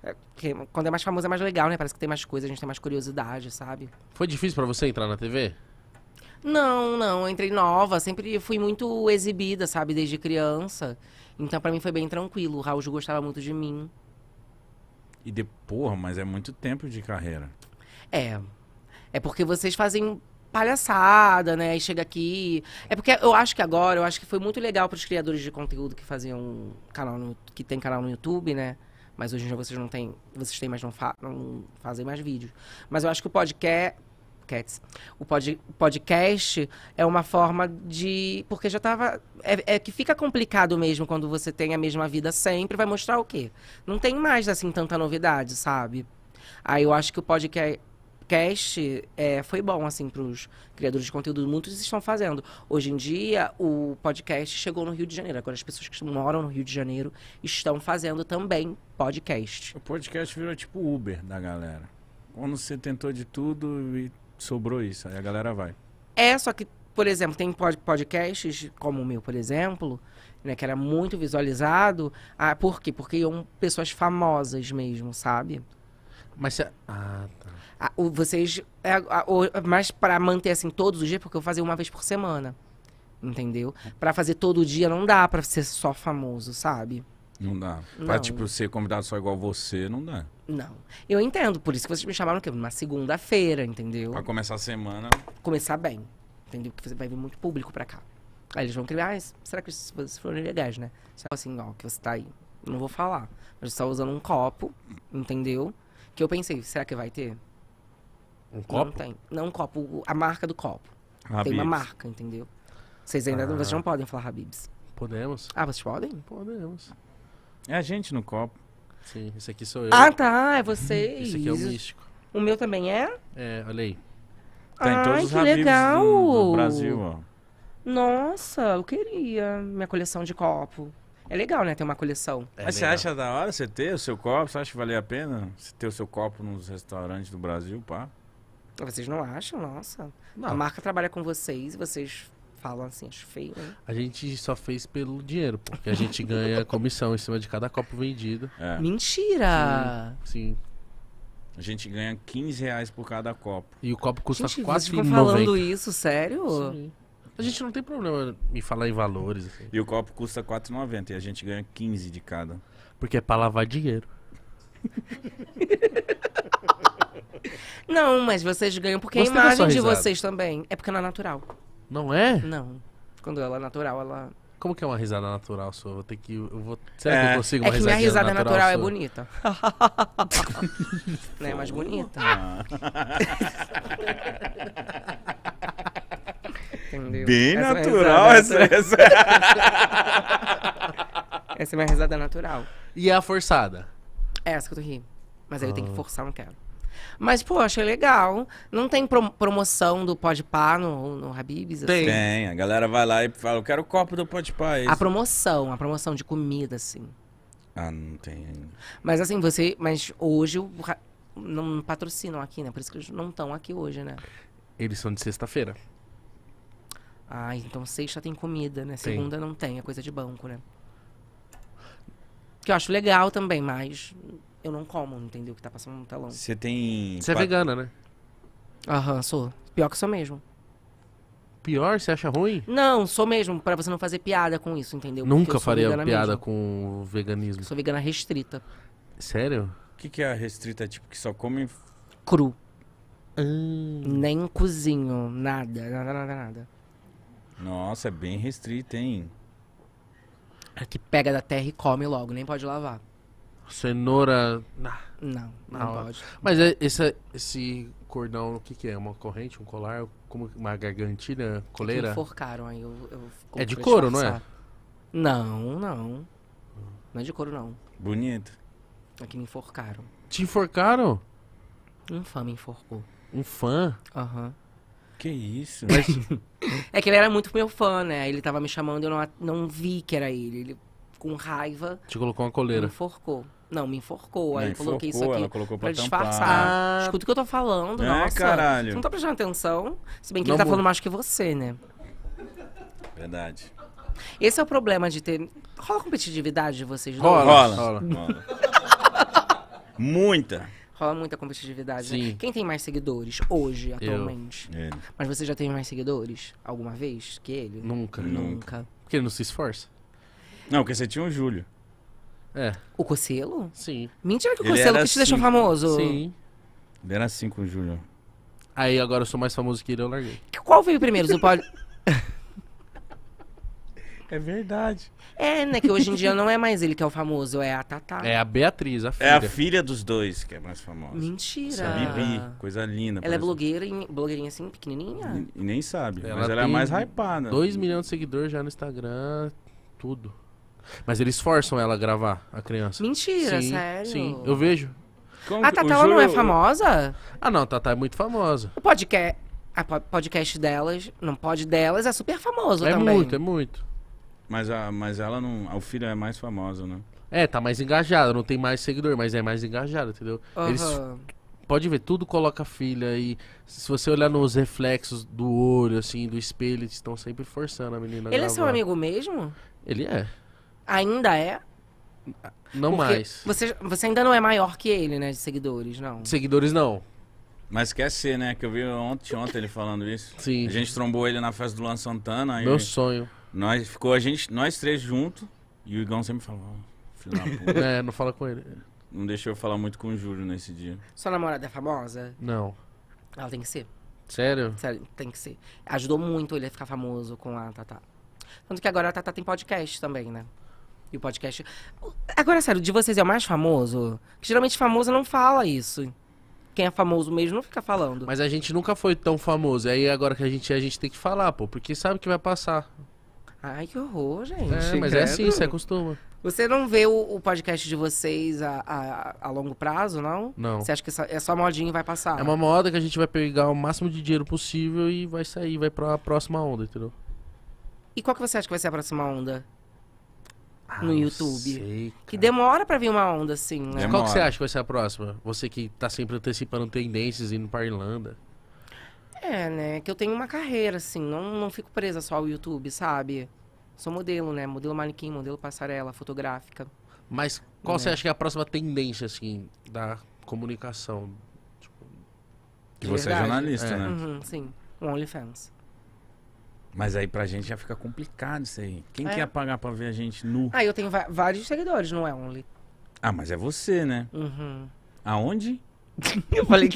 É, porque quando é mais famosa é mais legal, né? Parece que tem mais coisa, a gente tem mais curiosidade, sabe? Foi difícil para você entrar na TV? Não, não. Eu entrei nova, sempre fui muito exibida, sabe? Desde criança. Então para mim foi bem tranquilo. O Raul gostava muito de mim. E de porra, mas é muito tempo de carreira. É. É porque vocês fazem palhaçada, né? E chega aqui. É porque eu acho que agora, eu acho que foi muito legal para os criadores de conteúdo que faziam canal no, que tem canal no YouTube, né? Mas hoje em dia vocês não têm, vocês têm, mas não, fa, não fazem mais vídeos. Mas eu acho que o podcast o pod, podcast é uma forma de. Porque já estava. É, é, que fica complicado mesmo quando você tem a mesma vida sempre. Vai mostrar o quê? Não tem mais, assim, tanta novidade, sabe? Aí eu acho que o podcast, podcast é, foi bom, assim, para os criadores de conteúdo. Muitos estão fazendo. Hoje em dia, o podcast chegou no Rio de Janeiro. Agora, as pessoas que moram no Rio de Janeiro estão fazendo também podcast. O podcast virou tipo Uber da galera. Quando você tentou de tudo e sobrou isso, aí a galera vai. É, só que, por exemplo, tem podcasts, como o meu, por exemplo, né, que era muito visualizado. Ah, por quê? Porque iam pessoas famosas mesmo, sabe? Mas você... Ah, tá. Ah, o, vocês... É, a, o, mas para manter assim todos os dias, porque eu fazia uma vez por semana. Entendeu? Para fazer todo dia não dá para ser só famoso, sabe? Não dá. Não. Pra, tipo, ser convidado só igual você, não dá. Não. Eu entendo, por isso que vocês me chamaram que Uma segunda-feira, entendeu? Pra começar a semana. Começar bem. Entendeu? Porque vai vir muito público pra cá. Aí eles vão criar, ah, será que vocês foram ilegais, né? Só assim, ó, que você tá aí. Não vou falar. Mas você tá usando um copo, entendeu? Que eu pensei, será que vai ter? Um copo? Não tem. Não um copo, a marca do copo. Habibs. Tem uma marca, entendeu? Vocês ainda ah. não, vocês ah. não podem falar Habibs. Podemos. Ah, vocês podem? Podemos. É a gente no copo. Sim, esse aqui sou eu. Ah, tá, é vocês. Esse aqui é o místico. O meu também é? É, olha aí. Tá Ai, em todos que Habibs legal. Do, do Brasil, ó. Nossa, eu queria minha coleção de copo. É legal, né? Ter uma coleção. É Mas você acha da hora você ter o seu copo? Você acha que valia a pena você ter o seu copo nos restaurantes do Brasil, pá? Ah, vocês não acham? Nossa. Não. A marca trabalha com vocês, vocês falam assim, acho feio, né? A gente só fez pelo dinheiro, porque a gente ganha [laughs] comissão em cima de cada copo vendido. É. Mentira! Sim, sim. A gente ganha 15 reais por cada copo. E o copo custa gente, reais. vocês 90. falando isso, sério? Sim. A gente não tem problema em falar em valores. Assim. E o copo custa 4,90 e a gente ganha 15 de cada. Porque é pra lavar dinheiro. [laughs] não, mas vocês ganham porque Você a imagem de vocês também. É porque ela é natural. Não é? Não. Quando ela é natural, ela. Como que é uma risada natural sua? Vou ter que. Eu vou... Será é. que eu é. consigo é uma risada natural? É que minha risada natural, natural é bonita. [laughs] não é mais bonita. Ah. [laughs] Entendeu? Bem é essa natural é essa. Essa. [laughs] essa é minha risada natural. E a forçada? É essa que eu tô rindo. Mas ah. ele tem que ah. forçar, não quero. Mas, pô, achei legal. Não tem pro promoção do Podpah no, no Habibs? Assim? Tem. A galera vai lá e fala, eu quero o copo do pode É a promoção, a promoção de comida, assim. Ah, não tem ainda. Mas assim, você... Mas hoje não patrocinam aqui, né? Por isso que eles não estão aqui hoje, né? Eles são de sexta-feira. Ah, então sexta tem comida, né? Segunda tem. não tem, é coisa de banco, né? Que eu acho legal também, mas eu não como, entendeu? O que tá passando no telão. Você tem. Você é quatro... é vegana, né? Aham, sou. Pior que sou mesmo. Pior? Você acha ruim? Não, sou mesmo, para você não fazer piada com isso, entendeu? Nunca farei piada mesmo. com o veganismo. Eu sou vegana restrita. Sério? O que, que é a restrita? Tipo, que só come. Cru. Hum. Nem cozinho, nada, nada, nada, nada. Nossa, é bem restrito, hein? É que pega da terra e come logo, nem pode lavar. Cenoura. Não, não, não pode. Mas é, esse, esse cordão, o que, que, é? Uma corrente, um colar? Como uma gargantilha, é coleira? É enforcaram aí. Eu, eu é de couro, não é? Não, não. Não é de couro, não. Bonito. É que me enforcaram. Te enforcaram? Um fã me enforcou. Um fã? Aham. Uhum. Que isso? Mas... [laughs] é que ele era muito meu fã, né? Ele tava me chamando, eu não, não vi que era ele. Ele, com raiva... Te colocou uma coleira. Me enforcou. Não, me enforcou. Aí me eu coloquei isso aqui ela colocou pra, pra disfarçar. Ah, Escuta o que eu tô falando, é, nossa. caralho. Você não tá prestando atenção? Se bem que não, ele tá falando mais que você, né? Verdade. Esse é o problema de ter... Rola competitividade de vocês dois? Rola, rola. rola. rola. Muita. Rola muita competitividade. Né? Sim. Né? Quem tem mais seguidores hoje, atualmente? Ele. É. Mas você já teve mais seguidores alguma vez que ele? Nunca. Nunca. Porque ele não se esforça. Não, porque você tinha o Júlio. É. O Cocelo? Sim. Mentira que o Cocelo que te deixou famoso. Sim. Ele era o Júlio. Aí agora eu sou mais famoso que ele, eu larguei. Qual veio primeiro? Zupoli... [laughs] É verdade. É, né? Que hoje em dia não é mais ele que é o famoso, é a Tatá. É a Beatriz, a filha. É a filha dos dois que é mais famosa. Mentira. É Bibi, coisa linda. Ela é blogueira, blogueirinha assim, pequenininha? E, e nem sabe, ela mas ela é mais hypada. 2 milhões de seguidores já no Instagram, tudo. Mas eles forçam ela a gravar, a criança. Mentira, sim, sério? Sim, eu vejo. Como a Tatá, não é, é famosa? Ah, não, a Tatá é muito famosa. O podcast, a podcast delas, não pode delas, é super famoso é também. É muito, é muito. Mas, a, mas ela não. O filho é mais famoso né? É, tá mais engajado não tem mais seguidor, mas é mais engajado entendeu? Uhum. Eles. Pode ver, tudo coloca filha e se você olhar nos reflexos do olho, assim, do espelho, eles estão sempre forçando a menina. Ele é seu amigo mesmo? Ele é. Ainda é? Não Porque mais. Você, você ainda não é maior que ele, né? De seguidores, não. De seguidores, não. Mas quer ser, né? Que eu vi ontem, ontem ele falando isso. Sim. A gente trombou ele na festa do Luan Santana. Meu sonho. Nós, ficou a gente, nós três juntos, e o Igão sempre falou, filho da puta. [laughs] É, não fala com ele. Não deixou eu falar muito com o Júlio nesse dia. Sua namorada é famosa? Não. Ela tem que ser. Sério? Sério, tem que ser. Ajudou muito ele a ficar famoso com a Tatá. Tanto que agora a Tatá tem podcast também, né? E o podcast. Agora, sério, de vocês é o mais famoso? Que geralmente famoso não fala isso. Quem é famoso mesmo não fica falando. Mas a gente nunca foi tão famoso. Aí agora que a gente é, a gente tem que falar, pô. Porque sabe que vai passar. Ai, que horror, gente. É, mas é assim, você acostuma Você não vê o, o podcast de vocês a, a, a, longo prazo, não? Não. Você acha que é só modinha e vai passar? É uma moda que a gente vai pegar o máximo de dinheiro possível e vai sair, vai pra próxima onda, entendeu? E qual que você acha que vai ser a próxima onda? Ah, no YouTube. Sei, que demora pra vir uma onda, assim, né? Demora. Qual que você acha que vai ser a próxima? Você que tá sempre antecipando tendências indo pra Irlanda. É, né? Que eu tenho uma carreira, assim, não, não fico presa só ao YouTube, sabe? Sou modelo, né? Modelo manequim, modelo passarela, fotográfica. Mas qual você é. acha que é a próxima tendência, assim, da comunicação? Tipo... Que você é verdade? é jornalista, é. né? Uhum, sim, um OnlyFans. Mas aí pra gente já fica complicado isso aí. Quem é. quer pagar pra ver a gente nu? Ah, eu tenho vários seguidores, não é Only. Ah, mas é você, né? Uhum. Aonde? [laughs] eu falei,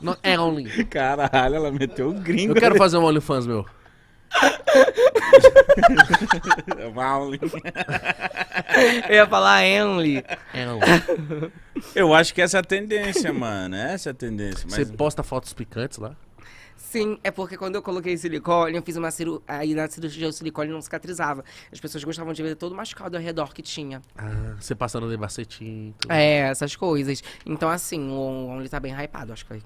não, é Only. Caralho, ela meteu o um gringo. Eu quero fazer um OnlyFans, meu. Only. [laughs] É eu ia falar Only. É, eu acho que essa é a tendência, mano. Essa é a tendência. Mas... Você posta fotos picantes lá? Sim, é porque quando eu coloquei silicone, eu fiz uma cirurgia. Aí na cirurgia o silicone não cicatrizava. As pessoas gostavam de ver todo machucado ao redor que tinha. Ah, você passando de bacetinho. Tudo. É, essas coisas. Então, assim, o Only tá bem hypado, acho que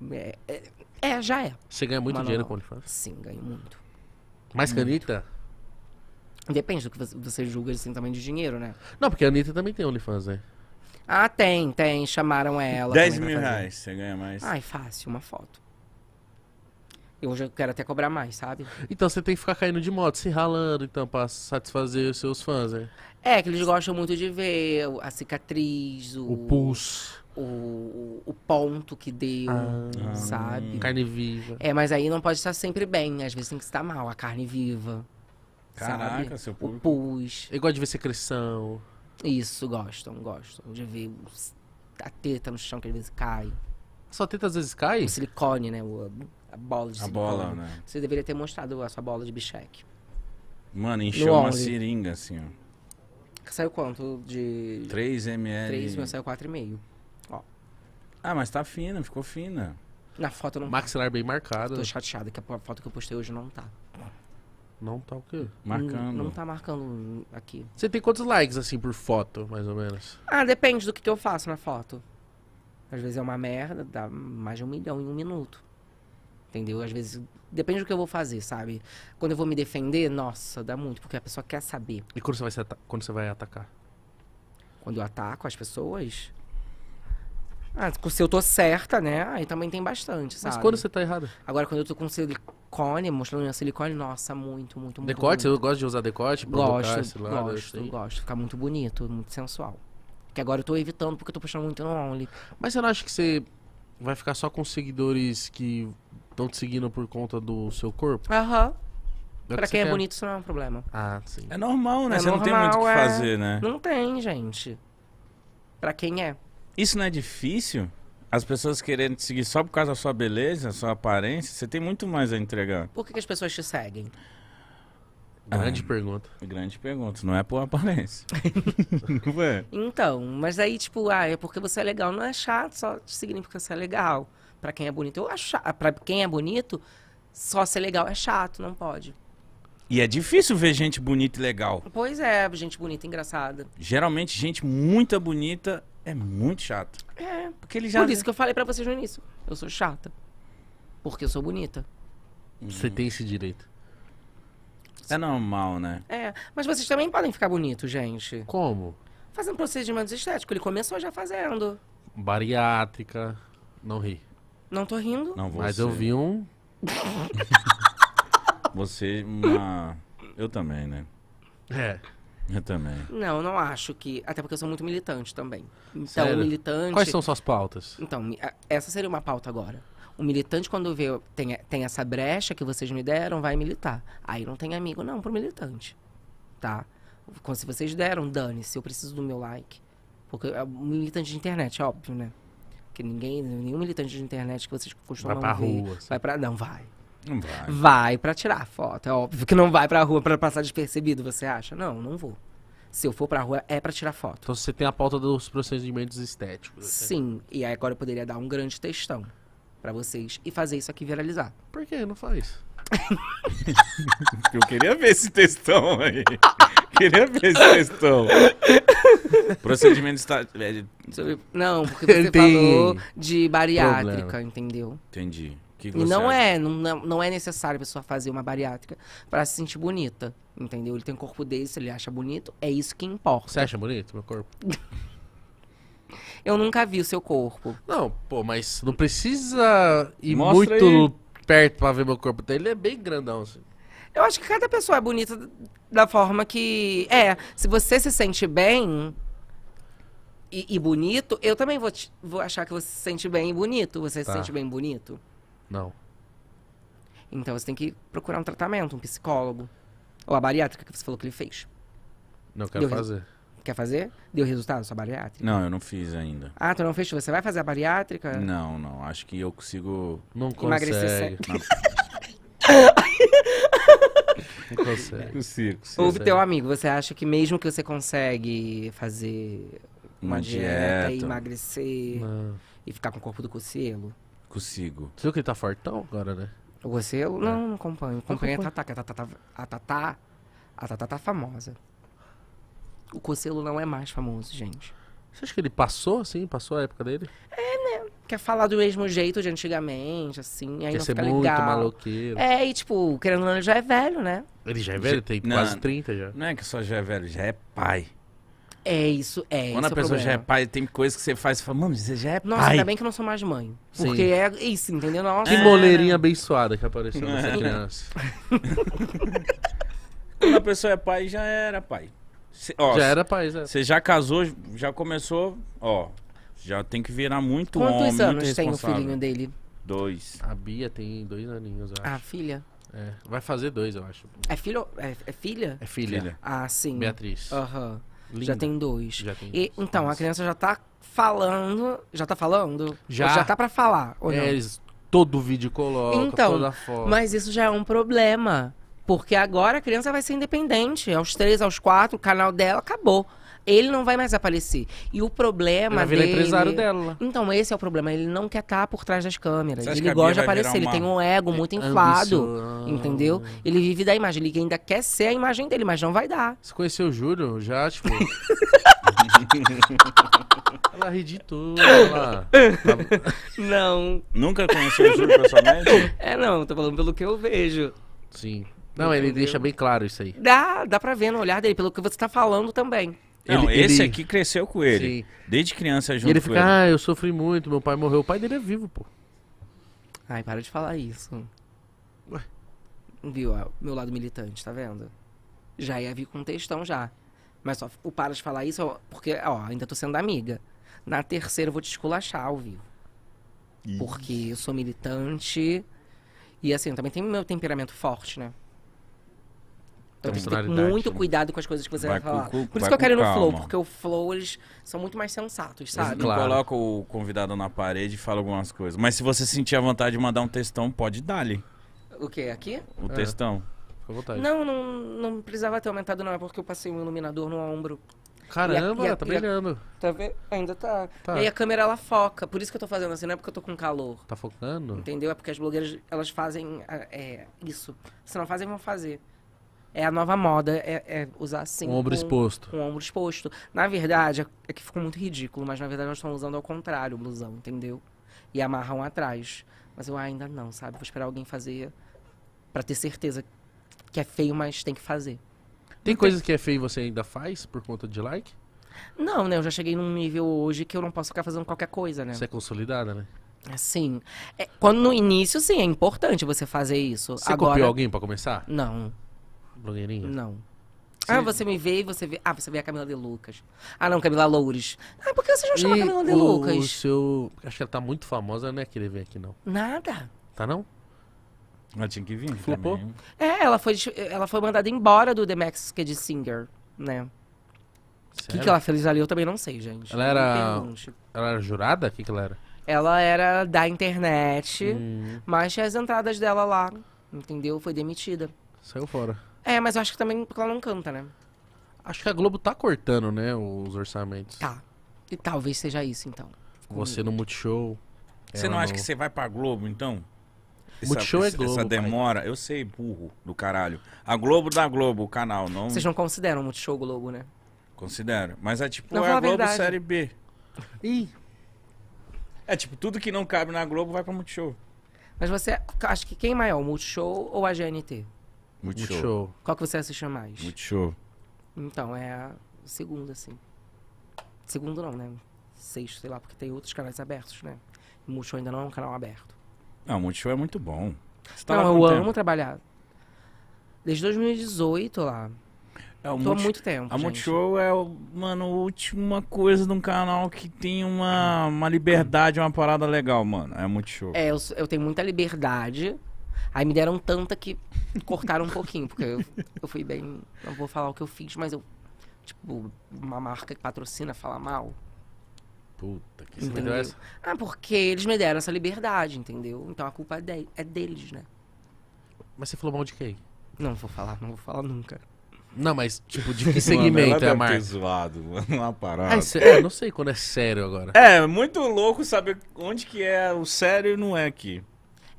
vai. É, é, é, já é. Você ganha muito dinheiro com o OnlyFans? Sim, ganho muito. Mais muito. que a Anitta? Depende do que você julga, assim, também de dinheiro, né? Não, porque a Anitta também tem OnlyFans, né? Ah, tem, tem. Chamaram ela. 10 mil reais, você ganha mais. Ai, fácil, uma foto hoje eu quero até cobrar mais, sabe? Então você tem que ficar caindo de moto, se ralando, então, pra satisfazer os seus fãs, né? É, que eles gostam muito de ver a cicatriz, o. O pulso. O, o ponto que deu, ah, sabe? Ah. Carne viva. É, mas aí não pode estar sempre bem. Às vezes tem que estar mal, a carne viva. Caraca, sabe? seu público. O pus. Eu gosto de ver secreção. Isso, gostam, gostam. De ver a teta no chão que às vezes cai. Só teta às vezes cai? O silicone, né? O, a bola de A bola, né? Você deveria ter mostrado a sua bola de bicheque. Mano, encheu no uma only. seringa, assim, ó. Saiu quanto de... 3 ml. 3, mas saiu 4,5. Ó. Ah, mas tá fina, ficou fina. Na foto não Maxilar bem marcado. Tô chateado que a foto que eu postei hoje não tá. Não tá o quê? Marcando. Não, não tá marcando aqui. Você tem quantos likes, assim, por foto, mais ou menos? Ah, depende do que, que eu faço na foto. Às vezes é uma merda, dá mais de um milhão em um minuto. Entendeu? Às vezes, depende do que eu vou fazer, sabe? Quando eu vou me defender, nossa, dá muito, porque a pessoa quer saber. E quando você vai, quando você vai atacar? Quando eu ataco as pessoas. Ah, se eu tô certa, né? Aí também tem bastante, sabe? Mas quando você tá errada? Agora, quando eu tô com silicone, mostrando minha silicone, nossa, muito, muito, muito. Decote? Muito. Eu gosto de usar decote, gosto, lado, Gosto, assim. gosto. fica muito bonito, muito sensual. Que agora eu tô evitando porque eu tô postando muito no Only. Mas você não acha que você vai ficar só com seguidores que Estão te seguindo por conta do seu corpo? Aham. É pra que quem é bonito, isso não é um problema. Ah, sim. É normal, né? É Você não tem muito o que é. fazer, né? Não tem, gente. Pra quem é. Isso não é difícil? As pessoas querendo te seguir só por causa da sua beleza, sua aparência, você tem muito mais a entregar. Por que, que as pessoas te seguem? Grande ah, pergunta. Grande pergunta, não é por aparência. [laughs] não é. Então, mas aí, tipo, ah, é porque você é legal. Não é chato só te seguir porque você é legal para quem é bonito. Eu acho, para quem é bonito, só ser legal é chato, não pode. E é difícil ver gente bonita e legal. Pois é, gente bonita e engraçada. Geralmente, gente muito bonita é muito chato. É. Porque ele já... Por isso que eu falei para vocês no início. Eu sou chata. Porque eu sou bonita. Você tem esse direito. É normal, né? É. Mas vocês também podem ficar bonitos, gente. Como? Fazendo procedimentos estéticos. Ele começou já fazendo. Bariátrica. Não ri. Não tô rindo. Não, você... Mas eu vi um. [laughs] você, uma. Eu também, né? É. Eu também. Não, não acho que. Até porque eu sou muito militante também. Então, Sério? militante. Quais são suas pautas? Então, essa seria uma pauta agora. O militante, quando vê, tem, tem essa brecha que vocês me deram, vai militar. Aí não tem amigo, não, pro militante. Tá? Se vocês deram, dane-se, eu preciso do meu like. Porque é militante de internet, é óbvio, né? que ninguém, nenhum militante de internet que vocês costumam vai pra ver, rua, assim. vai para não vai. Não vai. Vai para tirar foto. É óbvio que não vai para rua para passar despercebido, você acha? Não, não vou. Se eu for pra rua, é para tirar foto. Então você tem a pauta dos procedimentos estéticos. Né? Sim, e aí agora eu poderia dar um grande textão para vocês e fazer isso aqui viralizar. Por que não faz? [laughs] Eu queria ver esse textão aí. Queria ver esse textão. Procedimento está. É, não, porque você Tem falou de bariátrica, problema. entendeu? Entendi. Que que e não é, acha? é, não, não é necessário a pessoa fazer uma bariátrica para se sentir bonita, entendeu? Ele tem um corpo desse, ele acha bonito, é isso que importa. Você acha bonito meu corpo? [laughs] Eu nunca vi o seu corpo. Não, pô, mas não precisa ir Mostra muito aí perto pra ver meu corpo. dele ele é bem grandão, assim. Eu acho que cada pessoa é bonita da forma que. É, se você se sente bem e, e bonito, eu também vou, te, vou achar que você se sente bem e bonito. Você tá. se sente bem bonito? Não. Então você tem que procurar um tratamento, um psicólogo. Ou a bariátrica que você falou que ele fez. Não quero Deu fazer. Quer fazer? Deu resultado sua bariátrica? Não, eu não fiz ainda. Ah, tu não fez? Você vai fazer a bariátrica? Não, não. Acho que eu consigo... Não consegue. Emagrecer [laughs] Não consegue. Consigo, consigo. O teu amigo, você acha que mesmo que você consegue fazer uma, uma dieta, dieta, emagrecer não. e ficar com o corpo do Cocelo? Consigo. Você viu que ele tá fortão agora, né? O Cocelo? É. Não, não acompanho. Acompanho a Tatá, que a Tatá, tá- a Tatá, a Tatá tá famosa. O Cocelo não é mais famoso, gente. Você acha que ele passou, assim? Passou a época dele? É, né? Quer falar do mesmo jeito de antigamente, assim. Aí Quer não ser fica muito legal. maloqueiro. É, e tipo, querendo ou não, já é velho, né? Ele já é velho, tem Não. quase 30 já. Não é que só já é velho, já é pai. É isso, é. Quando é a é o pessoa já é pai, tem coisas que você faz e fala, mano, você já é Nossa, pai. ainda bem que eu não sou mais mãe. Sim. Porque é isso, entendeu? Nossa. Que é, moleirinha né? abençoada que apareceu nessa é. criança. [laughs] [laughs] Quando a pessoa é pai, já era pai. Cê, ó, já era país. Você já casou, já começou, ó. Já tem que virar muito Quantos homem, anos tem o filhinho dele? Dois. A Bia tem dois aninhos, eu acho. A filha? É, vai fazer dois, eu acho. É filho? É, é filha? É filha. filha. Ah, sim. Beatriz. Aham. Uhum. Já tem dois. Já tem e, dois. então, a criança já tá falando. Já tá falando? Já. Ou já tá pra falar. Ou é, não? todo vídeo coloca, então, toda foto. Mas isso já é um problema. Porque agora a criança vai ser independente. Aos três, aos quatro, o canal dela acabou. Ele não vai mais aparecer. E o problema vai dele... empresário dela. Então, esse é o problema. Ele não quer estar tá por trás das câmeras. Ele gosta de aparecer. Ele tem um ego é muito inflado. Ambição. Entendeu? Ele vive da imagem. Ele ainda quer ser a imagem dele, mas não vai dar. Você conheceu o Júlio? Já, tipo... [laughs] Ela ri de tudo. Ela... Não. Nunca conheceu o Júlio pessoalmente? É, não. Tô falando pelo que eu vejo. Sim. Não, entendeu? ele deixa bem claro isso aí. Dá, dá pra ver no olhar dele, pelo que você tá falando também. Não, ele, esse ele... aqui cresceu com ele. Sim. Desde criança junto e ele fica, ele. ah, eu sofri muito, meu pai morreu. O pai dele é vivo, pô. Ai, para de falar isso. Ué. Viu, ah, meu lado militante, tá vendo? Já ia vir com um textão já. Mas só o para de falar isso, porque, ó, ainda tô sendo amiga. Na terceira eu vou te esculachar ao vivo. Porque eu sou militante. E assim, também tem meu temperamento forte, né? Então tem que ter muito cuidado com as coisas que você vai, vai falar. Com, Por isso que eu quero ir no calma. flow, porque o flow eles são muito mais sensatos, sabe? Eles claro. coloca o convidado na parede e fala algumas coisas. Mas se você sentir a vontade de mandar um textão, pode dar-lhe. O quê? Aqui? O é. textão. Fica à vontade. Não, não, não precisava ter aumentado, não. É porque eu passei um iluminador no ombro. Caramba, a, a, tá brilhando. A, tá vendo? Ainda tá. tá. E aí a câmera ela foca. Por isso que eu tô fazendo assim, não é porque eu tô com calor. Tá focando? Entendeu? É porque as blogueiras elas fazem ah, é, isso. Se não fazem, vão fazer. É a nova moda, é, é usar assim. o ombro exposto. Com o ombro exposto. Na verdade, é, é que ficou muito ridículo, mas na verdade nós estamos usando ao contrário o blusão, entendeu? E amarram atrás. Mas eu ainda não, sabe? Vou esperar alguém fazer para ter certeza que é feio, mas tem que fazer. Tem coisas que é feio e você ainda faz por conta de like? Não, né? Eu já cheguei num nível hoje que eu não posso ficar fazendo qualquer coisa, né? Você é consolidada, né? Assim. É, quando no início, sim, é importante você fazer isso. Você Agora, copiou alguém para começar? Não blogueirinha? Não. Ah, você me vê e você vê. Ah, você vê a Camila de Lucas. Ah, não, Camila Loures. Ah, por que você não chama e Camila de o, Lucas? O seu. Acho que ela tá muito famosa, não é querer vir aqui, não. Nada. Tá não? Ela tinha que vir. Flopou? Também. É, ela foi, ela foi mandada embora do The Masked é Singer, né? O que, que ela fez ali, eu também não sei, gente. Ela era. Ela era jurada? O que, que ela era? Ela era da internet, hum. mas tinha as entradas dela lá, entendeu? Foi demitida. Saiu fora. É, mas eu acho que também porque ela não canta, né? Acho que a Globo tá cortando, né, os orçamentos. Tá. E talvez seja isso, então. Você no Multishow. Você não, acha que você vai pra Globo, então? Essa, Multishow é Globo. Essa demora, eu sei, burro do caralho. A Globo da Globo, o canal, não. Vocês não consideram Multishow Globo, né? Considero. Mas é tipo, Não, é a a Globo verdade. Série B. Ih, É tipo, tudo que não cabe na Globo vai pra Multishow. mas você acha que quem é maior, o Multishow ou a GNT? Multishow. show. Qual que você assiste mais? Multishow. Então, é a segunda, assim. Segundo não, né? Sexto, sei lá, porque tem outros canais abertos, né? Multishow ainda não é um canal aberto. Não, Multishow é muito bom. Você tá não, eu tempo? amo trabalhar. Desde 2018 lá. É, Tô há muito tempo. A Multishow é, mano, a última coisa de um canal que tem uma, uma liberdade, uma parada legal, mano. É Multishow. É, eu, eu tenho muita liberdade. Aí me deram tanta que cortaram um pouquinho, porque eu, eu fui bem. Não vou falar o que eu fiz, mas eu. Tipo, uma marca que patrocina falar mal. Puta, que entendeu? É essa? Ah, porque eles me deram essa liberdade, entendeu? Então a culpa é, de, é deles, né? Mas você falou mal de quem? Não vou falar, não vou falar nunca. Não, mas, tipo, de [laughs] que segmento mano, é a marca? Ter zoado, mano, uma parada. Ah, é, é, não sei quando é sério agora. É, muito louco saber onde que é o sério e não é aqui.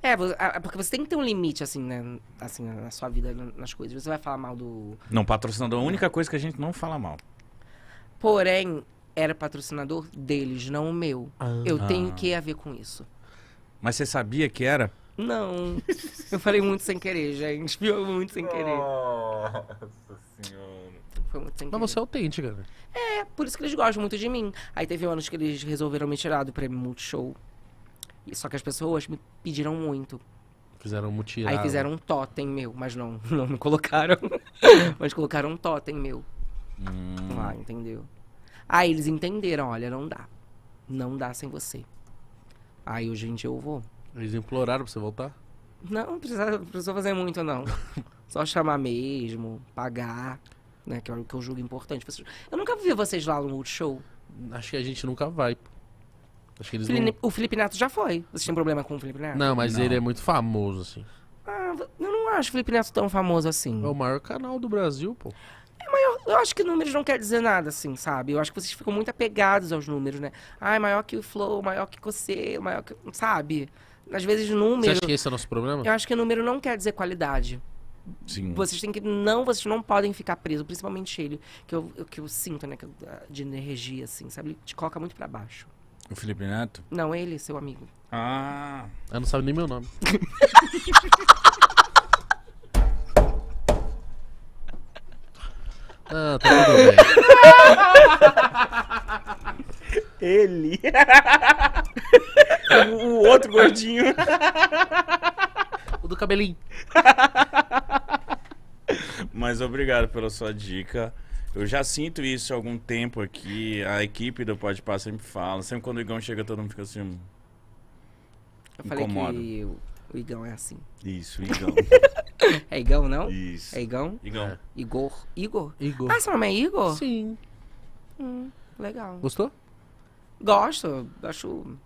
É, porque você tem que ter um limite, assim, né? assim, na sua vida, nas coisas. Você vai falar mal do. Não, patrocinador é a única coisa que a gente não fala mal. Porém, era patrocinador deles, não o meu. Ah. Eu tenho ah. que a ver com isso. Mas você sabia que era? Não. Eu falei muito sem querer, gente. Viu muito sem querer. Nossa senhora. Foi muito sem querer. Mas você é autêntica, né? É, por isso que eles gostam muito de mim. Aí teve anos que eles resolveram me tirar do prêmio Multishow. Só que as pessoas me pediram muito. Fizeram um mutirão. Aí fizeram um totem meu, mas não, [laughs] não me colocaram. [laughs] mas colocaram um totem meu. Hum. Lá, ah, entendeu? Aí eles entenderam, olha, não dá. Não dá sem você. Aí hoje em dia eu vou. Eles imploraram pra você voltar? Não, não precisa, precisou fazer muito, não. [laughs] Só chamar mesmo, pagar, né? Que é o que eu julgo importante. Eu nunca vi vocês lá no Multishow. Acho que a gente nunca vai, pô. Acho que eles não... O Felipe Neto já foi. Vocês têm problema com o Felipe Neto? Não, mas Não. ele é muito famoso, assim. Ah, eu não acho o Felipe Neto tão famoso assim. É o maior canal do Brasil, pô. É, maior. eu, eu acho que números não quer dizer nada, assim, sabe? Eu acho que vocês ficam muito apegados aos números, né? Ah, é maior que o Flow, maior que você, maior que. Sabe? Às vezes Você acha que esse é o nosso problema? Eu acho que número não quer dizer qualidade. Sim. Vocês têm que. Não, vocês não podem ficar presos, principalmente ele, que eu, eu- que eu sinto, né? que eu- ah, de energia, assim, sabe? Ele te coloca muito pra baixo. O Felipe Neto? Não, é ele, seu amigo. Ah. Ela não sabe nem meu nome. [laughs] ah, tá tudo bem. Ele. o, o outro gordinho. o do cabelinho. Mas obrigado pela sua dica. Eu já sinto isso há algum tempo aqui. A equipe do Pode Passar sempre fala. Sempre quando o Igão chega, todo mundo fica assim. Hum, eu falei incomodo. que o, o Igão é assim. Isso, o Igão. [laughs] é Igão, não? Isso. É Igão? Igão. É. Igor. Igor? Igor. Ah, seu nome é Igor? Sim. Hum, legal. Gostou? Gosto. Acho.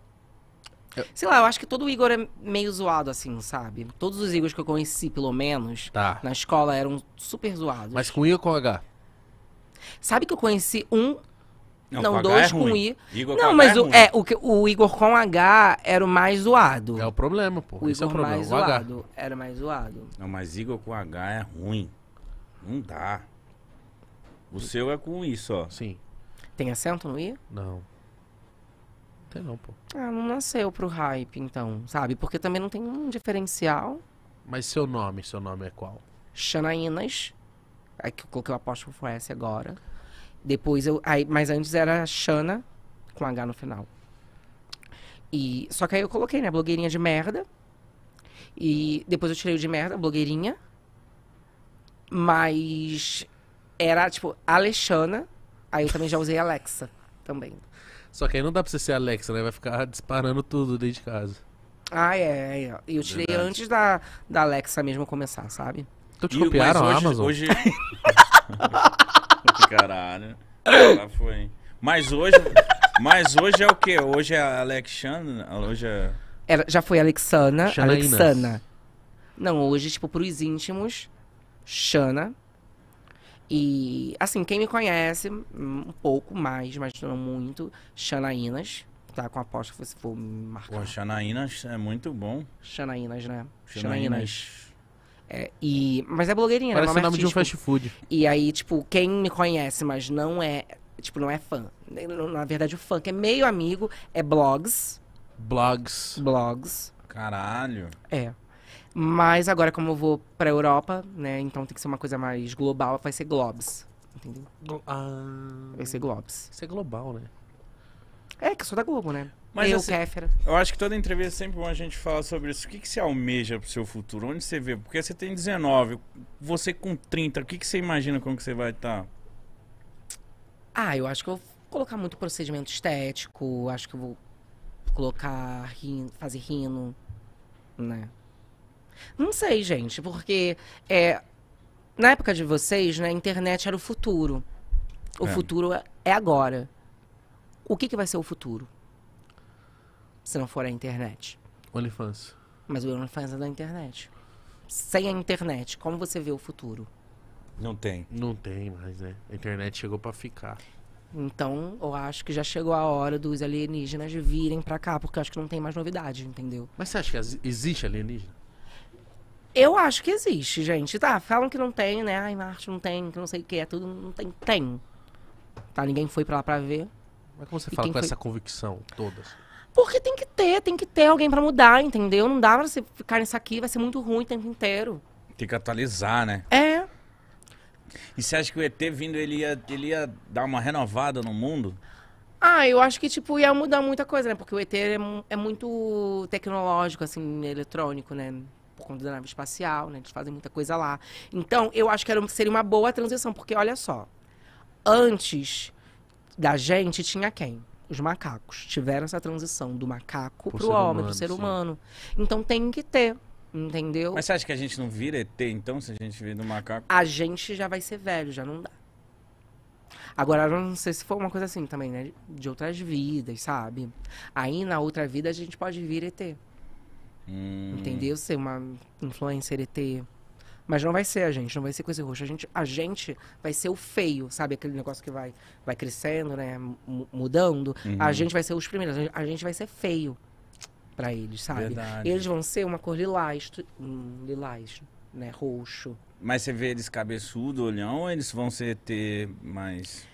Sei lá, eu acho que todo Igor é meio zoado, assim, sabe? Todos os Igor que eu conheci, pelo menos, tá. na escola eram super zoados. Mas com I ou com H? Sabe que eu conheci um não, não com dois é com I. Igor não, com mas é o, é, o, o, Igor com H era o mais zoado. É o problema, pô. O Esse Igor é o problema. mais o zoado. H. Era mais zoado. Não, mas Igor com H é ruim. Não dá. O seu é com I só. Sim. Tem acento no I? Não. Tem não, pô. Ah, não nasceu pro hype, então, sabe? Porque também não tem um diferencial. Mas seu nome, seu nome é qual? Xanaínas Aí que eu coloquei o apóstrofo S agora. Depois eu. Aí, mas antes era Xana, com H no final. E, só que aí eu coloquei, né? Blogueirinha de merda. E depois eu tirei o de merda, blogueirinha. Mas era tipo Alexana. Aí eu também já usei Alexa também. Só que aí não dá pra você ser Alexa, né? Vai ficar [laughs] disparando tudo desde casa. Ah, é, é. é. Eu tirei Verdade. antes da, da Alexa mesmo começar, sabe? Então te e, copiaram hoje, a Amazon? Hoje... [laughs] Caralho. Lá foi. Mas hoje, mas hoje é o quê? Hoje é a Alexandra, hoje é... Ela já foi Alexana, Xanainas. Alexana. Não, hoje, tipo, pros íntimos, Xana. E, assim, quem me conhece um pouco mais, mas não muito, Xanaínas, tá? Com aposta se for marcar. Pô, Xanaínas é muito bom. Xanaínas, né? Xanaínas. Xanaínas. É, e, mas é blogueirinha, Parece né? Parece é o nome artístico. de um fast food. E aí, tipo, quem me conhece, mas não é, tipo, não é fã. Na verdade, o fã, que é meio amigo, é blogs. Blogs. Blogs. Caralho. É. Mas agora, como eu vou pra Europa, né? Então tem que ser uma coisa mais global, vai ser Globes. Entendeu? Ah, vai ser Globes. Vai ser é global, né? É, que eu sou da Globo, né? Mas eu, assim, Kéfera. eu acho que toda entrevista é sempre bom a gente falar sobre isso. O que, que você almeja pro seu futuro? Onde você vê? Porque você tem 19, você com 30, o que, que você imagina como que você vai estar? Tá? Ah, eu acho que eu vou colocar muito procedimento estético, acho que eu vou colocar rino, fazer rino, né? Não sei, gente, porque é, na época de vocês, né, a internet era o futuro. O é. futuro é agora. O que, que vai ser o futuro? se não for a internet. OnlyFans. Mas o OnlyFans é da internet. Sem a internet, como você vê o futuro? Não tem. Não tem mais, né? A internet chegou para ficar. Então, eu acho que já chegou a hora dos alienígenas virem para cá, porque eu acho que não tem mais novidade, entendeu? Mas você acha que existe alienígena? Eu acho que existe, gente. Tá, falam que não tem, né? Ai, Marte não tem, que não sei o que, é tudo, não tem. Tem. Tá, ninguém foi para lá pra ver. Mas como você e fala com foi... essa convicção toda? Porque tem que ter, tem que ter alguém para mudar, entendeu? Não dá pra você ficar nisso aqui, vai ser muito ruim o tempo inteiro. Tem que atualizar, né? É. E você acha que o ET vindo, ele ia, ele ia dar uma renovada no mundo? Ah, eu acho que, tipo, ia mudar muita coisa, né? Porque o ET é, é muito tecnológico, assim, eletrônico, né? Por conta da nave espacial, né? Eles fazem muita coisa lá. Então, eu acho que era, seria uma boa transição, porque olha só. Antes da gente tinha quem? Os macacos tiveram essa transição do macaco para o homem, para pro ser sim. humano. Então tem que ter, entendeu? Mas você acha que a gente não vira ET, então, se a gente vira do macaco? A gente já vai ser velho, já não dá. Agora, eu não sei se foi uma coisa assim também, né? De outras vidas, sabe? Aí, na outra vida, a gente pode vir ET. Hum. Entendeu? Ser uma influencer ET. Mas não vai ser a gente, não vai ser com esse roxo A gente, a gente vai ser o feio, sabe? Aquele negócio que vai, vai crescendo, né? M mudando. Uhum. A gente vai ser os primeiros, a gente vai ser feio para eles, sabe? Verdade. Eles vão ser uma cor lilás, hum, lilás, né? Roxo. Mas você vê eles cabeçudo, olhão, ou eles vão ser ter mais.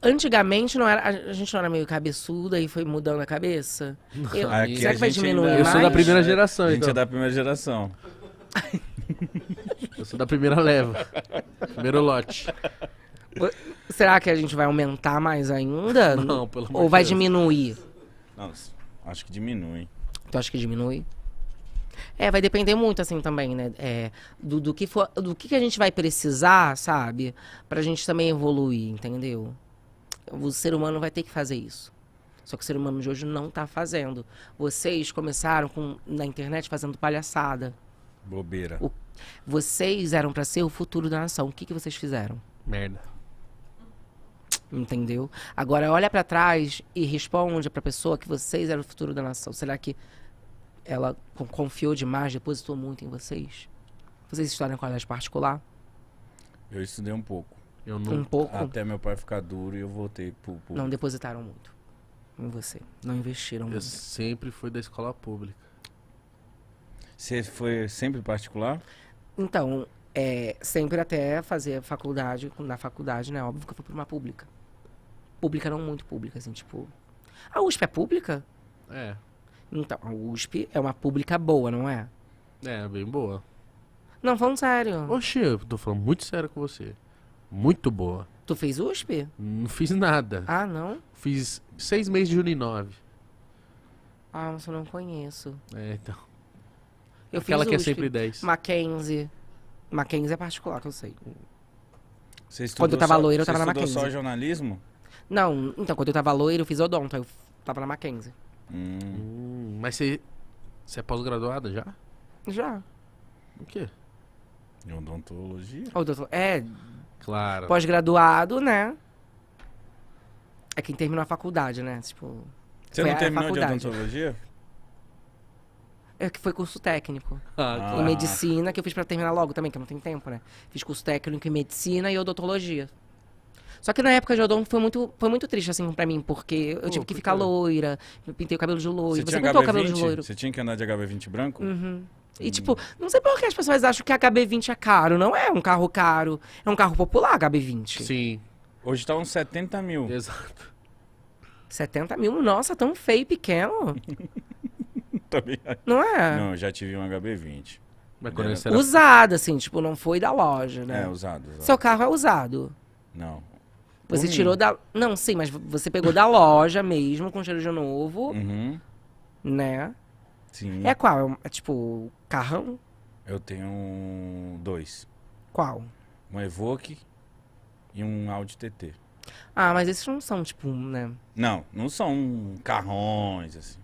Antigamente não era, a gente não era meio cabeçuda e foi mudando a cabeça. Eu, será que vai diminuir ainda... mais? Eu sou da primeira geração, A gente é então. é da primeira geração. [laughs] Eu sou da primeira leva. Primeiro lote. Será que a gente vai aumentar mais ainda? Não, pelo amor Ou vai Deus. diminuir? Não, acho que diminui. Tu acha que diminui? É, vai depender muito, assim, também, né? É, do, do, que for, do que, que a gente vai precisar, sabe? Pra gente também evoluir, entendeu? O ser humano vai ter que fazer isso. Só que o ser humano de hoje não tá fazendo. Vocês começaram com, na internet fazendo palhaçada. Bobeira. O vocês eram para ser o futuro da nação. O que, que vocês fizeram? Merda. Entendeu? Agora olha para trás e responde para a pessoa que vocês eram o futuro da nação. Será que ela confiou demais, depositou muito em vocês? Vocês estudaram em colégio particular? Eu estudei um pouco. Eu não, um pouco? Até meu pai ficar duro e eu voltei pro Não depositaram muito em você. Não investiram muito. Eu sempre fui da escola pública. Você foi sempre particular? Então, é, sempre até fazer faculdade, na faculdade, né? Óbvio que eu fui pra uma pública. Pública não muito pública, assim, tipo. A USP é pública? É. Então, a USP é uma pública boa, não é? É, bem boa. Não, falando sério. Oxi, eu tô falando muito sério com você. Muito boa. Tu fez USP? Não fiz nada. Ah, não? Fiz seis meses de nove Ah, mas eu não conheço. É, então. Eu Aquela que é sempre 10. Mackenzie. Mackenzie é particular, que eu sei. Você estudou Quando eu tava só, eu tava na Você estudou só jornalismo? Não, então, quando eu tava loiro eu fiz odonto. Eu tava na Mackenzie. Hum. Hum, mas você, você é pós-graduada já? Já. O quê? em Odontologia? Odonto- É, Claro. pós-graduado, né? É quem terminou a faculdade, né? Tipo, Você não terminou de odontologia? É, que foi curso técnico. Ah, tá. Em medicina, que eu fiz para terminar logo também, que eu não tenho tempo, né? Fiz curso técnico em medicina e odontologia. Só que na época de odonto foi muito, foi muito triste, assim, pra mim, porque eu Pô, tive que ficar loira, eu pintei o cabelo de loiro, você, você pintou o cabelo de loiro. Você tinha que andar de HB20 branco? Uhum. E, hum. tipo, não sei por que as pessoas acham que a HB20 é caro. Não é um carro caro. É um carro popular, HB20. Sim. Hoje tá uns 70 mil. Exato. 70 mil? Nossa, tão feio e pequeno. [laughs] [laughs] também. Não é? Não, eu já tive um HB20. Mas quando era... Usado, assim, tipo, não foi da loja, né? É, usado, usado. Seu carro é usado. Não. Você Por tirou mim. da. Não, sim, mas você pegou da loja mesmo, com cheiro de novo. Uhum. Né? Sim. É qual? É, é tipo, carrão? Eu tenho dois. Qual? Um Evoque e um Audi TT. Ah, mas esses não são, tipo, né? Não, não são carrões, assim.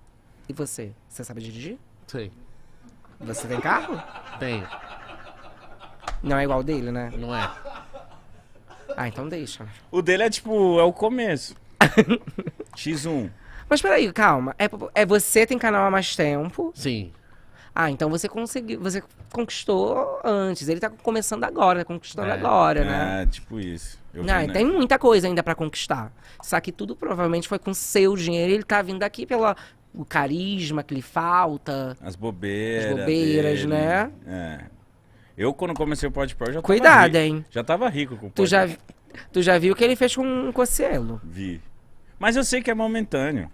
E você? Você sabe dirigir? Sei. Você tem carro? Tenho. Não é igual o dele, né? Não é. Ah, então deixa. O dele é tipo, é o começo. [laughs] X1. Mas peraí, calma. É, é você tem canal há mais tempo. Sim. Ah, então você conseguiu, você conquistou antes. Ele tá começando agora, tá conquistando é, agora, é, né? É, tipo isso. Eu não, vi, né? tem muita coisa ainda para conquistar. Só que tudo provavelmente foi com seu dinheiro. Ele tá vindo aqui pela, o carisma que lhe falta. As bobeiras. As bobeiras, dele. né? É. Eu, quando comecei o podcast, já Cuidado, tava rico. hein? Já tava rico com o tu já, tu já viu que ele fez com um Cocielo? Vi. Mas eu sei que é momentâneo.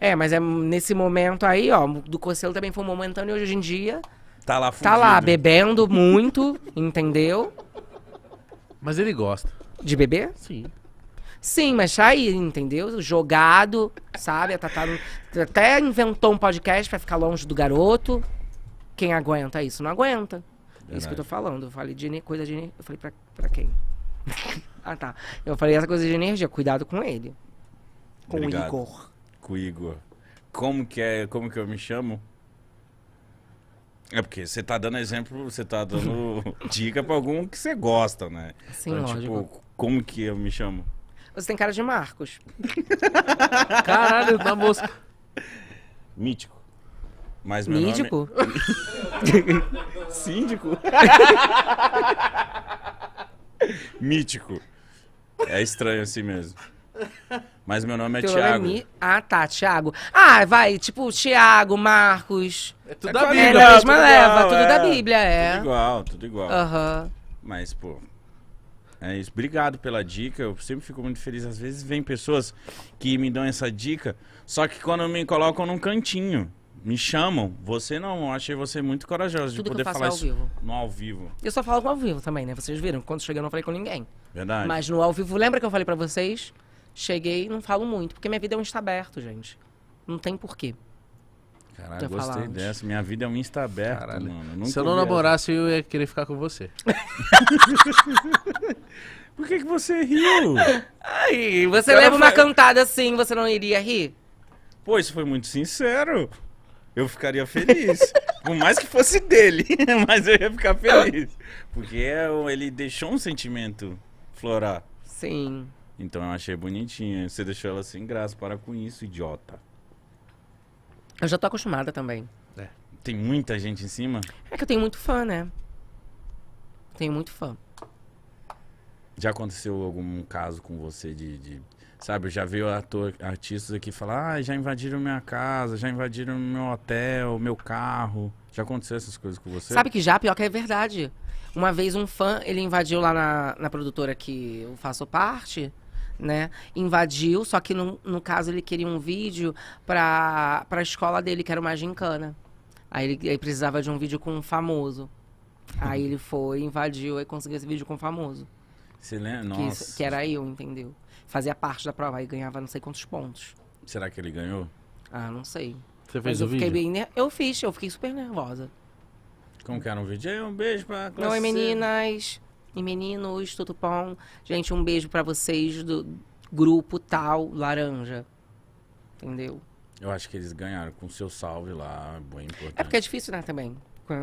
É, mas é nesse momento aí, ó, do Cocielo também foi momentâneo hoje em dia. Tá lá fugido. Tá lá, bebendo muito, entendeu? Mas ele gosta. De beber? Sim. Sim, mas tá aí, entendeu? Jogado, sabe? A Tatá até inventou um podcast pra ficar longe do garoto. Quem aguenta isso não aguenta. É isso que eu tô falando. Eu falei de coisa de Eu falei pra, pra quem? [laughs] ah, tá. Eu falei essa coisa de energia, cuidado com ele. Com Obrigado. o Igor. Com o Igor. Como que é, como que eu me chamo? É porque você tá dando exemplo, você tá dando [laughs] dica pra algum que você gosta, né? Sim, então, lógico. tipo, como que eu me chamo? Você tem cara de Marcos. [laughs] Caralho, da moça. Mítico. Mas meu é Mítico? Nome... [laughs] Síndico? [laughs] Mítico. É estranho assim mesmo. Mas meu nome é Teu Thiago. Nome é Mi... Ah, tá, Thiago. Ah, vai, tipo, Thiago, Marcos. É tudo é da Bíblia. É a mesma tudo leva, igual, tudo é. da Bíblia, é. Tudo igual, tudo igual. Aham. Uhum. Mas, pô, é isso. Obrigado pela dica. Eu sempre fico muito feliz. Às vezes vem pessoas que me dão essa dica, só que quando me colocam num cantinho, me chamam. Você não, eu achei você muito corajosa Tudo de poder que eu faço é falar é ao isso vivo. no ao vivo. Eu só falo com ao vivo também, né? Vocês viram, quando cheguei eu não falei com ninguém. Verdade. Mas no ao vivo, lembra que eu falei pra vocês? Cheguei, não falo muito, porque minha vida é um está aberto, gente. Não tem porquê. Caralho, gostei falamos. dessa. Minha vida é um insta aberto, Caralho. mano. Nunca Se eu não namorasse, essa. eu ia querer ficar com você. [laughs] Por que, que você riu? Ai, você leva uma cantada assim, você não iria rir? Pô, isso foi muito sincero. Eu ficaria feliz. [laughs] Por mais que fosse dele, [laughs] mas eu ia ficar feliz. Porque é ele deixou um sentimento florar. Sim. Então eu achei bonitinha Você deixou ela sem graça. Para com isso, idiota. Eu já tô acostumada também. É. Tem muita gente em cima? É que eu tenho muito fã, né? Tenho muito fã. Já aconteceu algum caso com você de. de sabe, já veio artistas aqui falar: ah, já invadiram minha casa, já invadiram meu hotel, meu carro. Já aconteceu essas coisas com você? Sabe que já, pior que é verdade. Uma vez um fã, ele invadiu lá na, na produtora que eu faço parte né? Invadiu, só que no, no caso ele queria um vídeo para a escola dele, que era uma gincana. Aí ele aí precisava de um vídeo com um famoso. Aí ele foi, invadiu e conseguiu esse vídeo com um famoso. Você lembra? Nossa. Que, que era eu, entendeu? Fazia parte da prova e ganhava não sei quantos pontos. Será que ele ganhou? Ah, não sei. Você fez Mas o eu vídeo? eu fiz, eu fiquei super nervosa. Como que era um vídeo? Aí, um beijo pra classe. Não, é meninas. E meninos, tudo bom? Gente, um beijo para vocês do grupo tal Laranja. Entendeu? Eu acho que eles ganharam com seu salve lá, bem importante. É porque é difícil, né, também?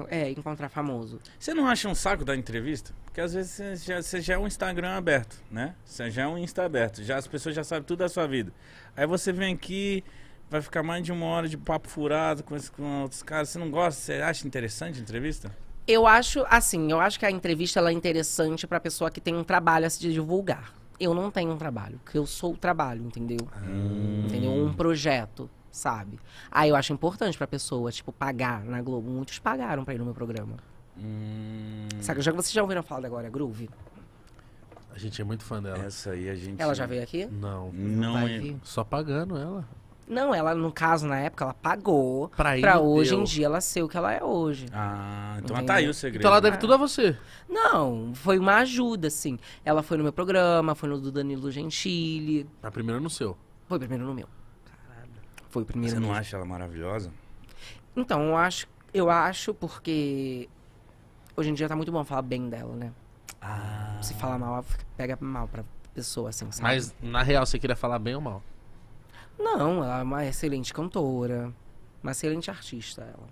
É, encontrar famoso. Você não acha um saco da entrevista? Porque às vezes você já, você já é um Instagram aberto, né? Você já é um Insta aberto. Já, as pessoas já sabem tudo da sua vida. Aí você vem aqui, vai ficar mais de uma hora de papo furado com, esse, com outros caras. Você não gosta? Você acha interessante a entrevista? Eu acho, assim, eu acho que a entrevista ela é interessante para pessoa que tem um trabalho a se divulgar. Eu não tenho um trabalho, porque eu sou o trabalho, entendeu? Hum. Entendeu? Um projeto, sabe? Aí eu acho importante pra pessoa, tipo, pagar na Globo. Muitos pagaram pra ir no meu programa. Hum. Sabe, já que vocês já ouviram falar da Glória Groove? A gente é muito fã dela. Essa aí a gente. Ela já veio aqui? Não. Não, é. Só pagando ela. Não, ela, no caso, na época, ela pagou pra, pra hoje deu. em dia ela ser o que ela é hoje. Ah, então tá Entendeu? ela tá aí o segredo. Então ela deve né? tudo a você. Não, foi uma ajuda, assim. Ela foi no meu programa, foi no do Danilo Gentili. A primeiro no seu. Foi primeiro no meu. Caralho. Foi o primeiro Você não meu. acha ela maravilhosa? Então, eu acho, eu acho porque hoje em dia tá muito bom falar bem dela, né? Ah. Se falar mal, pega mal pra pessoa, assim, sabe? Mas, na real, você queria falar bem ou mal? Não, ela é uma excelente cantora, uma excelente artista, ela.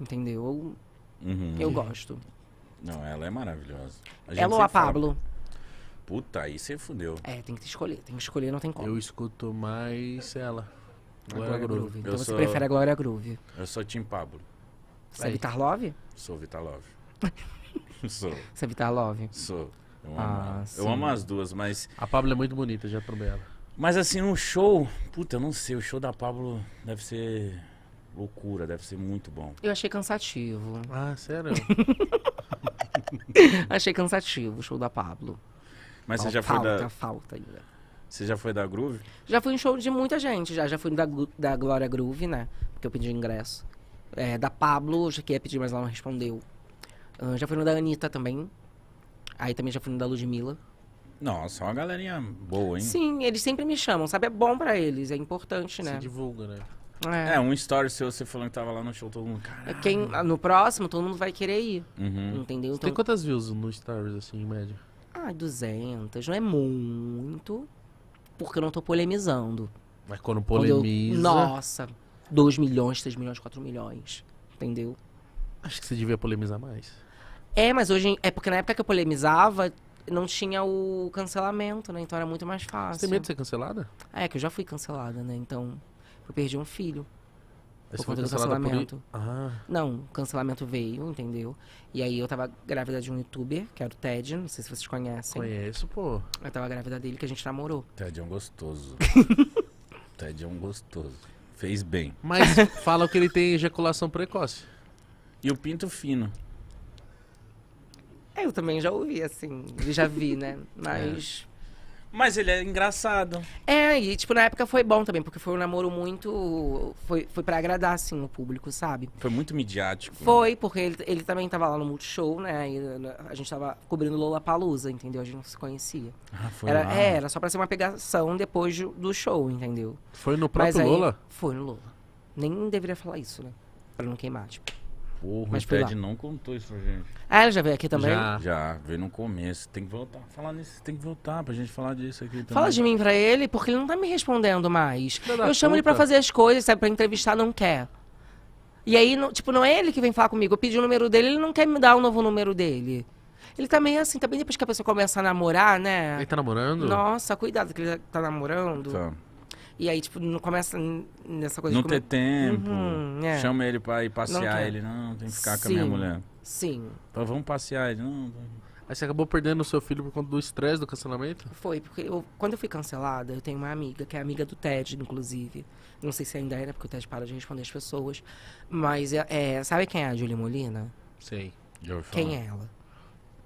Entendeu? Uhum. Eu gosto. Não, ela é maravilhosa. ela ou a Pablo? Puta, aí você fudeu. É, tem que escolher, tem que escolher, não tem como. Eu escuto mais ela. Glória, Glória é Groove. Groove. Então eu você sou... prefere a Glória Groove. Eu sou Tim Pablo. Você é Vitar Love? Sou Vitar Love. [laughs] sou. Você é Vitar Love? Sou. Eu ah, amo, ah, eu amo as duas, mas. A Pablo é muito bonita, já provei ela. Mas assim, um show. Puta, eu não sei, o show da Pablo deve ser loucura, deve ser muito bom. Eu achei cansativo. Ah, sério? [laughs] achei cansativo o show da Pablo. Mas você já foi da. Falta ainda. Você já foi da Groove? Já fui em show de muita gente, já. Já fui da, da Glória Groove, né? Porque eu pedi ingresso. É, da Pablo, já queria pedir, mas ela não respondeu. Uh, já fui no da Anitta também. Aí também já fui no da Ludmilla. Nossa, é uma galerinha boa, hein? Sim, eles sempre me chamam, sabe? É bom pra eles, é importante, né? Se divulga, né? É. é um story seu, você falando que tava lá no show, todo mundo, caralho. É quem, no próximo, todo mundo vai querer ir, uhum. entendeu? Então... Tem quantas views no stories, assim, em média? Ah, 200, não é muito, porque eu não tô polemizando. Mas quando polemiza... Quando eu, nossa, 2 milhões, 3 milhões, 4 milhões, entendeu? Acho que você devia polemizar mais. É, mas hoje. É porque na época que eu polemizava, não tinha o cancelamento, né? Então era muito mais fácil. Você tem medo de ser cancelada? É, que eu já fui cancelada, né? Então, eu perdi um filho. por conta do cancelamento. Por... Ah. Não, o cancelamento veio, entendeu? E aí eu tava grávida de um youtuber, que era o Ted, não sei se vocês conhecem. Conheço, pô. Eu tava grávida dele, que a gente namorou. Ted é um gostoso. [laughs] Ted é um gostoso. Fez bem. Mas fala que ele tem ejaculação precoce. E o pinto fino. É, eu também já ouvi, assim, já vi, né? [laughs] É. Mas. É. Mas ele é engraçado. É, e tipo, na época foi bom também, porque foi um namoro muito. Foi, foi pra agradar, assim, o público, sabe? Foi muito midiático. Foi, porque ele, ele também tava lá no Multishow, né? E a gente tava cobrindo Lola Palusa, entendeu? A gente não se conhecia. Ah, foi era, lá. É, era só pra ser uma pegação depois do show, entendeu? Foi no próprio aí, Lola? Foi no Lola. Nem deveria falar isso, né? Pra não queimar, tipo. Porra, Mas o Fred não contou isso pra gente. Ah, ele já veio aqui também? Já, já veio no começo. Tem que voltar. Falar nisso, tem que voltar pra gente falar disso aqui também. Fala de mim pra ele, porque ele não tá me respondendo mais. eu chamo puta. ele pra fazer as coisas, sabe? Pra entrevistar, não quer. E aí, tipo, não é ele que vem falar comigo. Eu pedi o número dele, ele não quer me dar o um novo número dele. Ele tá meio assim, também tá depois que a pessoa começa a namorar, né? Ele tá namorando? Nossa, cuidado que ele tá namorando. Tá. E aí, tipo, não começa nessa coisa não de. Não comer... ter tempo. Uhum, é. Chama ele pra ir passear. Não ele, não, tem que ficar Sim. com a minha mulher. Sim. Então vamos passear. Ele, não. Aí você acabou perdendo o seu filho por conta do estresse do cancelamento? Foi, porque eu, quando eu fui cancelada, eu tenho uma amiga, que é amiga do Ted, inclusive. Não sei se ainda era, é, né, porque o Ted para de responder as pessoas. Mas, é, é sabe quem é a Julie Molina? Sei. Quem é ela?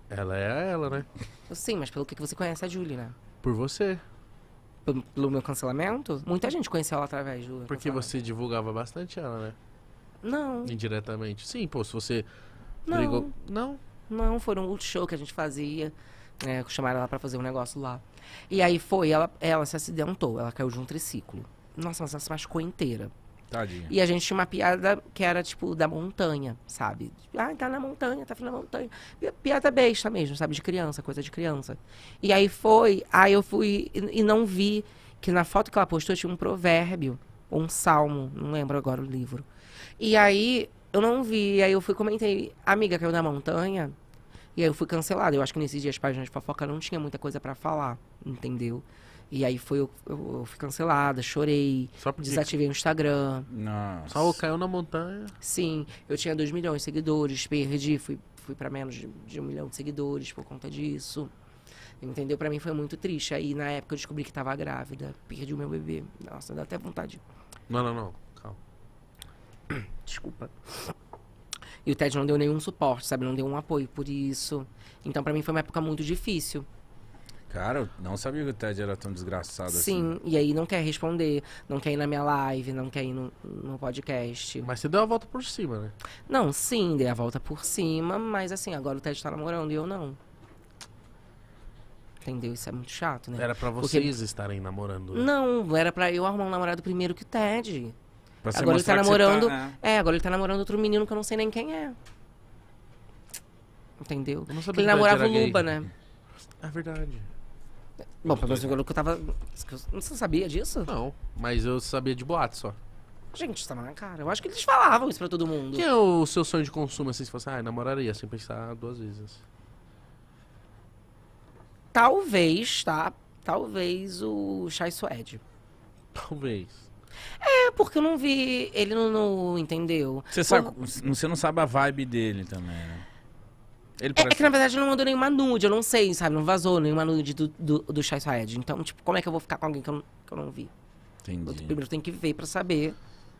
Ela é ela, né? Sim, mas pelo que você conhece é a Julie, né? Por você pelo meu cancelamento, muita gente conheceu ela através do. Porque você divulgava bastante ela, né? Não. Indiretamente. Sim, pô, se você. Não. Brigou... Não? Não, foram um show que a gente fazia. É, chamaram ela para fazer um negócio lá. E aí foi, ela, ela se acidentou, ela caiu de um triciclo. Nossa, mas ela se machucou inteira. Tadinha. E a gente tinha uma piada que era, tipo, da montanha, sabe? Ah, tá na montanha, tá na montanha. Piada besta mesmo, sabe? De criança, coisa de criança. E aí foi, aí eu fui e, e não vi que na foto que ela postou tinha um provérbio, ou um salmo, não lembro agora o livro. E aí eu não vi, aí eu fui comentei, amiga caiu na montanha, e aí eu fui cancelada. Eu acho que nesses dias as páginas de fofoca não tinha muita coisa para falar, entendeu? E aí foi eu, eu, fui cancelada, chorei, porque... desativei o Instagram. Nossa. Só caiu na montanha. Sim, eu tinha 2 milhões de seguidores, perdi, fui, fui para menos de, de um milhão de seguidores por conta disso. Entendeu? Para mim foi muito triste. Aí na época eu descobri que tava grávida, perdi o meu bebê. Nossa, dá até vontade. Não, não, não. Calma. [coughs] Desculpa. E o Ted não deu nenhum suporte, sabe? Não deu um apoio por isso. Então para mim foi uma época muito difícil. Cara, eu não sabia que o Ted era tão desgraçado assim. Sim, assim. e aí não quer responder, não quer ir na minha live, não quer ir no, no podcast. Mas você deu a volta por cima, né? Não, sim, dei a volta por cima, mas assim, agora o Ted tá namorando e eu não. Entendeu? Isso é muito chato, né? Era pra vocês Porque... estarem namorando. Né? Não, era pra eu arrumar um namorado primeiro que o Ted. Pra agora ele tá, tá- namorando. Tá, né? É, agora ele tá namorando outro menino que eu não sei nem quem é. Entendeu? Ele namorava o Luba, gay. né? É verdade. Bom, pelo menos eu não tava. Você sabia disso? Não, mas eu sabia de boato só. Gente, isso tava tá na cara. Eu acho que eles falavam isso pra todo mundo. Que é o seu sonho de consumo, assim, se fosse, ah, namoraria, sem pensar duas vezes. Talvez, tá? Talvez o Chai Suede. Talvez. É, porque eu não vi. Ele não, não entendeu. Você, sabe, você não sabe a vibe dele também, né? Ele é, é parece... É que na verdade não mandou nenhuma nude, eu não sei, sabe? Não vazou nenhuma nude do, do, do Shai Saed. Então, tipo, como é que eu vou ficar com alguém que eu, que eu não vi? Entendi. Eu, primeiro tem que ver pra saber.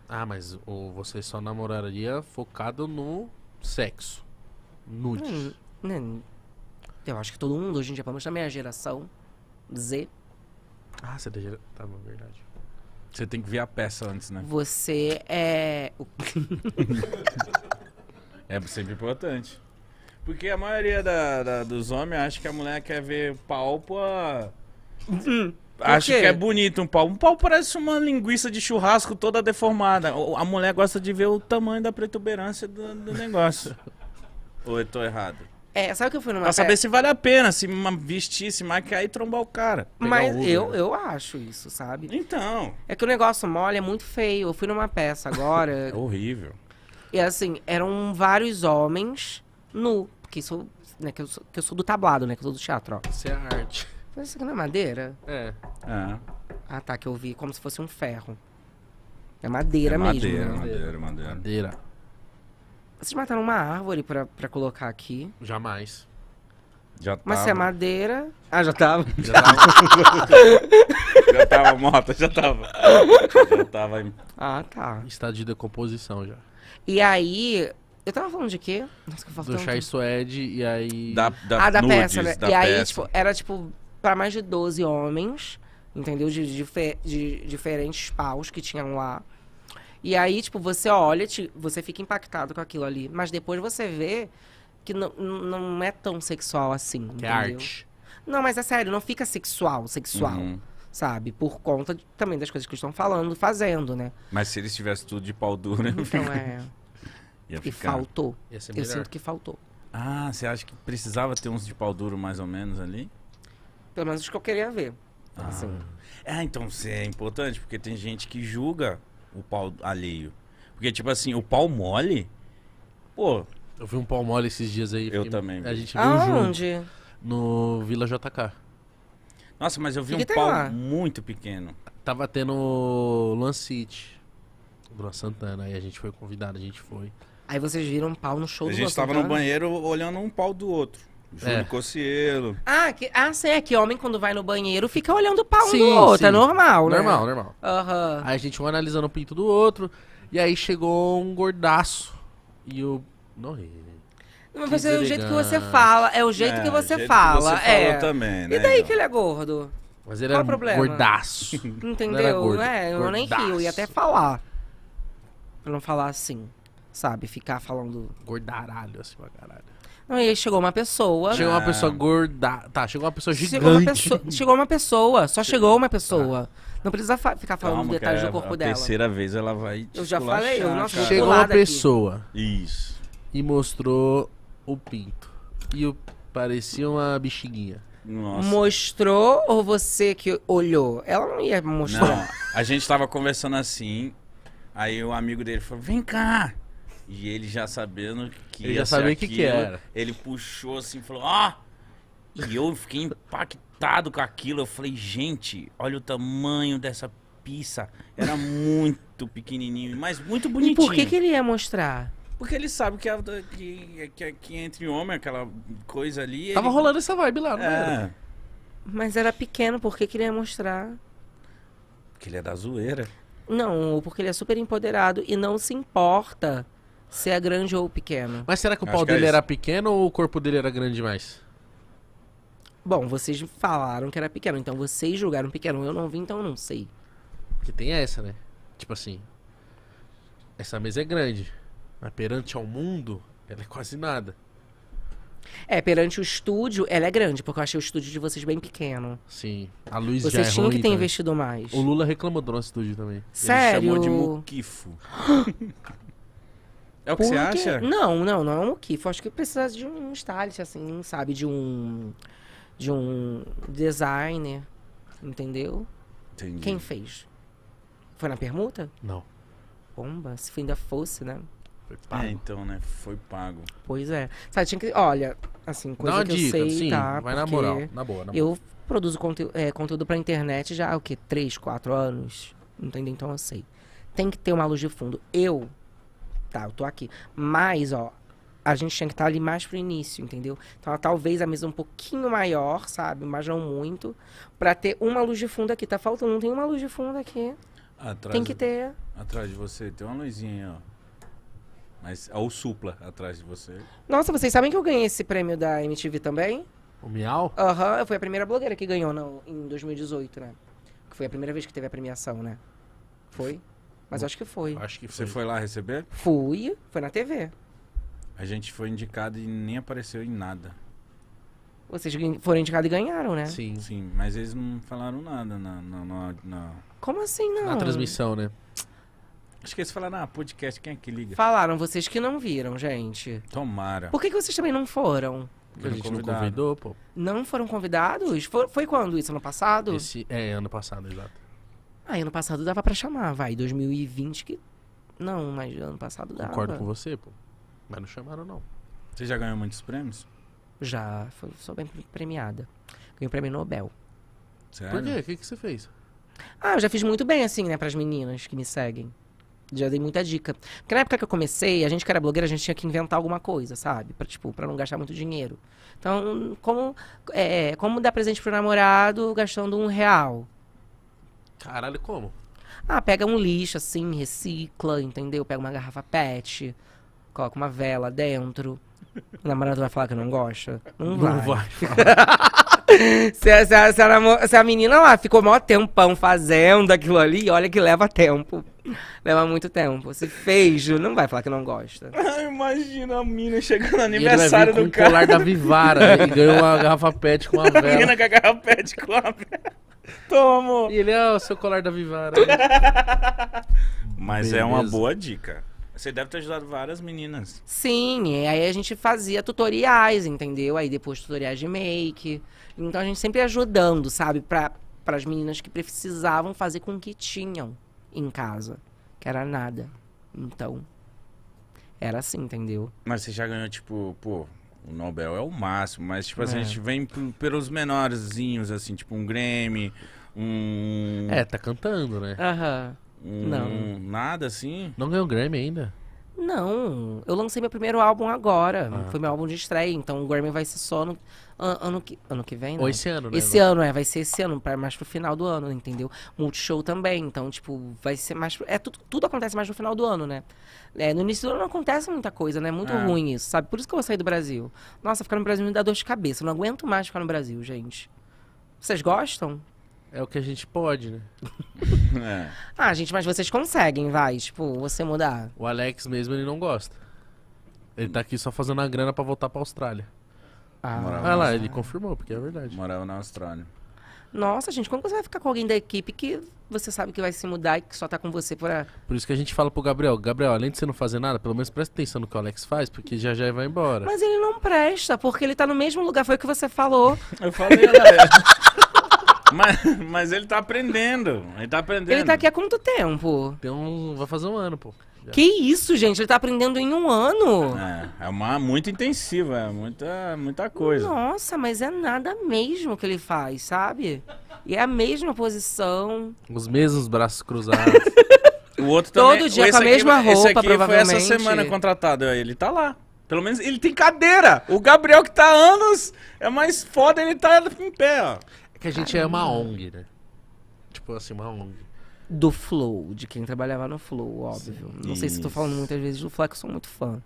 Ah, mas ou você só namoraria focado no sexo. Nude. Hum, não, né? Eu acho que todo mundo hoje em dia, pelo menos na minha geração, Z. Ah, você é Tá, verdade. Você tem que ver a peça antes, né? Você é. [laughs] é sempre importante. Porque a maioria da, da, dos homens acha que a mulher quer ver pau pra. Hum, acha que é bonito um pau. Um pau parece uma linguiça de churrasco toda deformada. A mulher gosta de ver o tamanho da protuberância do, do negócio. [laughs] Ou eu tô errado? É, sabe o que eu fui numa Pra saber se vale a pena, se vestir, se maquiar e trombar o cara. Mas o eu, eu acho isso, sabe? Então. É que o negócio mole é muito feio. Eu fui numa peça agora. [laughs] é horrível. E assim, eram vários homens nu. Porque sou né, que, eu sou, que eu sou do tablado, né? Que eu sou do teatro, ó. Isso é arte. Mas isso aqui não é madeira? É. É. Ah, tá, que eu vi como se fosse um ferro. É madeira, é madeira mesmo. Né? Madeira, madeira, madeira. Vocês mataram uma árvore pra, pra colocar aqui? Jamais. Já Mas tava. se é madeira. Ah, já tava. [laughs] Já tava. já tava morta, já tava. Já tava. Em... Ah, tá. Estado de decomposição já. E aí, eu tava falando de quê? Nossa, que eu falo Do tanto. Chai Suede e aí. Da, da, ah, da nudes, peça, né? Da e aí, peça. tipo, era tipo pra mais de 12 homens, entendeu? De, de, de diferentes paus que tinham lá. E aí, tipo, você olha, te, você fica impactado com aquilo ali. Mas depois você vê que não, não é tão sexual assim. Que é entendeu? É arte. Não, mas é sério, não fica sexual, sexual. Uhum. Sabe? Por conta de, também das coisas que estão falando, fazendo, né? Mas se eles tivessem tudo de pau duro, né? Então é. Ia e ficar. faltou. Ia ser eu sinto que faltou. Ah, você acha que precisava ter uns de pau duro mais ou menos ali? Pelo menos os que eu queria ver. Ah, assim. é, então cê, é importante, porque tem gente que julga o pau alheio. Porque, tipo assim, o pau mole, pô. Eu vi um pau mole esses dias aí. Eu também. A gente viu Aonde? junto. No Vila JK. Nossa, mas eu vi que um que pau lá? muito pequeno. Tava tendo Lan City, Bruno Santana, aí a gente foi convidado, a gente foi. Aí vocês viram um pau no show a do A gente estava no banheiro olhando um pau do outro. Júlio é. Ah, que, ah, é que homem quando vai no banheiro fica olhando o pau sim, um do outro. É sim. É normal, né? Normal, normal. Uhum. Aí a gente foi analisando o pinto do outro. E aí chegou um gordaço. E o. Não ri. Mas você, é o jeito que você fala. É o jeito é, que você jeito fala. Que você é. também, né? E daí então. que ele é gordo? Mas ele Qual era é problema? gordaço. [laughs] Entendeu? Não gordo, é, eu gordaço. nem rio, eu ia até falar. Pra não falar assim. Sabe? Ficar falando. Gordaralho, assim, pra caralho. Não, e aí chegou uma pessoa. Chegou uma ah. pessoa gorda. Tá, chegou uma pessoa gigante. Chegou uma pessoa, chegou uma pessoa só chegou uma pessoa. Ah. Não precisa fa- ficar falando Calma, detalhes do corpo é a dela. terceira vez ela vai. te Eu já falei, eu não cara. Chegou uma aqui. pessoa Isso. e mostrou o pinto. E o... parecia uma bexiguinha. Nossa. Mostrou ou você que olhou? Ela não ia mostrar. Não, a gente tava conversando assim, aí o amigo dele falou, vem cá. E ele já sabendo que. Ele já sabia o que, que era. Ele puxou assim e falou: ó E eu fiquei impactado com aquilo. Eu falei: Gente, olha o tamanho dessa pizza. Era muito pequenininho, mas muito bonitinho. E por que, que ele ia mostrar? Porque ele sabe que, a, que, que, que, entre homem, aquela coisa ali. Tava ele... rolando essa vibe lá, não é. era? Mas era pequeno, por que, que ele ia mostrar? Porque ele é da zoeira. Não, porque ele é super empoderado e não se importa se é grande ou pequeno. Mas será que o pau é dele é era pequeno ou o corpo dele era grande demais? Bom, vocês falaram que era pequeno, então vocês julgaram pequeno. Eu não vi, então eu não sei. Porque tem essa, né? Tipo assim, essa mesa é grande, mas perante ao mundo, ela é quase nada. É, perante o estúdio, ela é grande, porque eu achei o estúdio de vocês bem pequeno. Sim. A luz vocês já é Vocês tinham que ter também. investido mais. O Lula reclamou do nosso estúdio também. Sério? Ele chamou de muquifo. [gasps] É o que Porque... você acha? Não, não, não é um que. Acho que precisa de um stylist, assim, sabe? De um. De um designer. Entendeu? Entendi. Quem fez? Foi na permuta? Não. Bomba, se ainda fosse, né? Foi pago. É, então, né? Foi pago. Pois é. Sabe, tinha que. Olha, assim, coisa que dica, eu sei, sim, tá? Vai na moral, na boa, na boa. Eu produzo conteúdo é, conteúdo pra internet já há o quê? Três, quatro anos? Entendeu? Então eu assim. sei. Tem que ter uma luz de fundo. Eu tá, eu tô aqui. Mas, ó, a gente tinha que estar tá ali mais pro início, entendeu? Então, talvez a mesa um pouquinho maior, sabe? Mas não muito. para ter uma luz de fundo aqui. Tá faltando, não tem uma luz de fundo aqui. Atrás, tem que ter. Atrás de você tem uma luzinha, ó. Mas é o supla atrás de você. Nossa, vocês sabem que eu ganhei esse prêmio da MTV também? O Miau? Aham, uhum, eu fui a primeira blogueira que ganhou no, em 2018, né? Que foi a primeira vez que teve a premiação, né? Foi? Mas acho que foi. Acho que Você foi. lá receber? Fui, foi na TV. A gente foi indicado e nem apareceu em nada. Vocês foram indicados e ganharam, né? Sim. Sim, mas eles não falaram nada na. na- na- na- Como assim não? Na transmissão, né? Acho que eles falaram, ah, podcast, quem é que liga? Falaram vocês que não viram, gente. Tomara. Por que, que vocês também não foram? Porque a Não gente não convidou, pô. Não foram convidados? Foi, foi quando isso? Ano passado? Esse, é, ano passado, exato. Ah, ano passado dava para chamar, vai. 2020 que. Não, mas ano passado dava. Concordo com você, pô. Mas não chamaram, não. Você já ganhou muitos prêmios? Já, foi, sou bem premiada. Ganhei o prêmio Nobel. Sério? Por quê? O que, que você fez? Ah, eu já fiz muito bem, assim, né, pras meninas que me seguem. Já dei muita dica. Porque na época que eu comecei, a gente que era blogueira, a gente tinha que inventar alguma coisa, sabe? Pra, tipo, pra não gastar muito dinheiro. Então, como, é, como dar presente pro namorado gastando um real? Caralho, como? Ah, pega um lixo assim, recicla, entendeu? Pega uma garrafa PET, coloca uma vela dentro. O namorado vai falar que não gosta? Não, vai. Não vai [laughs] se, a, se, a, se, a, se, a menina lá ficou maior tempão fazendo aquilo ali, olha que leva tempo. [laughs] Leva muito tempo. Se feijo, não vai falar que não gosta. [laughs] imagina a mina chegando no aniversário do cara. o colar da Vivara [laughs] e ganhou uma garrafa pet com a tá vela. A mina com a garrafa pet com a vela. Toma, amor. E ele é o seu colar da Vivara. Mas Beleza. é uma boa dica. Você deve ter ajudado várias meninas. Sim, e aí a gente fazia tutoriais, entendeu? Aí depois tutoriais de make. Então a gente sempre ajudando, sabe? Para as meninas que precisavam fazer com o que tinham em casa, que era nada. Então, era assim, entendeu? Mas você já ganhou, tipo, pô, o Nobel é o máximo, mas, tipo, assim, é. a gente vem pelos menorzinhos, assim, tipo, um Grammy, um. É, tá cantando, né? Aham. Um... Não. Nada assim? Não ganhou Grammy ainda? Não, eu lancei meu primeiro álbum agora. Ah. Foi meu álbum de estreia, então o Grammy vai ser só no, ano que, ano que vem, né? Ou esse ano, né? Esse ano, é, vai ser esse ano, mais pro final do ano, entendeu? Multishow também, então, tipo, vai ser mais. Pro... É, tudo, tudo acontece mais no final do ano, né? É, no início do ano não acontece muita coisa, né? É muito é. ruim isso, sabe? Por isso que eu vou sair do Brasil. Nossa, ficar no Brasil me dá dor de cabeça. Eu não aguento mais ficar no Brasil, gente. Vocês gostam? É o que a gente pode, né? [laughs] é. Ah, gente, mas vocês conseguem, vai, tipo, você mudar. O Alex mesmo, ele não gosta. Ele tá aqui só fazendo a grana para voltar pra Austrália. Ah, ah lá, ele confirmou, porque é verdade. Morava na Austrália. Nossa, gente, como você vai ficar com alguém da equipe que você sabe que vai se mudar e que só tá com você por Por isso que a gente fala pro Gabriel, Gabriel, além de você não fazer nada, pelo menos presta atenção no que o Alex faz, porque já já vai embora. Mas ele não presta, porque ele tá no mesmo lugar, foi o que você falou. [laughs] Eu falei, galera. [laughs] mas, mas ele tá aprendendo. Ele tá aprendendo. Ele tá aqui há quanto tempo? Tem um. Vai fazer um ano, pô. Que isso, gente? Ele tá aprendendo em um ano. É, é uma muito intensiva, é muita, muita coisa. Nossa, mas é nada mesmo que ele faz, sabe? E é a mesma posição. Os mesmos braços cruzados. [laughs] o outro também. Todo dia com a aqui, mesma roupa, esse aqui provavelmente. Foi essa semana contratado, ele tá lá. Pelo menos ele tem cadeira. O Gabriel que tá há anos é mais foda, ele tá em pé, ó. É que a gente Caramba. é uma ONG, né? Tipo assim, uma ONG do Flow, de quem trabalhava no Flow, óbvio. Sim, não sei isso. se estou falando muitas vezes do Flow, é que eu sou muito fã.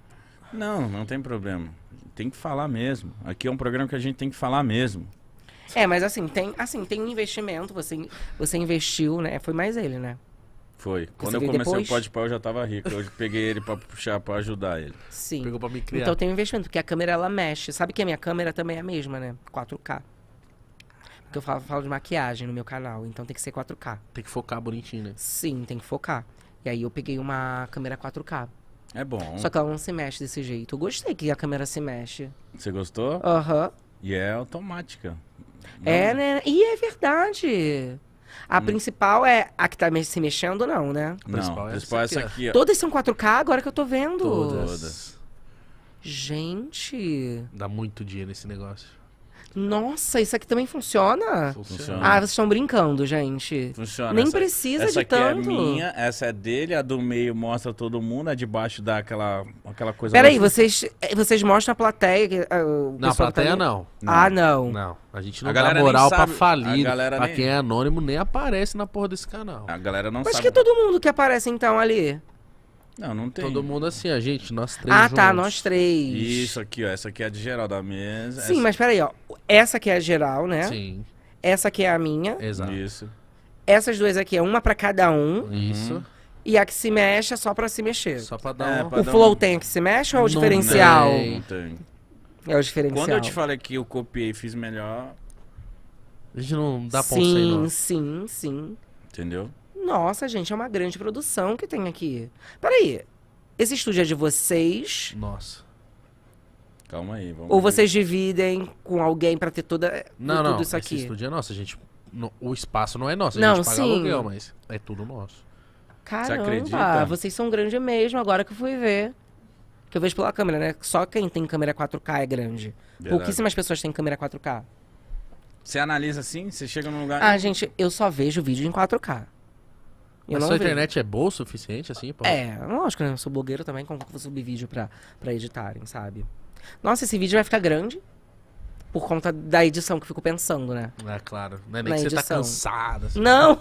Não, não tem problema. Tem que falar mesmo. Aqui é um programa que a gente tem que falar mesmo. É, mas assim, tem, assim, tem um investimento, você, você investiu, né? Foi mais ele, né? Foi. Quando eu comecei depois... o pode pau, eu já tava rico. Eu peguei ele pra puxar, pra ajudar ele. Sim. Pegou pra me criar. Então tem um investimento, porque a câmera ela mexe. Sabe que a minha câmera também é a mesma, né? 4K. Porque eu falo, falo de maquiagem no meu canal, então tem que ser 4K. Tem que focar bonitinho, né? Sim, tem que focar. E aí eu peguei uma câmera 4K. É bom. Só que ela não se mexe desse jeito. Eu gostei que a câmera se mexe. Você gostou? Aham. Uhum. E é automática. Não. É, né? E é verdade. A hum. principal é a que tá se mexendo, não, né? não, é a principal é essa aqui. Ó. Todas são 4K agora que eu tô vendo. Todas. Gente. Dá muito dinheiro nesse negócio. Nossa, isso aqui também funciona? Funciona. Ah, vocês estão brincando, gente. Funciona. Nem essa, precisa essa de aqui é tanto. Essa é minha, essa é dele, a do meio mostra todo mundo, a de baixo dá aquela, aquela coisa... Peraí, mais... vocês, eh, vocês mostram a plateia? Eh, não, a tá plateia tá... não. Ah, não. Não. A gente não a dá moral pra falir. Pra nem... quem é anônimo, nem aparece na porra desse canal. A galera não Mas sabe. Mas que é todo mundo que aparece, então, ali? Não, não tem. Todo mundo assim, a gente, nós três. Ah, tá, juntos. tá, nós três. Isso aqui, ó. Essa aqui é de geral da mesa. Sim, essa... mas peraí, ó. Essa aqui é a geral, né? Sim. Essa aqui é a minha. Exato. Isso. Essas duas aqui é uma para cada um. Isso. Uhum. E a que se mexe é só pra se mexer. Só pra dar é, uma... O dar flow um... tem a que se mexe ou é o não diferencial? Tem. Não tem. É o diferencial. Quando eu te falei que eu copiei e fiz melhor. A gente não dá ponto aí, não. Sim, sim, sim. Entendeu? Nossa, gente, é uma grande produção que tem aqui. Peraí, esse estúdio é de vocês? Nossa. Calma aí, vamos Ou ver. vocês dividem com alguém para ter toda eh, não, tudo não, isso aqui? Não, não, estúdio é nosso, a gente no, o espaço não é nosso, a não, gente paga sim. aluguel, mas é tudo nosso. Caramba, Você acredita? vocês são grandes mesmo, agora que eu fui ver. Que eu vejo pela câmera, né? Só quem tem câmera 4K é grande. Verdade. Pouquíssimas pessoas têm câmera 4K. Você analisa assim? Você chega num lugar. Ah, gente, eu só vejo vídeo em 4K. Mas sua internet é boa o suficiente, assim? Pô? É, lógico, né? Eu sou blogueiro também, como que eu vou subir vídeo pra, pra editarem, sabe? Nossa, esse vídeo vai ficar grande por conta da edição que eu fico pensando, né? É, claro. Não é nem Na que edição. você tá cansada. Assim, não!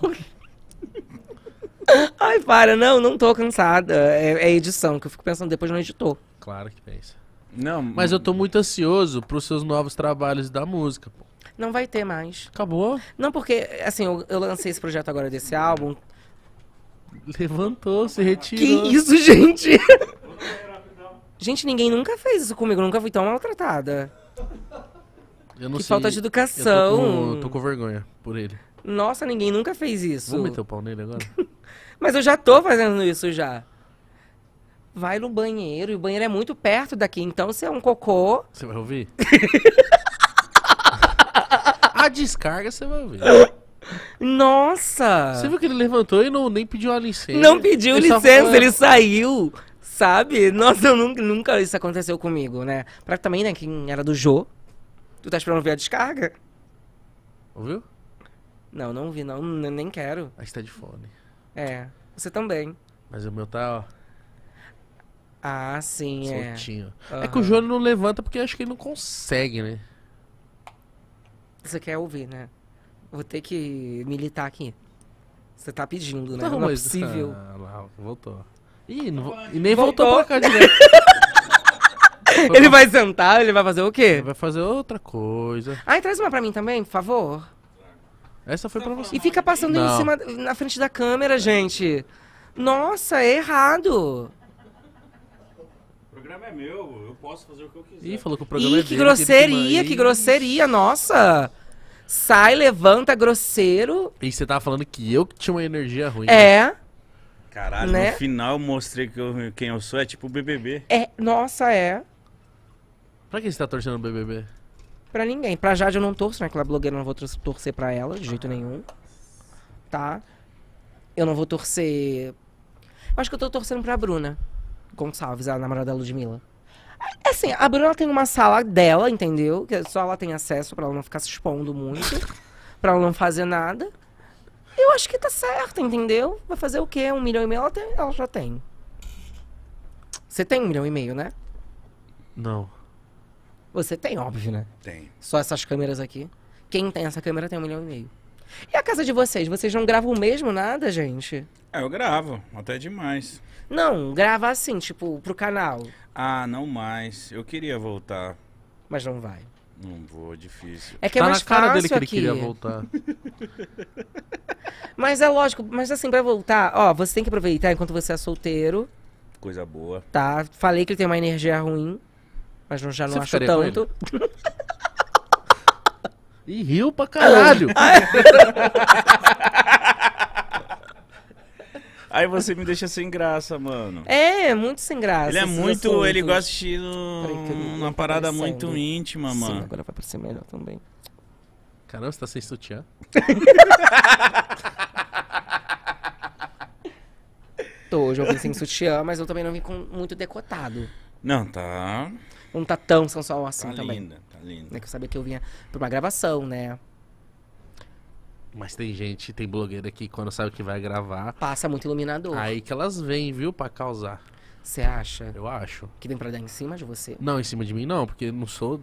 [laughs] Ai, para, não, não tô cansada. É, é edição que eu fico pensando depois no editor. Claro que pensa. Não, mas eu tô hum. muito ansioso pros seus novos trabalhos da música, pô. Não vai ter mais. Acabou? Não, porque, assim, eu, eu lancei esse projeto agora desse álbum Levantou, se retirou. Que isso, gente? gente, ninguém nunca fez isso comigo, nunca fui tão maltratada. Eu não que sei. falta de educação. Eu tô, com, tô com vergonha por ele. Nossa, ninguém nunca fez isso. Vou meter o pau nele agora. [laughs] Mas eu já tô fazendo isso já. Vai no banheiro, e o banheiro é muito perto daqui, então se é um cocô. Você vai ouvir? [laughs] A descarga você vai ouvir. [laughs] Nossa! Você viu que ele levantou e não, nem pediu a licença. Não pediu ele licença, ele ah. saiu. Sabe? Nossa, nunca, nunca isso aconteceu comigo, né? Pra também, né, quem era do Jô. Tu tá esperando ver a descarga? Ouviu? Não, não vi, não. Nem quero. Aí tá de fone. É. Você também. Mas o meu tá, ó. Ah, sim, é. Soltinho. é. Uhum. É que o Jô não levanta porque acho que ele não consegue, né? Você quer ouvir, né? Vou ter que militar aqui. Você tá pedindo, né? Não, tá não é possível. lá, ah, voltou. Ih, não, e nem voltou, voltou pra cá direito. [laughs] ele vai sentar, ele vai fazer o quê? Ele vai fazer outra coisa. Ai, traz uma pra mim também, por favor. Essa foi pra você. E fica passando não. em cima, na frente da câmera, gente. Nossa, é errado. O programa é meu, eu posso fazer o que eu quiser. Ih, falou que o programa Ih, é que dele, grosseria, que, que grosseria, nossa sai, levanta, grosseiro. E você tava falando que eu que tinha uma energia ruim. É. Né? Caralho, né? no final eu mostrei que eu, quem eu sou, é tipo o BBB. É, nossa, é. Pra quem você tá torcendo o BBB? Pra ninguém. Pra Jade eu não torço, né? Aquela é blogueira eu não vou torcer pra ela, de jeito nenhum. Tá? Eu não vou torcer... Eu acho que eu tô torcendo pra Bruna Gonçalves, a namorada da Ludmilla. É assim, a Bruna tem uma sala dela, entendeu? Que só ela tem acesso para ela não ficar se expondo muito, para ela não fazer nada. Eu acho que tá certo, entendeu? Vai fazer o quê? Um milhão e meio ela, tem, ela já tem. Você tem um milhão e meio, né? Não. Você tem, óbvio, né? Tem. Só essas câmeras aqui. Quem tem essa câmera tem um milhão e meio. E a casa de vocês? Vocês não gravam mesmo nada, gente? É, eu gravo, até demais. Não, grava assim, tipo, pro canal. Ah, não mais. Eu queria voltar. Mas não vai. Não vou, é difícil. É que é tá mais na cara dele que ele aqui. queria voltar. [laughs] mas é lógico, mas assim, pra voltar, ó, você tem que aproveitar enquanto você é solteiro. Coisa boa. Tá, falei que ele tem uma energia ruim, mas não, já não você acho tanto. e [laughs] riu pra caralho. [laughs] Aí você me deixa sem graça, mano. É, muito sem graça. Ele é muito. Assuntos. Ele gosta de uma parada muito íntima, Sim, mano. agora vai parecer melhor também. Caramba, você tá sem sutiã? [laughs] Tô, hoje eu vim sem sutiã, mas eu também não vim com muito decotado. Não, tá. Não tá tão sensual assim tá também. Linda, tá linda. É que eu sabia que eu vinha pra uma gravação, né? Mas tem gente, tem blogueira que quando sabe que vai gravar. Passa muito iluminador. Aí que elas vêm, viu, para causar. Você acha? Eu acho. Que tem pra dar em cima de você? Não, em cima de mim não, porque eu não sou.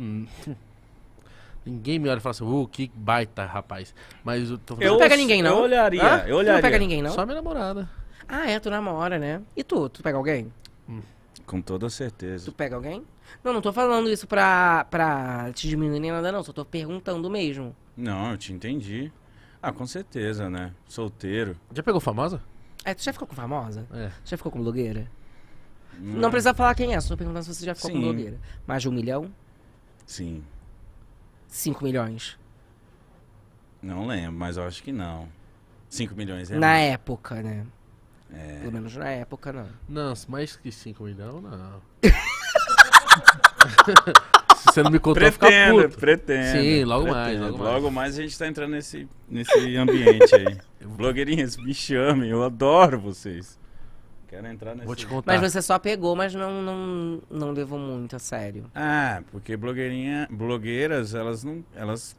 Ninguém me olha e fala assim, uh, que baita, rapaz. Mas eu tô eu, não pega ninguém, não? Eu olharia, ah? eu olharia. não pega ninguém, não? Só minha namorada. Ah, é, tu namora, né? E tu? Tu pega alguém? Hum. Com toda certeza. Tu pega alguém? Não, não tô falando isso pra, pra te diminuir nem nada, não. Só tô perguntando mesmo. Não, eu te entendi. Ah, com certeza, né? Solteiro. Já pegou famosa? É, tu já ficou com famosa? É. Já ficou com blogueira? Hum. Não precisa falar quem é, só perguntando se você já ficou Sim. com blogueira. Mais de um milhão? Sim. Cinco milhões? Não lembro, mas eu acho que não. Cinco milhões é. Na mais. época, né? É. Pelo menos na época, não. Não, mais que cinco milhões, não. [laughs] você não me contou, pretendo, puto. Pretendo, Sim, logo pretendo. mais, logo, logo mais. mais. a gente tá entrando nesse, nesse ambiente aí. [laughs] Blogueirinhas, me chamem, eu adoro vocês. Quero entrar nesse... Vou te contar. Mas você só pegou, mas não, não, não levou muito a sério. Ah, porque blogueirinha, blogueiras, elas não... Elas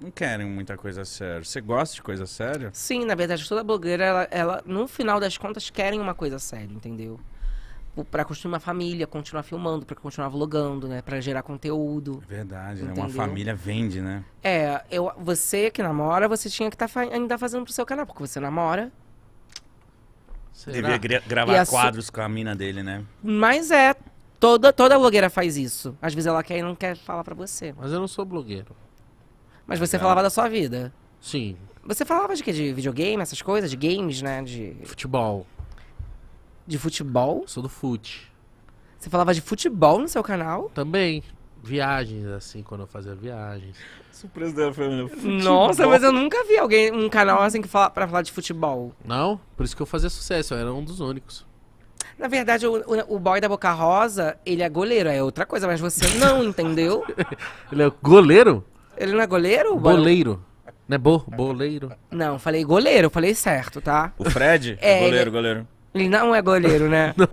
não querem muita coisa séria. Você gosta de coisa séria? Sim, na verdade, toda blogueira, ela, ela no final das contas, querem uma coisa séria, entendeu? para tipo, construir uma família, continuar filmando, para continuar vlogando, né? Para gerar conteúdo. É verdade, entendeu? né? Uma família vende, né? É, eu, você que namora, você tinha que estar tá ainda fazendo pro seu canal, porque você namora. Será? Devia gra gravar quadros com a mina dele, né? Mas é, toda toda blogueira faz isso. Às vezes ela quer e não quer falar para você. Mas eu não sou blogueiro. Mas você é. falava da sua vida. Sim. Você falava de quê? De videogame, essas coisas? De games, né? De... Futebol. De futebol? Sou do fute. Você falava de futebol no seu canal? Também. Viagens, assim, quando eu fazia viagens. Surpresa dela foi meu né? Nossa, mas eu nunca vi alguém, um canal assim que fala, pra falar de futebol. Não, por isso que eu fazia sucesso, eu era um dos únicos. Na verdade, o, o boy da Boca Rosa, ele é goleiro, é outra coisa, mas você não, entendeu? [laughs] ele é goleiro? Ele não é goleiro? Goleiro. Não é bo, boleiro? Não, falei goleiro, falei certo, tá? O Fred? É, é goleiro, ele... É goleiro. Ele não é goleiro, né? [laughs] Não.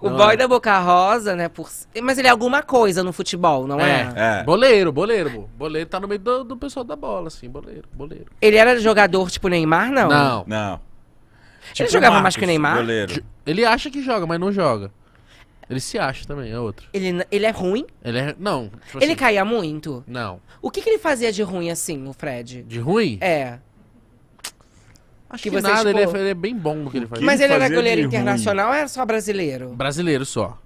o não boy é. da Boca Rosa, né? Por... Mas ele é alguma coisa no futebol, não é? É. é. Boleiro, boleiro. Boleiro tá no meio do, do pessoal da bola, assim. Boleiro, boleiro. Ele era jogador tipo Neymar, não? Não. Não. Tipo ele jogava Marcos, mais que o Neymar? Goleiro. Ele acha que joga, mas não joga. Ele se acha também, é outro. Ele, ele é ruim? Ele é. Não. Tipo ele assim. caía muito? Não. O que, que ele fazia de ruim assim, o Fred? De ruim? É. Acho que, que nada, tipo, ele, é, ele é bem bom no que ele faz. Mas ele, era goleiro internacional ou era só brasileiro? Brasileiro só.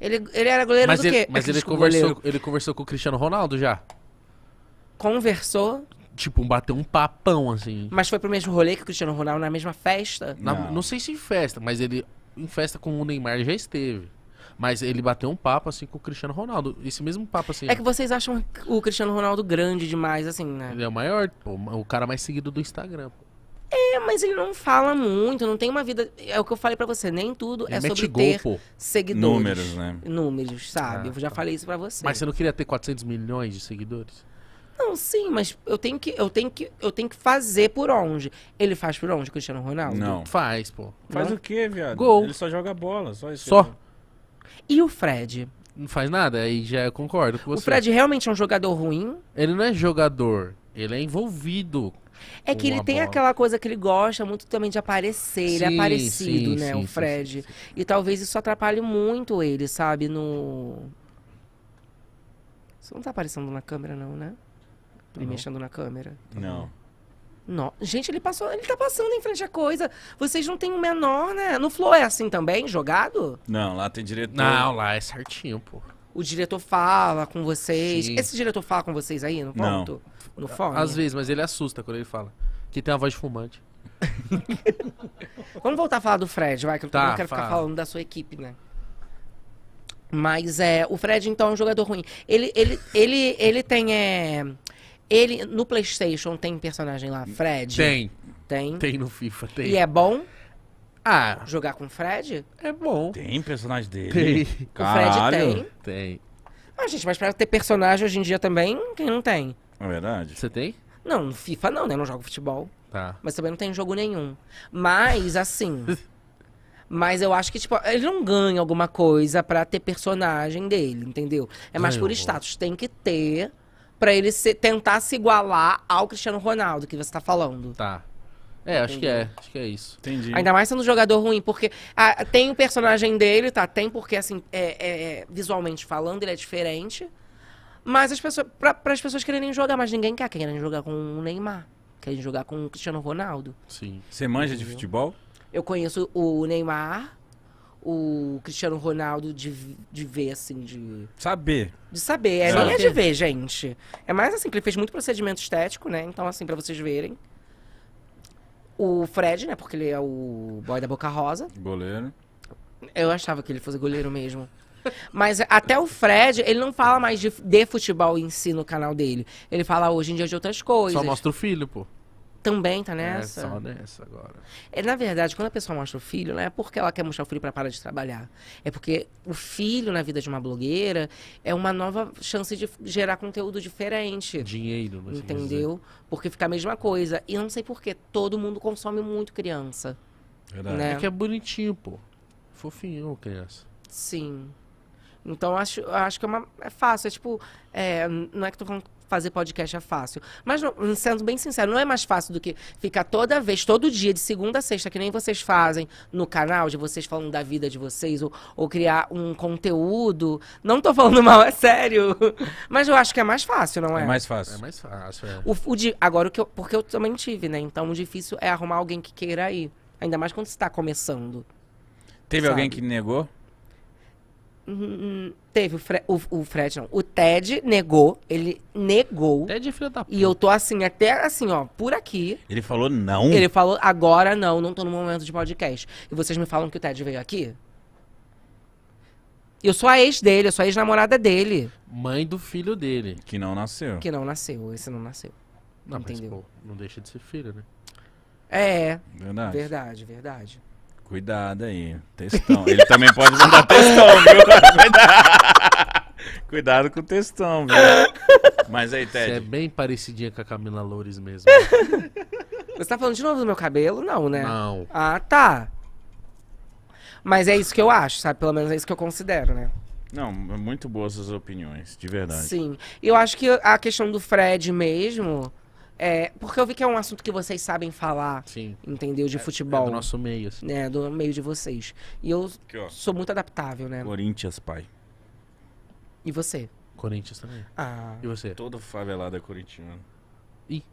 Ele, ele era goleiro mas do ele, quê? Mas ele conversou, ele conversou com o Cristiano Ronaldo já. Conversou? Tipo, bateu um papão, assim. Mas foi pro mesmo rolê que o Cristiano Ronaldo, na mesma festa? Na, não. não sei se em festa, mas ele em festa com o Neymar já esteve. Mas ele bateu um papo, assim, com o Cristiano Ronaldo. Esse mesmo papo, assim. É que vocês acham o Cristiano Ronaldo grande demais, assim, né? Ele é o maior, pô, o cara mais seguido do Instagram, pô. É, mas ele não fala muito, não tem uma vida. É o que eu falei para você, nem tudo ele é sobre gol, ter pô. seguidores. Números, né? Números, sabe? Ah, eu já ah, tá. falei isso para você. Mas você não queria ter 400 milhões de seguidores? Não, sim, mas eu tenho que eu tenho que eu tenho que fazer por onde. Ele faz por onde, Cristiano Ronaldo? Não. Faz, pô. Faz não? o quê, viado? Gol. Ele só joga bola, só isso. Só. E o Fred? Não faz nada, aí já concordo com você. O Fred realmente é um jogador ruim? Ele não é jogador, ele é envolvido é que ele bola. tem aquela coisa que ele gosta muito também de aparecer. Sim, ele é aparecido, sim, né? Sim, o Fred. E talvez isso atrapalhe muito ele, sabe? No. não tá aparecendo na câmera, não, né? Ele tá não. mexendo na câmera. Não. Não. Gente, ele passou, ele tá passando em frente à coisa. Vocês não têm o um menor, né? No Flow é assim também, jogado? Não, lá tem diretor. Não, lá é certinho, pô. O diretor fala com vocês. Sim. Esse diretor fala com vocês aí no ponto? Não uniforme. Às vezes, mas ele assusta quando ele fala. Que tem uma voz de fumante. [laughs] Vamos voltar a falar do Fred, vai, que eu tá, não quero fala. ficar falando da sua equipe, né? Mas é, o Fred, então, é um jogador ruim. Ele, ele, ele, ele tem. É, ele, no PlayStation, tem personagem lá, Fred? Tem. Tem. Tem no FIFA, tem. E é bom? Ah. Jogar com o Fred? É bom. Tem personagem dele. Tem. Caralho. O Fred tem. Tem. Mas, ah, gente, mas pra ter personagem hoje em dia também, quem não tem? É verdade? Você tem? Não, no FIFA não, né? Eu não jogo futebol. Tá. Mas também não tem jogo nenhum. Mas, assim. [laughs] mas eu acho que, tipo, ele não ganha alguma coisa pra ter personagem dele, entendeu? É mais por status. Tem que ter pra ele se, tentar se igualar ao Cristiano Ronaldo, que você tá falando. Tá. É, acho que é. Acho que é isso. Entendi. Ainda mais sendo um jogador ruim, porque ah, tem o personagem dele, tá? Tem porque, assim, é, é, é visualmente falando, ele é diferente. Mas as pessoas, para as pessoas quererem jogar, mas ninguém quer querem jogar com o Neymar, querem jogar com o Cristiano Ronaldo. Sim. Você manja Entendeu? de futebol? Eu conheço o Neymar, o Cristiano Ronaldo de, de ver, assim, de. Saber. De saber. É, saber. nem é de ver, gente. É mais assim, que ele fez muito procedimento estético, né? Então, assim, para vocês verem. O Fred, né? Porque ele é o boy da Boca Rosa. Goleiro. Eu achava que ele fosse goleiro mesmo. Mas até o Fred, ele não fala mais de, de futebol em si no canal dele. Ele fala hoje em dia é de outras coisas. Só mostra o filho, pô. Também tá é, nessa? É, só nessa agora. É, na verdade, quando a pessoa mostra o filho, não é porque ela quer mostrar o filho para parar de trabalhar. É porque o filho, na vida de uma blogueira, é uma nova chance de gerar conteúdo diferente. Dinheiro, mas Entendeu? Porque fica a mesma coisa. E eu não sei porquê, todo mundo consome muito criança. Verdade. Né? É que é bonitinho, pô. Fofinho, criança. Sim. Então, acho, acho que é, uma, é fácil. É tipo, é, não é que tô falando fazer podcast é fácil. Mas, sendo bem sincero, não é mais fácil do que ficar toda vez, todo dia, de segunda a sexta, que nem vocês fazem no canal, de vocês falando da vida de vocês, ou, ou criar um conteúdo. Não tô falando mal, é sério. [laughs] Mas eu acho que é mais fácil, não é? É mais fácil. É mais fácil, é. O, o agora, o que eu, porque eu também tive, né? Então, o difícil é arrumar alguém que queira ir. Ainda mais quando você está começando. Teve sabe? alguém que negou? Teve o, Fre o, o Fred, não. O Ted negou. Ele negou. Ted é filho da puta. E eu tô assim, até assim, ó, por aqui. Ele falou não. Ele falou, agora não, não tô no momento de podcast. E vocês me falam que o Ted veio aqui? Eu sou a ex dele, eu sou a ex-namorada dele. Mãe do filho dele. Que não nasceu. Que não nasceu, esse não nasceu. Não, entendeu? Mas, pô, não deixa de ser filho, né? É. Verdade. Verdade, verdade. Cuidado aí. Textão. Ele também pode mandar [laughs] textão, viu? Cuidado. Cuidado com o textão, viu? Mas aí, Ted. Você é bem parecidinha com a Camila Loures mesmo. Né? [laughs] Você tá falando de novo do meu cabelo? Não, né? Não. Ah, tá. Mas é isso que eu acho, sabe? Pelo menos é isso que eu considero, né? Não, muito boas as opiniões, de verdade. Sim. Eu acho que a questão do Fred mesmo. É, porque eu vi que é um assunto que vocês sabem falar, Sim. entendeu? De é, futebol. É do nosso meio. Assim. Né, do meio de vocês. E eu Aqui, sou muito adaptável, né? Corinthians, pai. E você? Corinthians também. Ah. E você? Todo favelado é corintiano. E?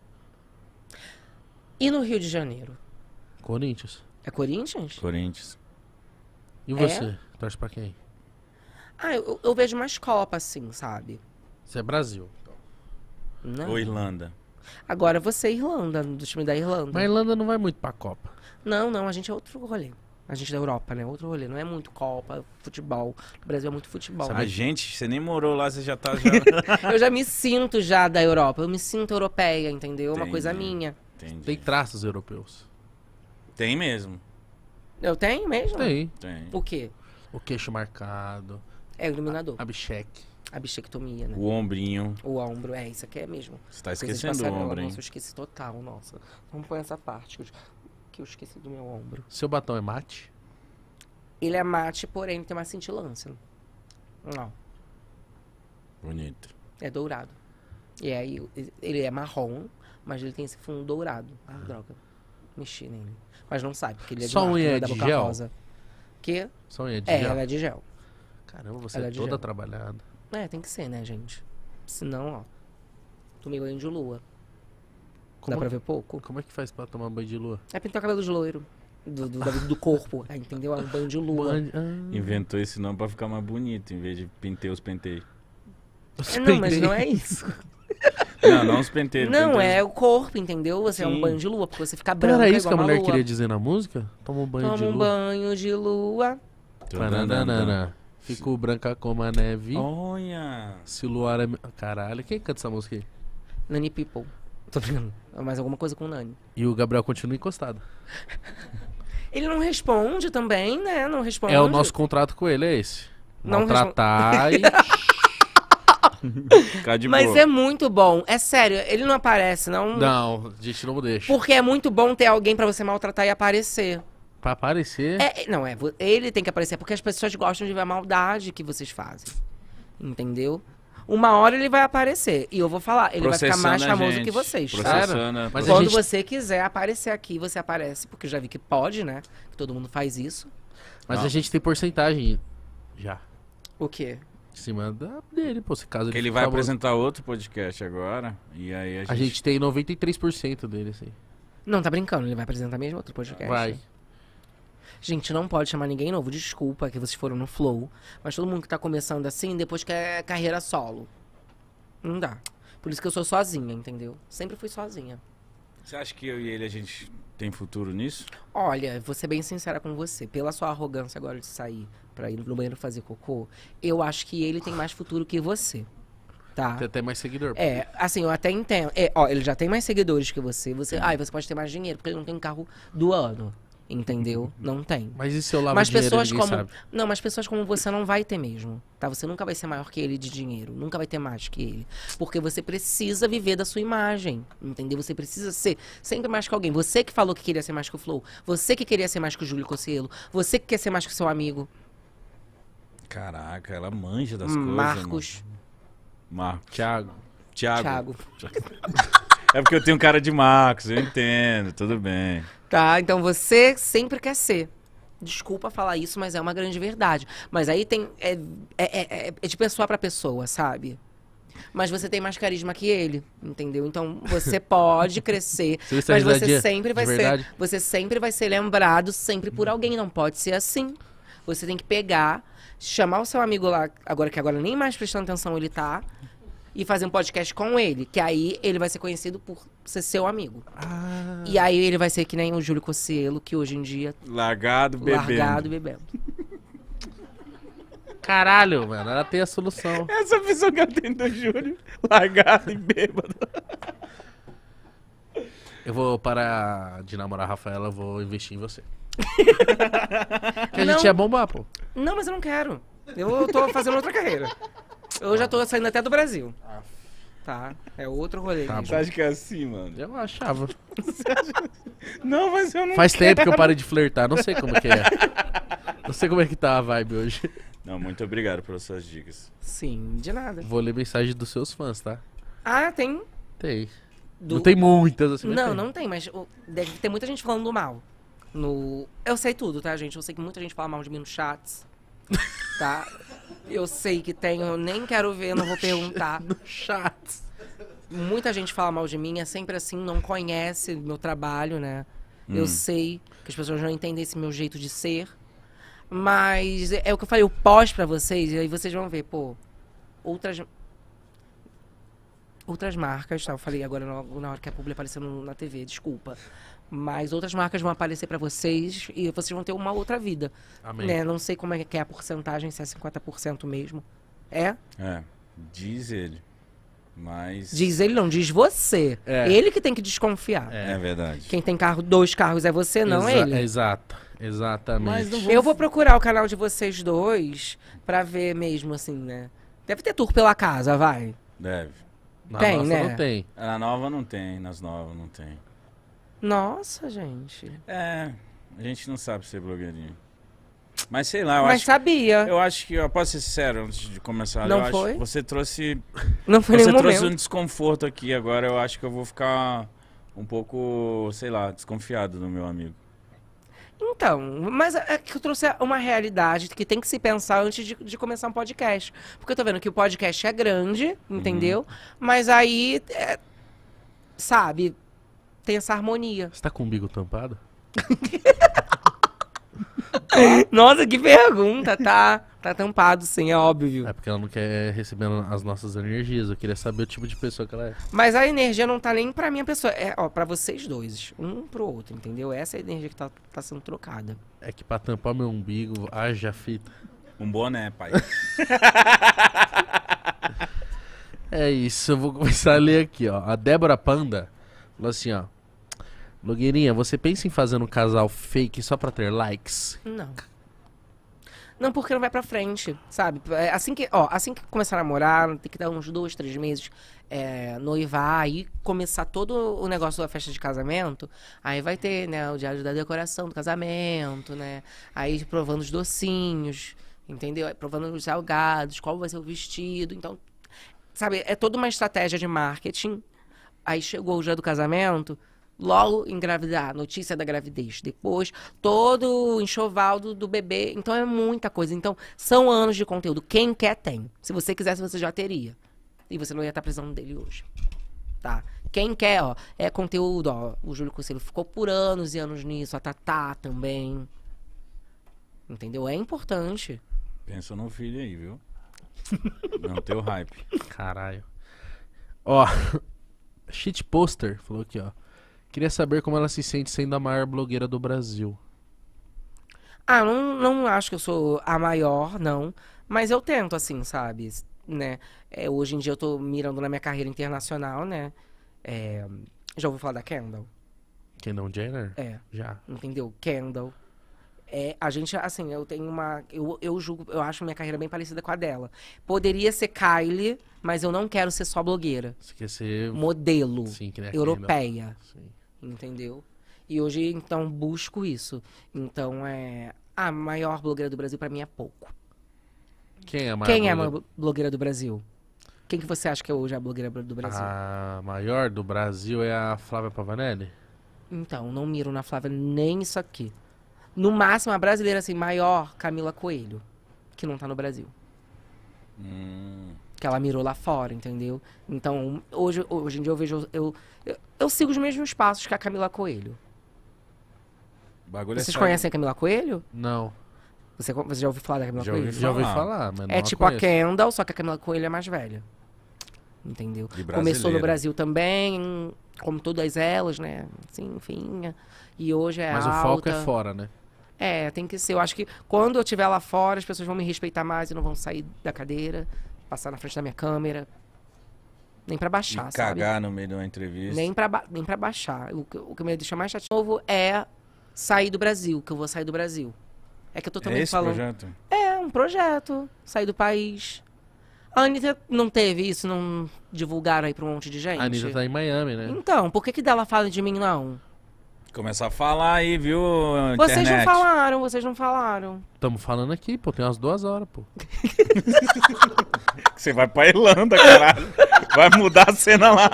E no Rio de Janeiro? Corinthians. É Corinthians? Corinthians. E é? você? É? Torce pra quem? Ah, eu, eu vejo mais Copa, assim, sabe? Você é Brasil. Não. Ou Irlanda. Agora você é Irlanda, do time da Irlanda. Mas a Irlanda não vai muito pra Copa. Não, não, a gente é outro rolê. A gente é da Europa, né? Outro rolê. Não é muito Copa, futebol. O Brasil é muito futebol. Sabe, né? gente, você nem morou lá, você já tá. Já... [laughs] eu já me sinto já da Europa. Eu me sinto europeia, entendeu? Entendi. É uma coisa minha. Entendi. Tem traços europeus. Tem mesmo. Eu tenho mesmo? Tem. Tem. O quê? O queixo marcado. É iluminador. A, a bicheque. A bichectomia, né? O ombrinho. O ombro, é, isso aqui é mesmo. Você tá esquecendo passaram, o ombro, hein? Nossa, eu esqueci total, nossa. Vamos pôr essa parte que eu esqueci do meu ombro. Seu batom é mate? Ele é mate, porém tem uma cintilância. Não. Bonito. É dourado. E aí, ele é marrom, mas ele tem esse fundo dourado. Ah, droga. Mexi nele. Mas não sabe, porque ele é de Só marca, unha é da de boca gel? rosa. Que? Só unha de é, gel? É, ela é de gel. Caramba, você ela é, é toda gel. trabalhada. É, tem que ser, né, gente? Senão, ó. Tomei banho de lua. Como, Dá pra é ver pouco? Como é que faz pra tomar banho de lua? É pintar o cabelo de loiro. Do, do, do, corpo, é, entendeu? É um banho de [laughs] lua. Banho, ah. Inventou esse nome pra ficar mais bonito, em vez de pintei os penteios. Os é, não, mas não é isso. Não, não os penteios. Não, é o corpo, entendeu? Você Sim. é um banho de lua, porque você fica branco. Era isso que a mulher lua. queria dizer na música? Toma um banho Toma de lua. Toma um banho de lua. Tananana. Ficou branca como a neve. Olha! Se o luar é. Caralho, quem canta essa música aí? Nani People. Tô brincando é Mais alguma coisa com o Nani. E o Gabriel continua encostado. [laughs] ele não responde também, né? Não responde. É o nosso contrato com ele, é esse. Não, não tratar e. [laughs] Mas é muito bom. É sério, ele não aparece, não. Não, a gente não deixa. Porque é muito bom ter alguém para você maltratar e aparecer. Pra aparecer. É, é não, é. Ele tem que aparecer porque as pessoas gostam de ver a maldade que vocês fazem. Entendeu? Uma hora ele vai aparecer. E eu vou falar, ele vai ficar mais famoso gente. que vocês. claro Mas Quando gente... você quiser aparecer aqui, você aparece, porque eu já vi que pode, né? Que todo mundo faz isso. Mas não. a gente tem porcentagem já. O quê? Em cima da, dele, pô, se caso ele, ele vai famoso. apresentar outro podcast agora, e aí a gente... A gente tem 93% dele, assim. Não, tá brincando, ele vai apresentar mesmo outro podcast. Vai. Gente, não pode chamar ninguém novo. Desculpa que vocês foram no flow. Mas todo mundo que tá começando assim, depois quer carreira solo. Não dá. Por isso que eu sou sozinha, entendeu? Sempre fui sozinha. Você acha que eu e ele a gente tem futuro nisso? Olha, vou ser bem sincera com você. Pela sua arrogância agora de sair pra ir no banheiro fazer cocô, eu acho que ele tem mais futuro que você. Tá. Tem até mais seguidor. É, assim, eu até entendo. É, ó, ele já tem mais seguidores que você. Você, ai, você pode ter mais dinheiro, porque ele não tem carro do ano entendeu? Uhum. Não tem. Mas e se eu lavo mas dinheiro, pessoas como sabe. Não, mas pessoas como você não vai ter mesmo, tá? Você nunca vai ser maior que ele de dinheiro, nunca vai ter mais que ele, porque você precisa viver da sua imagem, entendeu? Você precisa ser sempre mais que alguém. Você que falou que queria ser mais que o Flow, você que queria ser mais que o Júlio Cocielo, você que quer ser mais que o seu amigo. Caraca, ela manja das Marcos. coisas. Marcos. Marcos. Thiago. Thiago. Thiago. [laughs] É porque eu tenho cara de Marcos, eu entendo, tudo bem. Tá? Então você sempre quer ser. Desculpa falar isso, mas é uma grande verdade. Mas aí tem. É, é, é, é, é de pessoa para pessoa, sabe? Mas você tem mais carisma que ele, entendeu? Então você [laughs] pode crescer, você mas você sempre vai ser, você sempre vai ser lembrado sempre por alguém, não pode ser assim. Você tem que pegar, chamar o seu amigo lá, agora que agora nem mais prestando atenção ele tá, e fazer um podcast com ele, que aí ele vai ser conhecido por ser seu amigo. Ah. E aí ele vai ser que nem o Júlio Cossielo, que hoje em dia. Largado bebendo. Largado bebendo. [laughs] Caralho, mano, ela tem a solução. Essa pessoa que eu tenho do Júlio, largado e bêbado. Eu vou parar de namorar a Rafaela, eu vou investir em você. Porque [laughs] a gente ia bombar, pô. Não, mas eu não quero. Eu tô fazendo outra carreira. Eu já tô saindo até do Brasil. Ah, Tá, é outro rolê. Tá Você acha que é assim, mano? Eu achava. [laughs] não, mas eu não Faz quero. tempo que eu parei de flertar, não sei como que é. não sei como é que tá a vibe hoje. Não, muito obrigado pelas suas dicas. Sim, de nada. Vou ler mensagem dos seus fãs, tá? Ah, tem? Tem. Do... Não tem muitas, assim. Não, tem. não tem, mas deve ter muita gente falando mal. No... Eu sei tudo, tá, gente? Eu sei que muita gente fala mal de mim no chat. Tá? [laughs] Eu sei que tem, eu nem quero ver, não vou perguntar. no chat. Muita gente fala mal de mim, é sempre assim, não conhece meu trabalho, né? Hum. Eu sei que as pessoas não entendem esse meu jeito de ser. Mas é, é o que eu falei, eu pós para vocês, e aí vocês vão ver, pô, outras outras marcas, tá? Eu falei agora na, hora que a publi apareceu na TV, desculpa. Mas outras marcas vão aparecer para vocês e vocês vão ter uma outra vida. Amém. Né? Não sei como é que é a porcentagem, se é 50% mesmo. É? É. Diz ele. Mas... Diz ele, não, diz você. É. Ele que tem que desconfiar. É, é verdade. Quem tem carro, dois carros é você, não Exa ele. Exato, exatamente. Vou... Eu vou procurar o canal de vocês dois para ver mesmo, assim, né? Deve ter tour pela casa, vai. Deve. Na tem, né? não tem. Na nova não tem, nas novas não tem. Nossa, gente. É, a gente não sabe ser blogueirinha. Mas sei lá, eu Mas acho. sabia. Eu acho que, eu posso ser sincero antes de começar. Não eu foi? Acho, você trouxe. Não foi Você trouxe momento. um desconforto aqui. Agora eu acho que eu vou ficar um pouco, sei lá, desconfiado do meu amigo. Então, mas é que eu trouxe uma realidade que tem que se pensar antes de, de começar um podcast. Porque eu tô vendo que o podcast é grande, uhum. entendeu? Uhum. Mas aí, é, sabe, tem essa harmonia. Você tá com o umbigo tampado? [laughs] Nossa, que pergunta, tá? Tá tampado, sim, é óbvio. É porque ela não quer receber as nossas energias. Eu queria saber o tipo de pessoa que ela é. Mas a energia não tá nem pra minha pessoa. É, ó, pra vocês dois. Um pro outro, entendeu? Essa é a energia que tá, tá sendo trocada. É que pra tampar meu umbigo, haja fita. Um boné, pai. [laughs] é isso, eu vou começar a ler aqui, ó. A Débora Panda falou assim, ó. Blogueirinha, você pensa em fazer um casal fake só pra ter likes? Não. Não, porque não vai pra frente, sabe? É, assim que, ó, assim que começar a namorar, tem que dar uns dois, três meses, é, noivar e começar todo o negócio da festa de casamento. Aí vai ter, né, o diário da decoração do casamento, né? Aí provando os docinhos, entendeu? Aí provando os salgados, qual vai ser o vestido. Então, sabe, é toda uma estratégia de marketing. Aí chegou o dia do casamento, logo engravidar, notícia da gravidez, depois todo o enxoval do, do, bebê. Então é muita coisa. Então são anos de conteúdo. Quem quer tem. Se você quisesse, você já teria. E você não ia estar precisando dele hoje. Tá? Quem quer, ó, é conteúdo, ó. O Júlio Conselho ficou por anos e anos nisso, a Tatá também. Entendeu? É importante. Pensa no filho aí, viu? não teu hype. Caralho. Ó, [laughs] shit poster falou aqui, ó. Queria saber como ela se sente sendo a maior blogueira do Brasil. Ah, não, não acho que eu sou a maior, não. Mas eu tento, assim, sabe? Né? É, hoje em dia eu tô mirando na minha carreira internacional, né? É, já ouviu falar da Kendall? Kendall Jenner? É. Já. Entendeu? Kendall. É, a gente, assim, eu tenho uma. Eu, eu julgo, eu acho minha carreira bem parecida com a dela. Poderia ser Kylie, mas eu não quero ser só blogueira. Você quer ser. Modelo. Sim, que nem a europeia. Kendall. Sim entendeu? E hoje, então, busco isso. Então, é a maior blogueira do Brasil para mim é pouco. Quem é a maior Quem é a blogueira do Brasil? Quem que você acha que é hoje a blogueira do Brasil? A maior do Brasil é a Flávia Pavanelli? Então, não miro na Flávia nem isso aqui. No máximo, a brasileira assim, maior, Camila Coelho, que não tá no Brasil. Hum. Que ela mirou lá fora, entendeu? Então, hoje, hoje em dia eu vejo. Eu, eu, eu sigo os mesmos passos que a Camila Coelho. Bagulho é Vocês é conhecem a Camila Coelho? Não. Você, você já ouviu falar da Camila já Coelho? Ouvi, já ouvi falar, mas é não É tipo a, a Kendall, só que a Camila Coelho é mais velha. Entendeu? Começou no Brasil também, como todas elas, né? Assim, enfim. Né? E hoje é Mas alta. o foco é fora, né? É, tem que ser. Eu acho que quando eu estiver lá fora, as pessoas vão me respeitar mais e não vão sair da cadeira, passar na frente da minha câmera, nem pra baixar, e sabe? cagar no meio de uma entrevista. Nem pra, nem pra baixar. O, o que me deixa mais de novo é sair do Brasil, que eu vou sair do Brasil. É que eu tô é também é esse falando. Projeto? É, um projeto. Sair do país. A Anitta não teve isso, não divulgaram aí pra um monte de gente. A Anitta tá em Miami, né? Então, por que, que dela fala de mim, não? Começar a falar aí, viu? Internet. Vocês não falaram, vocês não falaram. Estamos falando aqui, pô, tem umas duas horas, pô. [laughs] Você vai pra Irlanda, caralho. Vai mudar a cena lá.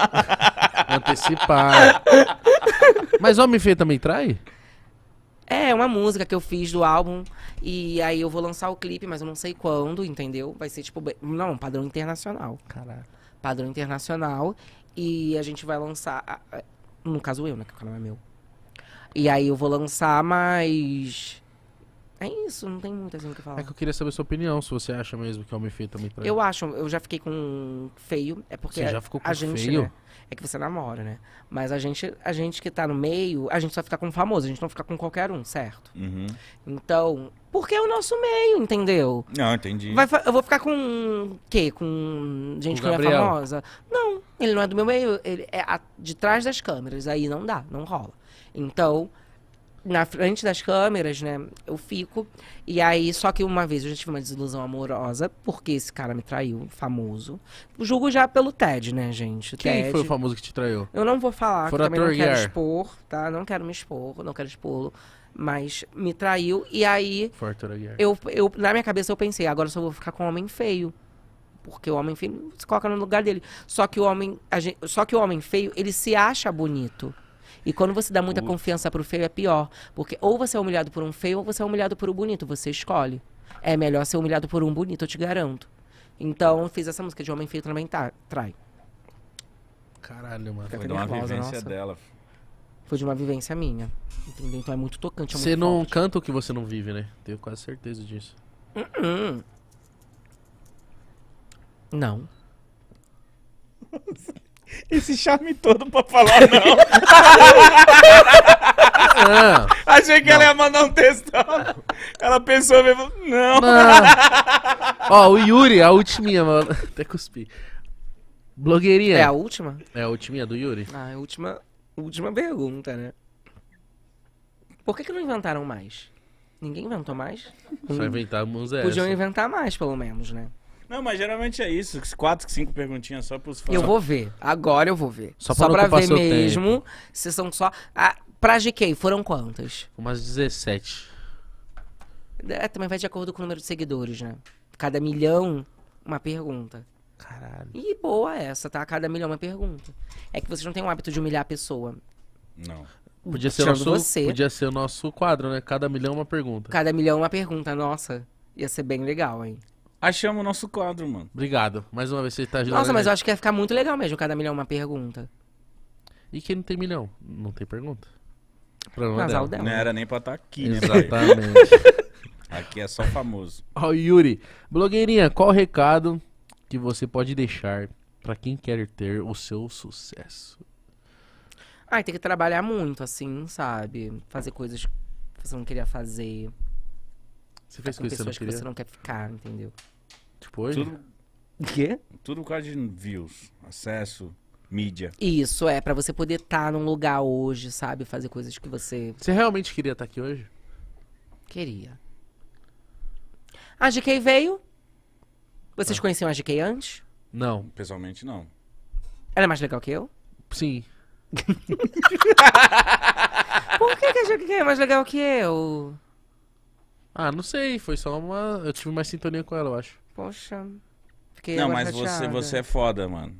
Antecipar. Mas Homem Feio também trai? É, é, uma música que eu fiz do álbum. E aí eu vou lançar o clipe, mas eu não sei quando, entendeu? Vai ser tipo. Não, padrão internacional. Caralho. Padrão internacional. E a gente vai lançar. No caso eu, né? Que o canal é meu. E aí eu vou lançar, mas. É isso, não tem muito assim o que falar. É que eu queria saber a sua opinião, se você acha mesmo que o homem feio também trai. Eu acho, eu já fiquei com feio. É porque. Você já ficou com a gente, feio? Né, é que você namora, né? Mas a gente, a gente que tá no meio, a gente só fica com famoso, a gente não fica com qualquer um, certo? Uhum. Então, porque é o nosso meio, entendeu? Não, entendi. Vai, eu vou ficar com quê? Com gente com que não é famosa? Não, ele não é do meu meio, ele é a, de trás das câmeras. Aí não dá, não rola. Então, na frente das câmeras, né, eu fico. E aí, só que uma vez eu já tive uma desilusão amorosa, porque esse cara me traiu, famoso. Julgo já pelo Ted, né, gente? O Quem Ted, foi o famoso que te traiu? Eu não vou falar, Fora também não quero year. expor, tá? Não quero me expor, não quero expô-lo. Mas me traiu, e aí. Eu, eu, na minha cabeça eu pensei, agora só vou ficar com um homem feio porque o homem feio se coloca no lugar dele. Só que o homem, gente, só que o homem feio, ele se acha bonito. E quando você dá muita Ufa. confiança pro feio, é pior. Porque ou você é humilhado por um feio, ou você é humilhado por um bonito. Você escolhe. É melhor ser humilhado por um bonito, eu te garanto. Então, fiz essa música de Homem Feio também tá, trai. Caralho, mano. Foi de uma vivência nossa. dela. Foi de uma vivência minha. Entendeu? Então é muito tocante. É você muito não forte. canta o que você não vive, né? Tenho quase certeza disso. Uh -uh. Não. [laughs] [laughs] esse charme todo pra falar não. não ah. Achei que não. ela ia mandar um texto Ela pensou mesmo, não. Ó, o Yuri, a ultiminha, mano. Até cuspi. Blogueirinha. É a última? É a ultiminha do Yuri. Ah, é a última, última pergunta, né? Por que, que não inventaram mais? Ninguém inventou mais? Só inventamos essa. Podiam assim. inventar mais, pelo menos, né? Não, mas geralmente é isso. Quatro, cinco perguntinhas só pros fãs. Eu vou ver. Agora eu vou ver. Só, só pra, ver mesmo. Vocês são só. Ah, pra GK, foram quantas? Umas 17. É, também vai de acordo com o número de seguidores, né? Cada milhão, uma pergunta. Caralho. E boa essa, tá? Cada milhão uma pergunta. É que vocês não têm o hábito de humilhar a pessoa. Não. Podia ser, nosso, você. podia ser o nosso quadro, né? Cada milhão uma pergunta. Cada milhão uma pergunta, nossa. Ia ser bem legal, hein? Achamos o nosso quadro, mano. Obrigado. Mais uma vez você tá ajudando. Nossa, mas eu acho que ia ficar muito legal mesmo. Cada milhão é uma pergunta. E quem não tem milhão? Não tem pergunta. Problema Mas é dela. Não era nem pra estar tá aqui, né? Exatamente. [laughs] aqui é só famoso. Ó, Yuri. Blogueirinha, qual recado que você pode deixar pra quem quer ter o seu sucesso? Ai, tem que trabalhar muito, assim, sabe? Fazer coisas que você não queria fazer. Você fez com coisas pessoas que, você não quer ficar, entendeu? Depois? Tipo, Tudo... Quê? Tudo por causa de views, acesso, mídia. Isso, é, para você poder estar tá num lugar hoje, sabe? Fazer coisas que você. Você realmente queria estar tá aqui hoje? Queria. A GK veio? Vocês ah. conheciam a GK antes? Não. Pessoalmente, não. Ela é mais legal que eu? Sim. [laughs] por que, que a GK é mais legal que eu? Ah, não sei, foi só uma. Eu tive mais sintonia com ela, eu acho. Poxa. Fiquei não, mas você, você é foda, mano.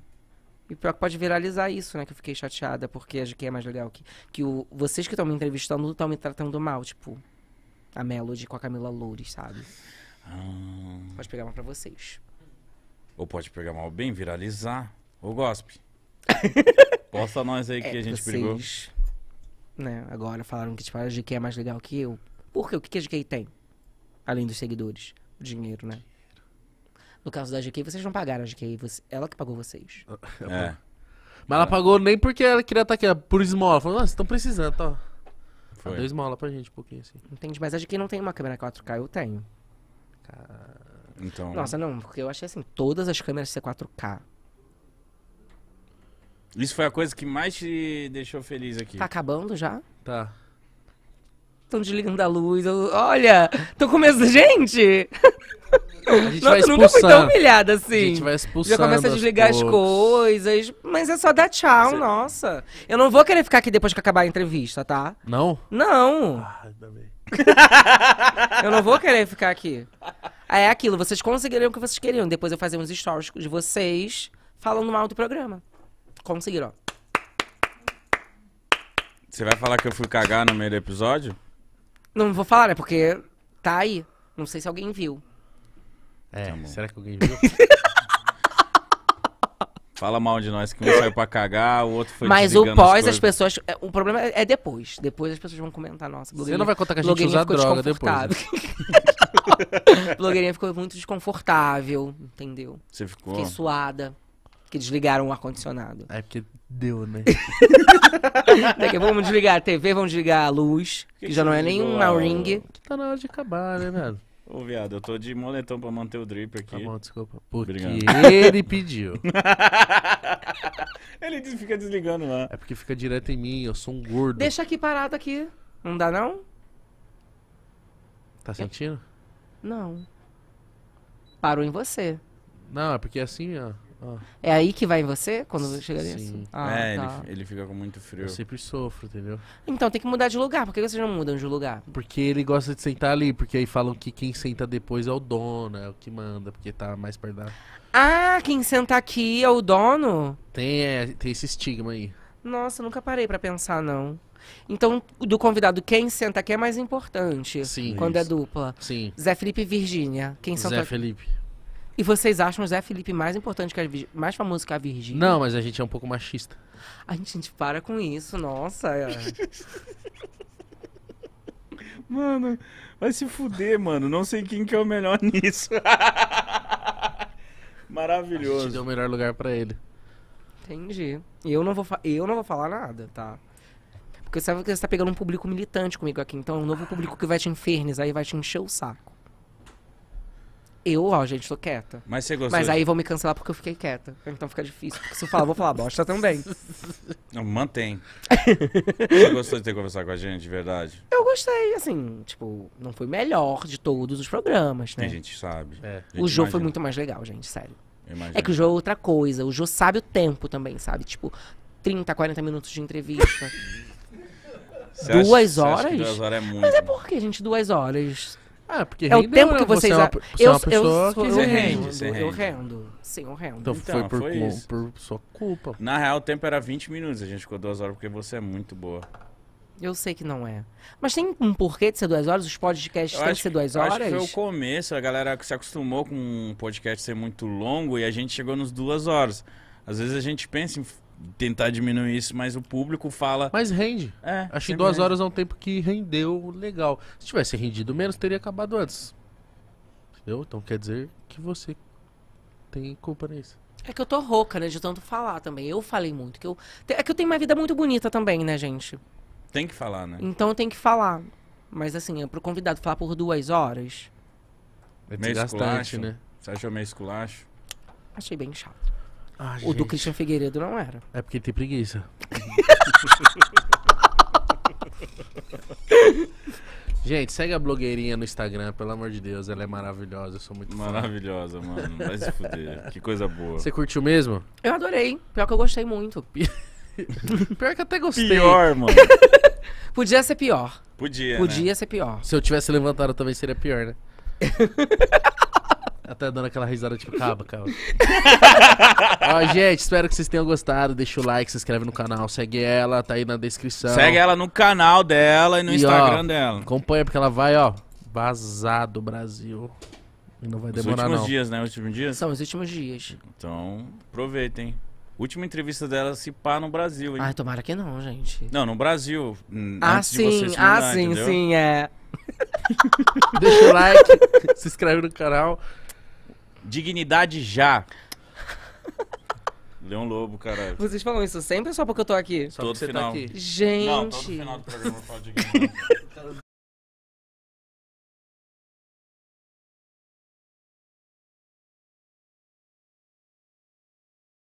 E pior que pode viralizar isso, né? Que eu fiquei chateada, porque a GQ é mais legal que, que o, vocês que estão me entrevistando estão me tratando mal, tipo, a Melody com a Camila Loures, sabe? Ah. Pode pegar mal pra vocês. Ou pode pegar mal bem, viralizar. Ô, gospe. [laughs] Posta nós aí que É, a gente vocês, brigou. Né, agora falaram que tipo, a GK é mais legal que eu. Por quê? O que que a GK tem? Além dos seguidores. O dinheiro, né? No caso da GK, vocês não pagaram a GK. Você, ela que pagou vocês. Ah, é. é. Mas ela é. pagou nem porque ela queria estar aqui, é por esmola. Falou, nossa, ah, estão precisando, tá? Foi. Deu esmola pra gente um pouquinho, assim. Entendi, mas a GK não tem uma câmera 4K, eu tenho. Então... Nossa, não, porque eu achei assim, todas as câmeras ser 4K. Isso foi a coisa que mais te deixou feliz aqui. Tá acabando já? Tá. Estão desligando a luz. Eu, olha, tô começando. Gente! A gente Nossa, vai nunca fui tão humilhada assim. A gente assim. vai Já começa a desligar as coisas. Mas é só dar tchau, Você... nossa. Eu não vou querer ficar aqui depois que acabar a entrevista, tá? Não? Não. Ah, ainda bem. [laughs] eu não vou querer ficar aqui. É aquilo, vocês conseguiram o que vocês queriam. Depois eu fazer uns stories de vocês falando mal do programa. Conseguiram. Você vai falar que eu fui cagar no meio do episódio? Não vou falar, né? Porque tá aí. Não sei se alguém viu. É, Tá será que alguém viu? [laughs] Fala mal de nós que um saiu pra cagar, o outro foi Mas o pós, as, pessoas. É, o problema é depois. Depois as pessoas vão comentar, nossa, Você não vai contar que a gente blogueirinha usa ficou droga depois. né? [laughs] blogueirinha ficou muito desconfortável, entendeu? Você ficou. Fiquei suada que desligaram o ar-condicionado. É porque deu, né? [laughs] Daqui a pouco desligar a TV, vamos desligar a luz, que, que já não é nenhum na ring. Tá na hora de acabar, né, velho? Ô, viado, eu tô de moletom pra manter o drip aqui. Tá bom, desculpa. Porque Obrigado. ele pediu. [laughs] ele fica desligando lá. É porque fica direto em mim, eu sou um gordo. Deixa aqui parado aqui. Não dá, não? Tá sentindo? Não. Parou em você. Não, é porque é assim, ó. Ah. É aí que vai em você quando chega nisso? Assim? Ah, é, tá. ele, ele, fica com muito frio. Eu sempre sofro, entendeu? Então tem que mudar de lugar. Por que vocês não mudam de lugar? Porque ele gosta de sentar ali, porque aí falam que quem senta depois é o dono, é o que manda, porque tá mais perto da. Ah, quem senta aqui é o dono? Tem, é, tem esse estigma aí. Nossa, nunca parei para pensar, não. Então, do convidado, quem senta aqui é mais importante. Sim. Quando é isso. é dupla. Sim. Zé Felipe e Virgínia. Quem senta Zé Felipe. E vocês acham o Zé Felipe mais importante que a Virg... mais famoso que a Virgínia? Não, mas a gente é um pouco machista. A gente, a gente para com isso, nossa. É. [laughs] mano, vai se fuder, mano. Não sei quem que é o melhor [laughs] nisso. Maravilhoso. A gente deu o melhor lugar para ele. Entendi. E eu não vou eu não vou falar nada, tá? Porque você sabe que você tá pegando um público militante comigo aqui, então é um novo público que vai te infernizar e vai te encher o saco. Eu, ó, gente, tô quieta. Mas você gostou? Mas aí vão me cancelar porque eu fiquei quieta. Então fica difícil. Porque se eu falar, vou falar bosta também. [laughs] mantém. você gostou de ter conversado com a gente, de verdade? Eu gostei, assim, tipo, não foi o melhor de todos os programas, né? A gente sabe. É. gente o jogo foi muito mais legal, gente, sério. Imagina. É que o jogo é outra coisa. O jogo sabe o tempo também, sabe? Tipo, 30, 40 minutos de entrevista. [laughs] duas acha, horas? duas horas é muito. Mas é por que, gente, duas horas? Ah, porque é o tempo que vocês é você é uma, você eu, é uma pessoa eu, eu, rendo, rende, eu rendo. Sim, eu rendo. Então, então foi, por, foi por, sua culpa. Na real, o tempo era 20 minutos, a gente ficou duas horas porque você é muito boa. Eu sei que não é. Mas tem um porquê de ser duas horas? Os podcasts têm que ser duas horas? Acho que foi o começo, a galera se acostumou com um podcast ser muito longo e a gente chegou nos duas horas. Às vezes a gente pensa em tentar diminuir isso, mas o público fala. Mas rende. É, Acho que duas rende. horas é um tempo que rendeu legal. Se tivesse rendido menos, teria acabado antes. Entendeu? Então quer dizer que você tem culpa nisso. É que eu tô rouca, né? De tanto falar também. Eu falei muito. Que eu... É que eu tenho uma vida muito bonita também, né, gente? Tem que falar, né? Então tem que falar. Mas assim, é pro convidado falar por duas horas. É meio esculacho, né? Você achou meio esculacho? Achei bem chato. Ah, o gente. do Christian Figueiredo não era. É porque tem preguiça. [laughs] Gente, segue a blogueirinha no Instagram, pelo amor de Deus, ela é maravilhosa, eu sou muito Maravilhosa, fã. mano, vai se fuder, que coisa boa. Você curtiu mesmo? Eu adorei, pior que eu gostei muito. [laughs] pior que eu até gostei. Pior, mano. [laughs] Podia ser pior. Podia, Podia né? ser pior. Se eu tivesse levantado também seria pior, né? Até dando aquela risada, tipo, cabra, cara. [laughs] Ó, gente, espero que vocês tenham gostado. Deixa o like, se inscreve no canal, segue ela, tá aí na descrição. Segue ela no canal dela e no e, Instagram ó, dela. Acompanha, porque ela vai, ó, vazar do Brasil. E não vai demorar, Os últimos não. dias, né? Os últimos dias? São os últimos dias. Então, aproveitem. Última entrevista dela se pá no Brasil, hein? Ai, tomara que não, gente. Não, no Brasil. Ah, sim, mudar, ah, sim, entendeu? sim, é. [laughs] Deixa o like, se inscreve no canal. Dignidade já. [laughs] Leão Lobo, caralho. Vocês falam isso sempre ou só porque eu tô aqui? Só todo você tá final. tá aqui. Gente. Não, todo final do programa eu falo dignidade. [laughs]